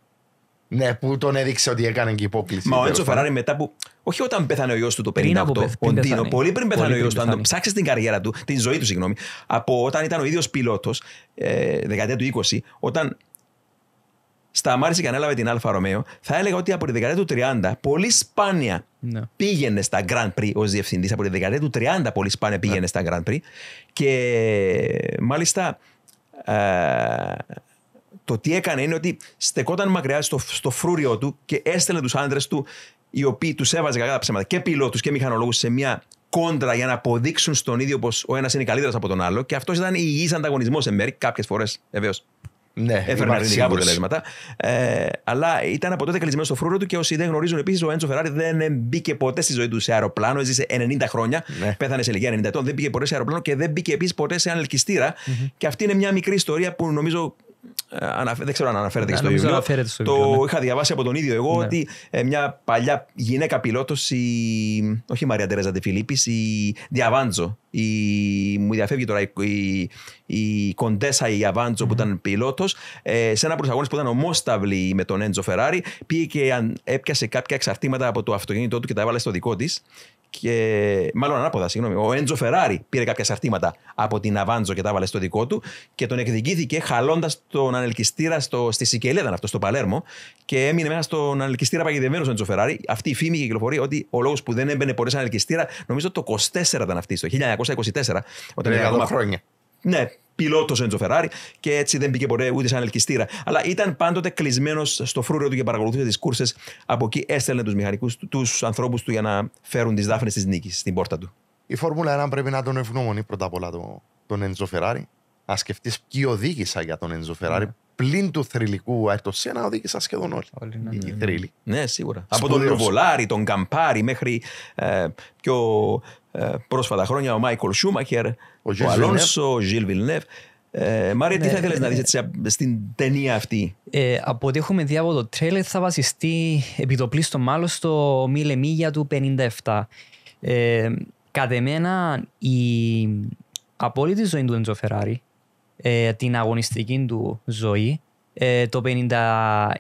Ναι, που τον έδειξε ότι έκανε και υπόκληση. Μα ο Έντσο Φεράρι μετά που. Όχι όταν πέθανε ο γιος του το 58, Ντίνο. πολύ πριν πέθανε ο γιος του, αν τον ψάξεις την καριέρα του, την ζωή του, συγγνώμη, από όταν ήταν ο ίδιος πιλότος, ε, δεκαετία του 20, όταν σταμάτησε και ανέλαβε την Αλφα Ρωμαίο, θα έλεγα ότι από τη δεκαετία του 30 πολύ σπάνια ναι. πήγαινε στα Grand Prix ως διευθυντής. Από τη δεκαετία του 30 πολύ σπάνια ναι. πήγαινε ναι. στα Grand Prix. Και μάλιστα ε, το τι έκανε είναι ότι στεκόταν μακριά στο, στο φρούριο του και έστελνε τους άντρες του οι οποίοι τους έβαζε τα ψέματα και πιλότους και μηχανολόγους σε μια κόντρα για να αποδείξουν στον ίδιο πως ο ένας είναι καλύτερος από τον άλλο. Και αυτός ήταν υγιή ανταγωνισμός σε μέρη. κάποιες φορές βεβαίως ναι, έφερε αποτελέσματα. Ε, αλλά ήταν από τότε καλισμένο στο φρούρο του και όσοι δεν γνωρίζουν επίσης, ο Έντσο Φεράρι δεν μπήκε ποτέ στη ζωή του σε αεροπλάνο. Έζησε 90 χρόνια. Ναι. Πέθανε σε ηλικία 90 ετών. Δεν μπήκε ποτέ σε αεροπλάνο και δεν μπήκε επίσης ποτέ σε ανελκυστήρα. Και αυτή είναι μια μικρή ιστορία που νομίζω ε, δεν ξέρω αν αναφέρεται και ναι, στο βιβλίο. Το ναι. είχα διαβάσει από τον ίδιο εγώ ναι. ότι ε, μια παλιά γυναίκα πιλότος, όχι η Μαρία Τερέζα Τεφιλίπη, η Διαβάντζο. Μου διαφεύγει τώρα η Κοντέσα η Αβάντζο που ήταν πιλότος. Ε, σε ένα προσαγόνη που ήταν ομόσταυλη με τον Έντζο Φεράρι, πήγε και έπιασε κάποια εξαρτήματα από το αυτοκίνητό του και τα έβαλε στο δικό της και μάλλον ανάποδα, συγγνώμη. Ο Έντζο Φεράρι πήρε κάποια σαρτήματα από την Αβάντζο και τα βάλε στο δικό του και τον εκδικήθηκε χαλώντας τον ανελκυστήρα στο, στη Σικελία, ήταν αυτό, στο Παλέρμο. Και έμεινε μέσα στον ανελκυστήρα παγιδευμένος ο Έντζο Φεράρι. Αυτή η φήμη και κυκλοφορεί ότι ο λόγος που δεν έμπαινε ποτέ σε ανελκυστήρα, νομίζω το 24 ήταν αυτή, το 1924, όταν ήταν ναι, χρόνια. Ναι, πιλότος Έντζο Φεράρι και έτσι δεν πήγε ποτέ ούτε σαν ελκυστήρα. Αλλά ήταν πάντοτε κλεισμένος στο φρούριο του και παρακολουθούσε τις κούρσες. Από εκεί έστελνε τους μηχανικούς, τους ανθρώπους του για να φέρουν τις δάφνες της νίκης στην πόρτα του. Η Φόρμουλα 1 πρέπει να τον ευγνώμονει πρώτα απ' όλα τον Έντζο Φεράρι. Α σκεφτείς ποιοι οδήγησαν για τον Έντζο Φεράρι πλην του θρηλυκού αερτοσένα οδήγησαν σχεδόν όλοι. όλοι ναι, ναι, ναι. Ναι. ναι, σίγουρα. Από τον Νοβολάρη, τον Καμπάρη μέχρι ε, πιο ε, πρόσφατα χρόνια ο Μάικολ Σούμαχερ, ο, Αλόνσο, ο Γιλ Βιλνεύ. Ε, Μάρια, τι ναι, θα ναι, ήθελες να δει στην ταινία αυτή. Ε, από ό,τι έχουμε δει από το τρέλερ, θα βασιστεί πλήστο μάλλον στο Μίλε Μίγια του 1957. Ε, κατ' εμένα, η απόλυτη ζωή του Εντζο ε, την αγωνιστική του ζωή. Ε, το 50,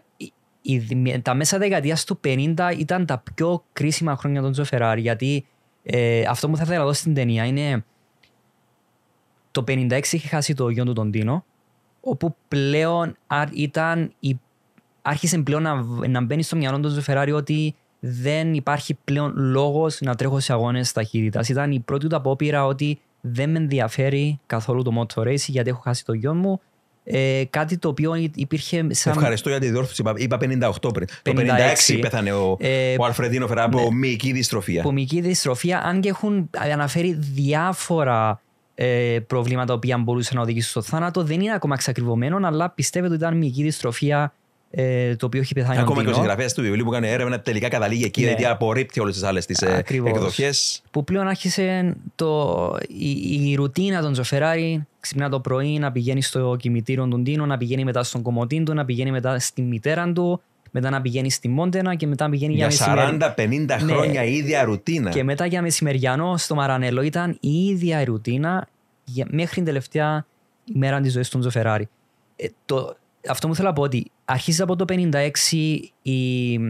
η, τα μέσα δεκαετίας του 50 ήταν τα πιο κρίσιμα χρόνια των Τζοφεράρ. Γιατί ε, αυτό που θα ήθελα να δω στην ταινία είναι το 56 είχε χάσει το γιο του τον Τίνο, όπου πλέον ήταν άρχισε πλέον να, μπαίνει στο μυαλό του Ζεφεράρι ότι δεν υπάρχει πλέον λόγος να τρέχω σε αγώνες ταχύτητας. Ήταν η πρώτη του απόπειρα ότι δεν με ενδιαφέρει καθόλου το motor race γιατί έχω χάσει το γιο μου. Ε, κάτι το οποίο υπήρχε σαν... Ευχαριστώ για τη διόρθωση. Είπα 58 πριν. Το 56 πέθανε ο, ε, ο Αλφρεντίνο Φερά από ναι, μυϊκή δυστροφία. Από μυϊκή δυστροφία, αν και έχουν αναφέρει διάφορα ε, προβλήματα που μπορούσαν να οδηγήσουν στο θάνατο, δεν είναι ακόμα εξακριβωμένο, αλλά πιστεύετε ότι ήταν μυϊκή δυστροφία ε, το οποίο έχει πεθάνει. Ακόμα και ο συγγραφέας του βιβλίου που κάνει έρευνα τελικά καταλήγει εκεί, ναι. γιατί απορρίπτει όλες τις άλλες τις ε, εκδοχές. Που πλέον άρχισε το, η, η ρουτίνα των Τζοφεράρι. Ξυπνά το πρωί να πηγαίνει στο κημητήριο του Ντίνο, να πηγαίνει μετά στον κομμωτή του, να πηγαίνει μετά στη μητέρα του, μετά να πηγαίνει στη Μόντενα και μετά να πηγαίνει για, για 40-50 ναι. χρόνια ναι. η ίδια ρουτίνα. Και μετά για μεσημεριανό στο Μαρανέλο ήταν η ίδια ρουτίνα μέχρι την τελευταία ημέρα της ζωής του Τζοφεράρι. Ε, το, αυτό μου θέλω να πω ότι αρχίζει από το 1956,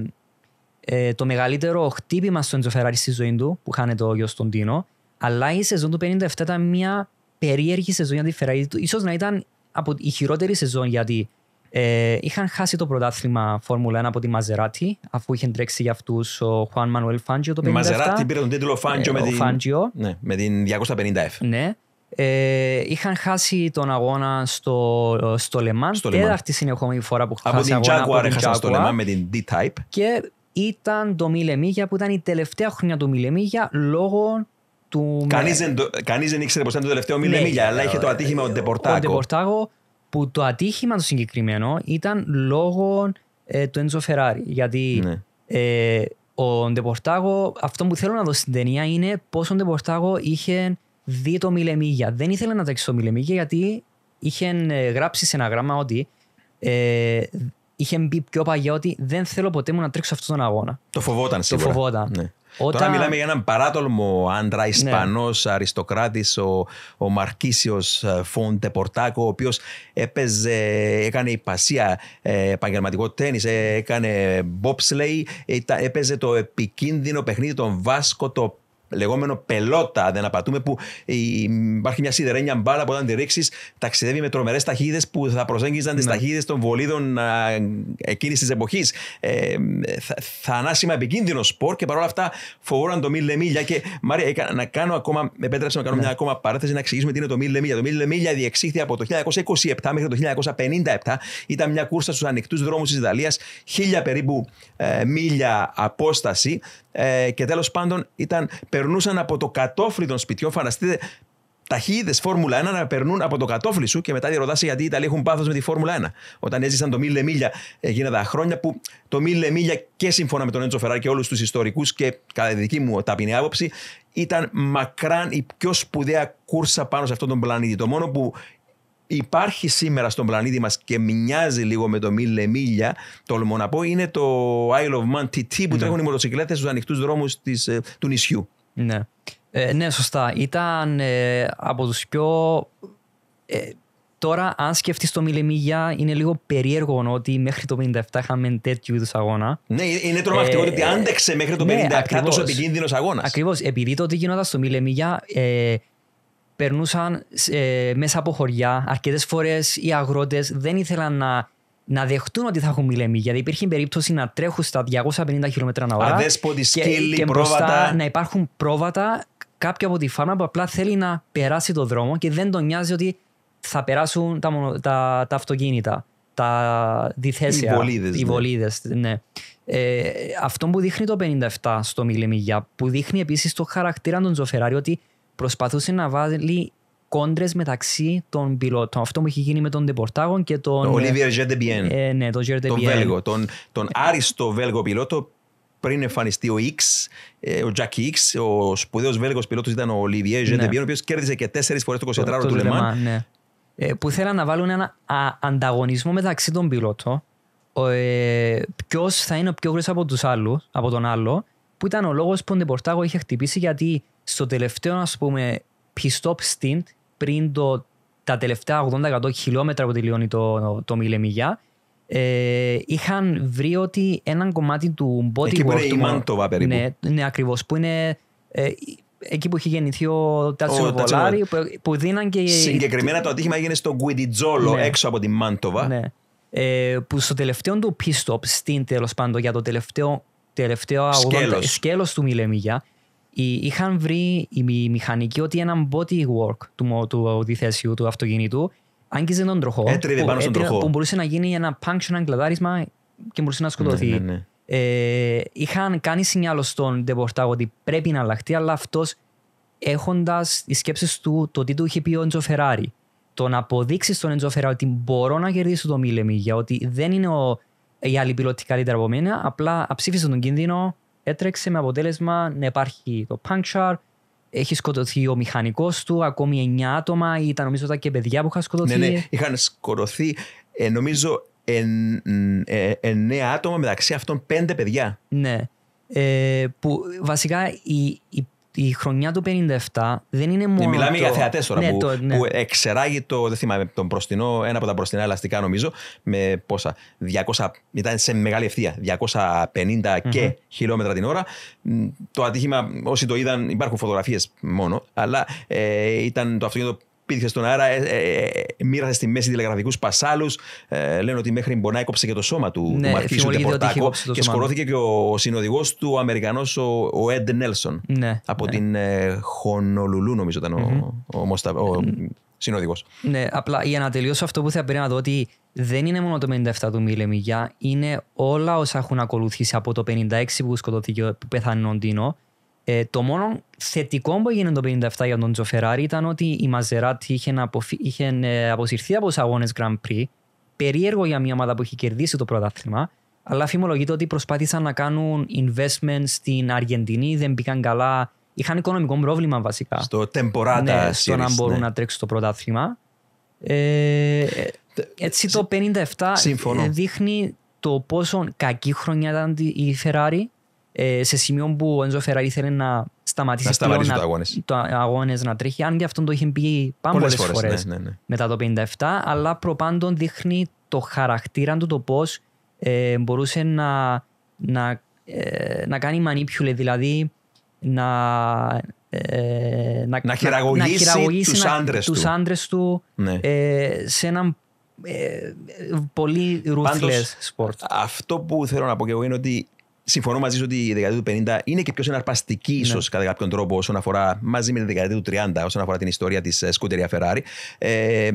ε, το μεγαλύτερο χτύπημα στον Τζοφεράρη στη ζωή του που χάνεται ο γιος τον Τίνο. Αλλά η σεζόν του 1957 ήταν μια περίεργη σεζόν για τη Φεράρι. σω να ήταν από η χειρότερη σεζόν γιατί ε, είχαν χάσει το πρωτάθλημα Φόρμουλα 1 από τη Μαζεράτη, αφού είχε τρέξει για αυτούς ο Χουάν Μανουέλ Φάντζιο το 1957. Η Μαζεράτη πήρε τον τίτλο Φάντζιο, ε, με, την, Ναι, με την 250F. Ναι. Ε, είχαν χάσει τον αγώνα στο, στο Λεμάν. Στο τέταρτη συνεχόμενη φορά που χάσαν αγώνα από την Jaguar. στο Λεμάν με την D-Type. Και ήταν το Μιλεμίγια που ήταν η τελευταία χρονιά του Μιλεμίγια λόγω του... Κανείς δεν, ήξερε πως ήταν το τελευταίο Μιλεμίγια, ναι, αλλά είχε το ε, ατύχημα ο Ντεπορτάγο. Ο που το ατύχημα το συγκεκριμένο ήταν λόγω ε, του Έντζο Φεράρι. Γιατί ναι. ε, ο Ντεπορτάγο, αυτό που θέλω να δω στην ταινία είναι πόσο ο Ντεπορτάγο είχε δει το Μιλεμίγια. Δεν ήθελε να τρέξει το Μιλεμίγια γιατί είχε ε, γράψει σε ένα γράμμα ότι ε, είχε μπει πιο παγιά ότι δεν θέλω ποτέ μου να τρέξω αυτόν τον αγώνα. Το φοβόταν σίγουρα. Το φοβόταν. Ναι. Όταν... Τώρα μιλάμε για έναν παράτολμο άντρα, Ισπανός, ναι. αριστοκράτης, ο, ο Μαρκίσιος ε, Φόντε ο οποίος έπαιζε, έκανε υπασία ε, επαγγελματικό τέννη, έκανε bobsleigh, έπαιζε το επικίνδυνο παιχνίδι των Βάσκο, το λεγόμενο πελότα, δεν απατούμε, που υπάρχει μια σιδερένια μπάλα που όταν τη ρίξεις ταξιδεύει με τρομερές ταχύτητες που θα προσέγγιζαν τις ναι. ταχύτητες των βολίδων εκείνης της εποχής. Ε, θα, θανάσιμα επικίνδυνο σπορ και παρόλα αυτά φοβόραν το μίλε μίλια. Και Μάρια, να κάνω ακόμα, με επέτρεψε να κάνω ναι. μια ακόμα παρέθεση να εξηγήσουμε τι είναι το μίλε μίλια. Το μίλε μίλια διεξήχθη από το 1927 μέχρι το 1957. Ήταν μια κούρσα στους ανοιχτούς δρόμους της Ιταλίας, χίλια περίπου ε, μίλια απόσταση. Ε, και τέλος πάντων ήταν περνούσαν από το κατόφλι των σπιτιών. Φανταστείτε ταχύδε Φόρμουλα 1 να περνούν από το κατόφλι σου και μετά διερωτάσαι γιατί οι Ιταλοί έχουν πάθος με τη Φόρμουλα 1. Όταν έζησαν το Μίλλε Μίλια εκείνα τα χρόνια που το Μίλλε Μίλια και σύμφωνα με τον Έντσο Φεράρ και όλους τους ιστορικούς και κατά τη δική μου ταπεινή άποψη ήταν μακράν η πιο σπουδαία κούρσα πάνω σε αυτόν τον πλανήτη. Το μόνο που υπάρχει σήμερα στον πλανήτη μας και μοιάζει λίγο με το Μίλλε Μίλια, τολμώ να πω, είναι το Isle of Man TT που ναι. τρέχουν οι μοτοσυκλέτες στους ανοιχτούς δρόμους ε, του νησιού. Ναι. Ε, ναι, σωστά. Ήταν ε, από τους πιο... Ε, τώρα, αν σκεφτείς το Μιλεμίγια, είναι λίγο περίεργο ότι μέχρι το 57 είχαμε τέτοιου είδους αγώνα. Ναι, είναι τρομακτικό ότι άντεξε μέχρι το 57 ναι, ακριβώς, τόσο επικίνδυνος αγώνας. Ακριβώς, επειδή το γινόταν στο Μιλεμίγια... Περνούσαν μέσα από χωριά. Αρκετές φορές οι αγρότες δεν ήθελαν να να δεχτούν ότι θα έχουν λέμε. Γιατί υπήρχε περίπτωση να τρέχουν στα 250 χιλιόμετρα ανά ώρα. Αδέσποτη σκύλη, και, πρόβατα. να υπάρχουν πρόβατα κάποιο από τη φάρμα που απλά θέλει να περάσει το δρόμο και δεν τον νοιάζει ότι θα περάσουν τα, τα, αυτοκίνητα, τα διθέσια. Οι βολίδες. Οι ναι. ναι. Ε, αυτό που δείχνει το 57 στο Μιλεμιγιά, που δείχνει επίσης το χαρακτήρα των Τζοφεράρι ότι προσπαθούσε να βάλει κόντρες μεταξύ των πιλότων. Αυτό που έχει γίνει με τον Ντεπορτάγων και τον. Ε, ναι, τον Ολίβιερ Ζεντεμπιέν. ναι, τον Βέλγο. Τον, τον άριστο Βέλγο πιλότο. Πριν εμφανιστεί ο Ιξ, ε, ο Τζάκι Ιξ, ο σπουδαίος Βέλγος πιλότος ήταν ο Ολίβιερ ναι. Ζεντεμπιέν, ο οποίος κέρδισε και τέσσερις φορές το 24ωρο του Λεμάν. Ναι. Ε, που θέλαν να βάλουν ένα ανταγωνισμό μεταξύ των πιλότων. Ε, Ποιος θα είναι ο πιο γρήγορος από, τους άλλους, από τον άλλο, που ήταν ο λόγος που ο Ντεπορτάγο είχε χτυπήσει γιατί στο τελευταίο, ας πούμε, πιστό stint πριν το, τα τελευταία 80% χιλιόμετρα που τελειώνει το, το, το Μιλεμιγιά, ε, είχαν βρει ότι ένα κομμάτι του body Εκεί που είναι η Μάντοβα περίπου. Ναι, ναι ακριβώς. Που είναι ε, εκεί που είχε γεννηθεί ο Τάτσιο Βολάρη, που, δίναν και. Συγκεκριμένα το ατύχημα έγινε στο Γκουιντιτζόλο ναι. έξω από τη Μάντοβα. Ναι. Ε, που στο τελευταίο του πιστόπ στην τέλος πάντων, για το τελευταίο, σκέλο του Μιλεμιγιά, ε, είχαν βρει οι μηχανικοί ότι ένα body work του, του διθέσιου του αυτοκινήτου άγγιζε τον τροχό. Έτριβε πάνω στον τροχό. Που μπορούσε να γίνει ένα punction ένα κλαδάρισμα και μπορούσε να σκοτωθεί. Ναι, ναι, ναι. Ε, είχαν κάνει σινιάλο στον Ντεπορτά ότι πρέπει να αλλάχτεί, αλλά αυτός έχοντας τις σκέψεις του το τι του είχε πει ο Εντζο Φεράρι. Το να αποδείξει στον Εντζο Φεράρι ότι μπορώ να κερδίσω το Μίλεμι για ότι δεν είναι ο, οι άλλοι καλύτερα από μένα, απλά αψήφισε τον κίνδυνο, Έτρεξε με αποτέλεσμα να υπάρχει το puncture, έχει σκοτωθεί ο μηχανικός του, ακόμη 9 άτομα, ήταν νομίζω τα και παιδιά που είχαν σκοτωθεί. Ναι, ναι, είχαν σκοτωθεί ε, νομίζω 9 ε, άτομα μεταξύ αυτών 5 παιδιά. Ναι. Ε, που βασικά η, η η χρονιά του 57 δεν είναι μόνο. Ε, μιλάμε για θεατές τώρα ναι, που, ναι. που εξεράγει το. Δεν θυμάμαι τον προστινό, ένα από τα προστινά ελαστικά νομίζω, με πόσα. 200, ήταν σε μεγάλη ευθεία. 250 και χιλιόμετρα την ώρα. Το ατύχημα, όσοι το είδαν, υπάρχουν φωτογραφίες μόνο, αλλά ε, ήταν το αυτοκίνητο πήδηξε στον αέρα, ε, ε, ε, μοίρασε στη μέση τηλεγραφικούς πασάλους. Ε, λένε ότι μέχρι να έκοψε και το σώμα του, ναι, του Τεπορτάκο. και σκορώθηκε και ο συνοδηγός του, ο Αμερικανός, ο, ο Ed Nelson. Ναι, από ναι. την ε, Χονολουλού, νομίζω ήταν mm-hmm. ο, ο, ο συνοδηγός. Ναι, απλά για να τελειώσω αυτό που θα πρέπει να δω ότι δεν είναι μόνο το 57 του Μίλε Μιγιά, είναι όλα όσα έχουν ακολουθήσει από το 56 που σκοτώθηκε, που πέθανε ο Ντίνο, ε, το μόνο θετικό που έγινε το 1957 για τον Τζοφεράρη ήταν ότι η Μαζεράτη είχε, αποφυ... είχε ε, αποσυρθεί από τους αγώνες Grand Prix. Περίεργο για μια ομάδα που είχε κερδίσει το πρωτάθλημα. Αλλά φημολογείται ότι προσπάθησαν να κάνουν investment στην Αργεντινή, δεν πήγαν καλά. Είχαν οικονομικό πρόβλημα βασικά. Στο temporada ναι, στο να ναι. μπορούν ναι. να τρέξουν το πρωτάθλημα. Ε, ε, έτσι το 57 ε, δείχνει το πόσο κακή χρονιά ήταν η Ferrari ε, σε σημείο που ο Ενζο Φεράρι ήθελε να σταματήσει, να πλέον, το αγώνες. να τρέχει, αν και αυτόν το είχε πει πάρα πολλές, φορές, ναι, ναι, ναι. μετά το 57, αλλά προπάντων δείχνει το χαρακτήρα του, το πώς ε, μπορούσε να, να, ε, να κάνει μανίπιουλε δηλαδή να, ε, να, να χειραγωγήσει, να χειραγωγήσει τους, άντρες τους, σε έναν πολύ ρούθλες σπορτ. Αυτό που θέλω να πω και εγώ είναι ότι Συμφωνώ μαζί σου ότι η δεκαετία του 50 είναι και πιο συναρπαστική, ναι. ίσως κατά κάποιον τρόπο, όσον αφορά μαζί με τη δεκαετία του 30, όσον αφορά την ιστορία της ε, σκούτερια Ferrari. Ε, ε,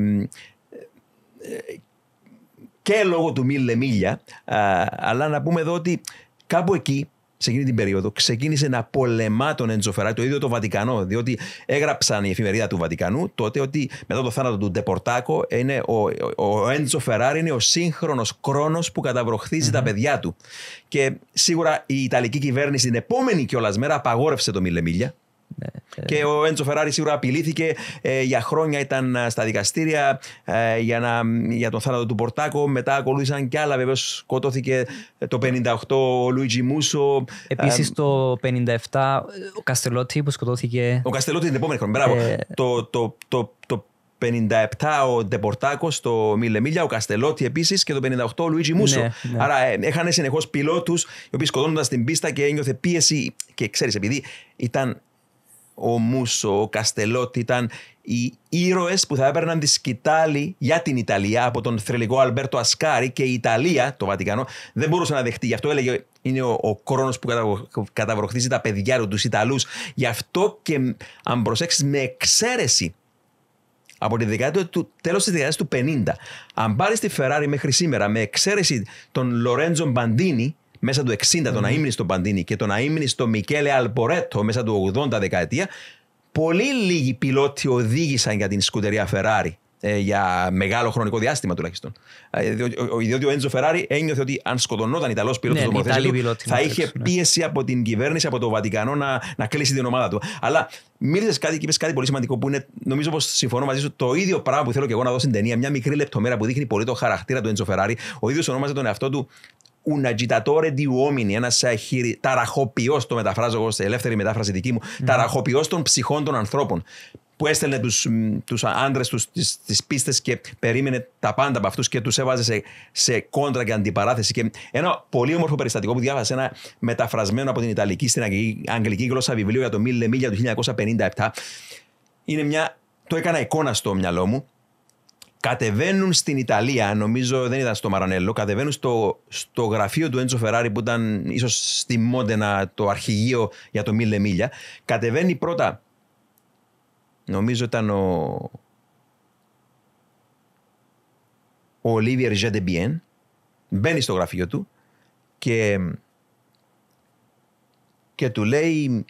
και λόγω του Μίλλε Μίλια, αλλά να πούμε εδώ ότι κάπου εκεί σε εκείνη την περίοδο ξεκίνησε να πολεμά τον Έντζο Φεράρι, το ίδιο το Βατικανό. Διότι έγραψαν η εφημερίδα του Βατικανού τότε ότι μετά το θάνατο του Ντεπορτάκο είναι ο, ο, ο Έντζο Φεράρι είναι ο σύγχρονος χρόνο που καταβροχθιζει τα παιδιά του. Και σίγουρα η Ιταλική κυβέρνηση την επόμενη κιόλας μέρα απαγόρευσε το Μιλεμίλια. Ναι, ναι, και ναι. ο Έντσο Φεράρι σίγουρα απειλήθηκε ε, για χρόνια, ήταν ε, στα δικαστήρια ε, για, για τον θάνατο του Πορτάκο. Μετά ακολούθησαν κι άλλα. Βεβαίως σκοτώθηκε το 58 ο Λουίτζι Μούσο. Επίσης το 57 ο Καστελότη που σκοτώθηκε. Ο Καστελότη την επόμενη χρονιά. Μπράβο. Το, το, το, 57 ο Ντεπορτάκο στο Μίλε Μίλια, ο Καστελότη επίσης και το 58 ο Λουίτζι Μούσο. Άρα έχανε συνεχώς πιλότους οι οποίοι σκοτώνοντας την πίστα και ένιωθε πίεση. Και ξέρεις, επειδή ήταν ο Μούσο, ο Καστελότη ήταν οι ήρωες που θα έπαιρναν τη σκητάλη για την Ιταλία από τον θρελικό Αλμπέρτο Ασκάρη και η Ιταλία, το Βατικανό, δεν μπορούσε να δεχτεί. Γι' αυτό έλεγε είναι ο, ο χρόνο που καταβροχθίζει τα παιδιά του, τους Ιταλούς. Γι' αυτό και, αν προσέξεις, με εξαίρεση από τη δεκαετία του τέλος της δεκαετίας του 50, αν πάρεις τη Ferrari μέχρι σήμερα, με εξαίρεση τον Λορέντζο Μπαντίνη, μέσα του 60, mm-hmm. τον αίμνη ναι. Παντίνη και τον αίμνη στο Μικέλε Αλπορέτο μέσα του 80 δεκαετία, πολύ λίγοι πιλότοι οδήγησαν για την σκουτερία Ferrari ε, για μεγάλο χρονικό διάστημα τουλάχιστον. Ε, διότι ο Έντζο Φεράρι ένιωθε ότι αν σκοτωνόταν Ιταλός πιλότος ναι, στο ναι, θα ναι, είχε πίεση από την κυβέρνηση, από το Βατικανό να, να κλείσει την ομάδα του. Αλλά μίλησες κάτι και είπες κάτι πολύ σημαντικό που είναι, νομίζω πως συμφωνώ μαζί σου, το ίδιο πράγμα που θέλω και εγώ να δω στην ταινία. Μια μικρή λεπτομέρεια που δείχνει πολύ το χαρακτήρα του Έντζο Φεράρι. Ο ίδιος ονόμαζε τον εαυτό του un agitatore di uomini, ένα ταραχοποιός, το μεταφράζω εγώ σε ελεύθερη μετάφραση δική μου, mm. Ναι. ταραχοποιός των ψυχών των ανθρώπων. Που έστελνε τους τους άντρες τους στι πίστες και περίμενε τα πάντα από αυτούς και τους έβαζε σε, σε κόντρα και αντιπαράθεση. Και ένα πολύ όμορφο περιστατικό που διάβασα, ένα μεταφρασμένο από την Ιταλική στην Αγγλική γλώσσα βιβλίο για το Μίλλε Μίλια του 1957, είναι μια. Το έκανα εικόνα στο μυαλό μου κατεβαίνουν στην Ιταλία, νομίζω δεν ήταν στο Μαρανέλο, κατεβαίνουν στο, στο γραφείο του Έντσο Φεράρι που ήταν ίσως στη Μόντενα το αρχηγείο για το Μίλε Μίλια. Κατεβαίνει πρώτα, νομίζω ήταν ο... Ο Ολίβιερ Ζεντεμπιέν μπαίνει στο γραφείο του και, και του λέει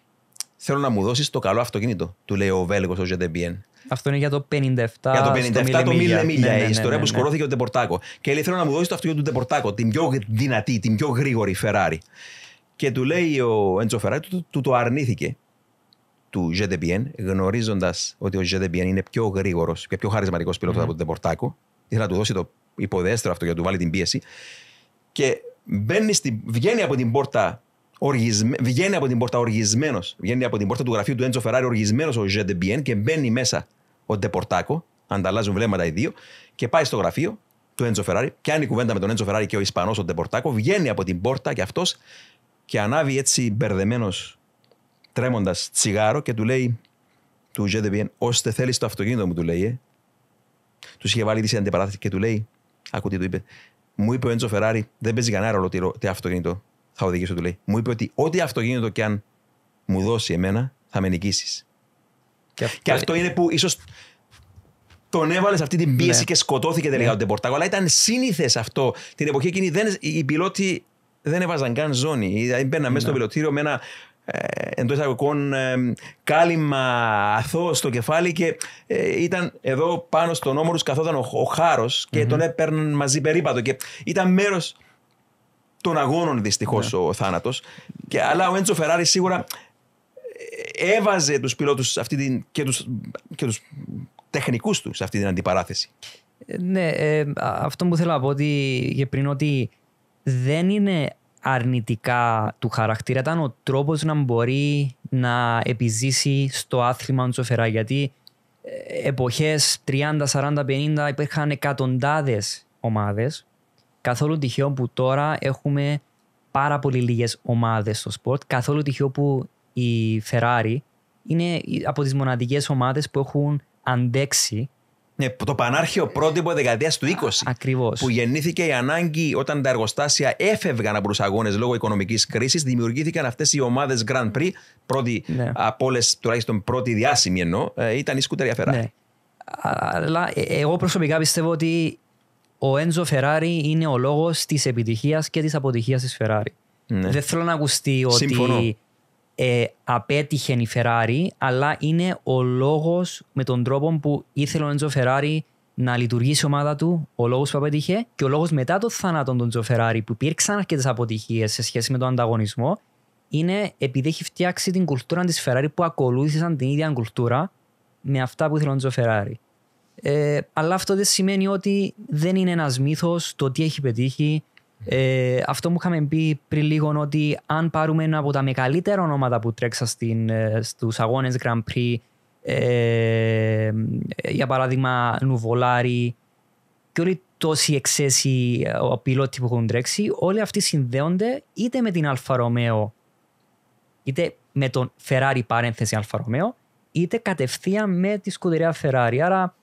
θέλω να μου δώσεις το καλό αυτοκίνητο. Του λέει ο Βέλγος ο Ζεντεμπιέν. Αυτό είναι για το 57. Για το 57 το Μίλια Μίλια, ναι, η ναι, ιστορία ναι, που σκορώθηκε ο Ντεπορτάκο. Και λέει: Θέλω να μου δώσεις το αυτοκίνητο του Ντεπορτάκο, την πιο δυνατή, την πιο γρήγορη Ferrari. Και του λέει ο Έντσο Ferrari, του, του, το αρνήθηκε του GDPN, γνωρίζοντας ότι ο GDPN είναι πιο γρήγορος και πιο χαρισματικός πιλότος από τον Ντεπορτάκο. Ήθελα να του δώσει το υποδέστερο αυτό για να του βάλει την πίεση. Και μπαίνει βγαίνει από την πόρτα Οργισμέ... Βγαίνει από την πόρτα οργισμένος. Βγαίνει από την πόρτα του γραφείου του Έντζο Φεράρι οργισμένος ο Ζεντεμπιέν και μπαίνει μέσα ο Ντεπορτάκο. Ανταλλάζουν βλέμματα οι δύο και πάει στο γραφείο του Έντζο Φεράρι. Πιάνει κουβέντα με τον Έντζο Φεράρι και ο Ισπανός ο Ντεπορτάκο. Βγαίνει από την πόρτα και αυτός και ανάβει έτσι μπερδεμένος τρέμοντας τσιγάρο και του λέει του Ζεντεμπιέν, Ωστε θέλεις το αυτοκίνητο μου, του λέει. Ε. Τους είχε βάλει τη αντιπαράθεση και του λέει, ακού τι του είπε, μου είπε ο Έντζο Φεράρι, δεν παίζει κανένα ρόλο τι αυτοκίνητο θα οδηγήσω, του λέει. Μου είπε ότι ό,τι αυτοκίνητο και αν μου δώσει εμένα, θα με νικήσεις. Και, και, αυτό είναι που ίσως τον έβαλες σε αυτή την πίεση ναι. και σκοτώθηκε τελικά ναι. ο Ντεμπορτάκο. Αλλά ήταν σύνηθες αυτό. Την εποχή εκείνη δεν, οι πιλότοι δεν έβαζαν καν ζώνη. Δηλαδή μπαίναν ναι. μέσα στο ναι. πιλωτήριο με ένα ε, εντός εισαγωγικών ε, κάλυμα αθώο στο κεφάλι και ε, ήταν εδώ πάνω στον ώμο καθόταν ο, ο χάρος και mm-hmm. τον έπαιρναν μαζί περίπατο. Και ήταν μέρος των ναι. αγώνων δυστυχώς ναι. ο θάνατος. Αλλά ο Έντσο Φεράρι σίγουρα ε, έβαζε τους πιλότους και, τους, και τους τεχνικούς τους σε αυτή την αντιπαράθεση. Ε, ναι, ε, αυτό που θέλω να πω ότι, και πριν ότι δεν είναι αρνητικά του χαρακτήρα, ήταν ο τρόπος να μπορεί να επιζήσει στο άθλημα του σοφερά. γιατί εποχές 30, 40, 50 υπήρχαν εκατοντάδες ομάδες Καθόλου τυχαίο που τώρα έχουμε πάρα πολύ λίγες ομάδες στο σπορτ. Καθόλου τυχαίο που η Ferrari είναι από τις μοναδικές ομάδες που έχουν αντέξει ναι, το πανάρχαιο πρότυπο δεκαετίας του 20. Ακριβώς. Που γεννήθηκε η ανάγκη όταν τα εργοστάσια έφευγαν από τους αγώνες λόγω οικονομικής κρίσης, δημιουργήθηκαν αυτές οι ομάδες Grand Prix. Πρώτη ναι. από όλες, τουλάχιστον πρώτη διάσημη εννοώ, ε, ήταν η σκουτερία Ferrari. Ναι. Αλλά ε, εγώ προσωπικά πιστεύω ότι ο Έντζο Φεράρι είναι ο λόγος της επιτυχίας και της αποτυχίας της Φεράρι. Ναι. Δεν θέλω να ακουστεί ότι ε, απέτυχε η Φεράρι, αλλά είναι ο λόγος με τον τρόπο που ήθελε ο Έντζο Φεράρι να λειτουργήσει η ομάδα του, ο λόγος που απέτυχε και ο λόγος μετά το θάνατο των Τζο Φεράρι που υπήρξαν αρκετές αποτυχίες σε σχέση με τον ανταγωνισμό, είναι επειδή έχει φτιάξει την κουλτούρα της Φεράρι που ακολούθησαν την ίδια κουλτούρα με αυτά που ήθελε ο Τζο Φεράρι. Ε, αλλά αυτό δεν σημαίνει ότι δεν είναι ένας μύθος το τι έχει πετύχει. Ε, αυτό μου είχαμε πει πριν λίγο ότι αν πάρουμε ένα από τα μεγαλύτερα ονόματα που τρέξα στην, ε, στους αγώνες Grand Prix για παράδειγμα Νουβολάρη και όλοι τόσοι εξαίσοι πιλότοι που έχουν τρέξει όλοι αυτοί συνδέονται είτε με την Αλφα Ρωμαίο είτε με τον Φεράρι παρένθεση Αλφα Ρωμαίο είτε κατευθείαν με τη σκουδερια Φεράρι άρα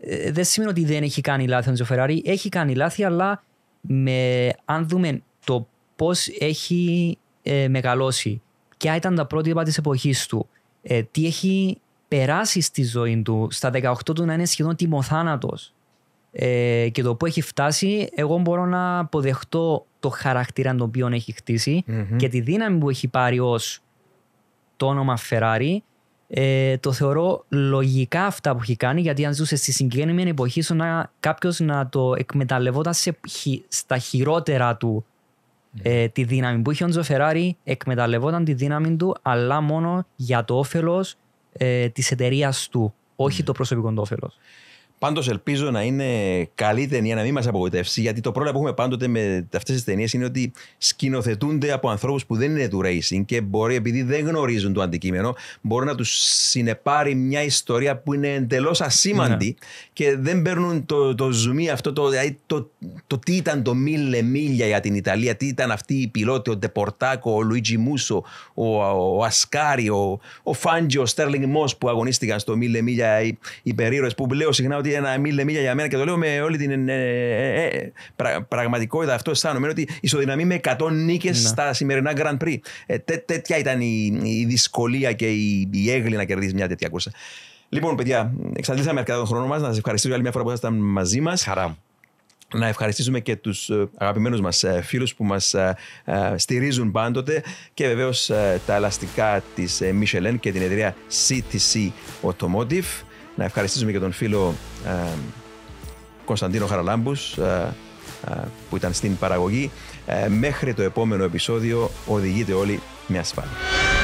ε, δεν σημαίνει ότι δεν έχει κάνει λάθη ο Φεράρι. Έχει κάνει λάθη, αλλά με, αν δούμε το πώς έχει ε, μεγαλώσει, ποια ήταν τα πρότυπα της εποχής του, ε, τι έχει περάσει στη ζωή του, στα 18 του να είναι σχεδόν τιμοθάνατος ε, και το που έχει φτάσει, εγώ μπορώ να αποδεχτώ το χαρακτήρα τον οποίο έχει και τη δύναμη που έχει πάρει ως το όνομα Φεράρι ε, το θεωρώ λογικά αυτά που έχει κάνει, γιατί αν ζούσε στη συγκεκριμένη εποχή, να κάποιος να το εκμεταλλευόταν στα χειρότερα του ναι. ε, τη δύναμη που είχε ο Φεράρι εκμεταλλευόταν τη δύναμη του, αλλά μόνο για το όφελος ε, της εταιρείας του, όχι ναι. το προσωπικό του όφελος. Πάντως ελπίζω να είναι καλή ταινία, να μην μας απογοητεύσει, γιατί το πρόβλημα που έχουμε πάντοτε με αυτές τις ταινίες είναι ότι σκηνοθετούνται από ανθρώπους που δεν είναι του racing και μπορεί, επειδή δεν γνωρίζουν το αντικείμενο, μπορεί να τους συνεπάρει μια ιστορία που είναι εντελώς ασήμαντη yeah. Ναι. και δεν παίρνουν το, το ζουμί αυτό, το, δηλαδή το, το, τι ήταν το Μίλε Μίλια για την Ιταλία, τι ήταν αυτοί οι πιλότοι, ο Ντεπορτάκο, ο Λουίτζι Μούσο, ο, ο Ασκάρι, ο, Φάντζι, ο Στέρλινγκ Μό που αγωνίστηκαν στο Μίλε Μίλια, οι, οι περίρωε που λέω συχνά ότι ότι ένα μίλε μίλια για μένα και το λέω με όλη την ε, ε, ε πρα, πραγματικότητα. Αυτό αισθάνομαι ότι ισοδυναμεί με 100 νίκες ναι. στα σημερινά Grand Prix. Ε, τέ, τέτοια ήταν η, η δυσκολία και η, η έγκλη να κερδίσεις μια τέτοια κούρσα. Λοιπόν, παιδιά, εξαντλήσαμε αρκετά τον χρόνο μας. Να σα ευχαριστήσω άλλη μια φορά που ήσασταν μαζί μας. Χαρά μου. Να ευχαριστήσουμε και τους αγαπημένους μας φίλους που μας στηρίζουν πάντοτε και βεβαίως τα ελαστικά της Michelin και την εταιρεία CTC Automotive να ευχαριστήσουμε και τον φίλο ε, Κωνσταντίνο Χαραλάμπους ε, ε, που ήταν στην παραγωγή. Ε, μέχρι το επόμενο επεισόδιο οδηγείτε όλοι με ασφάλεια.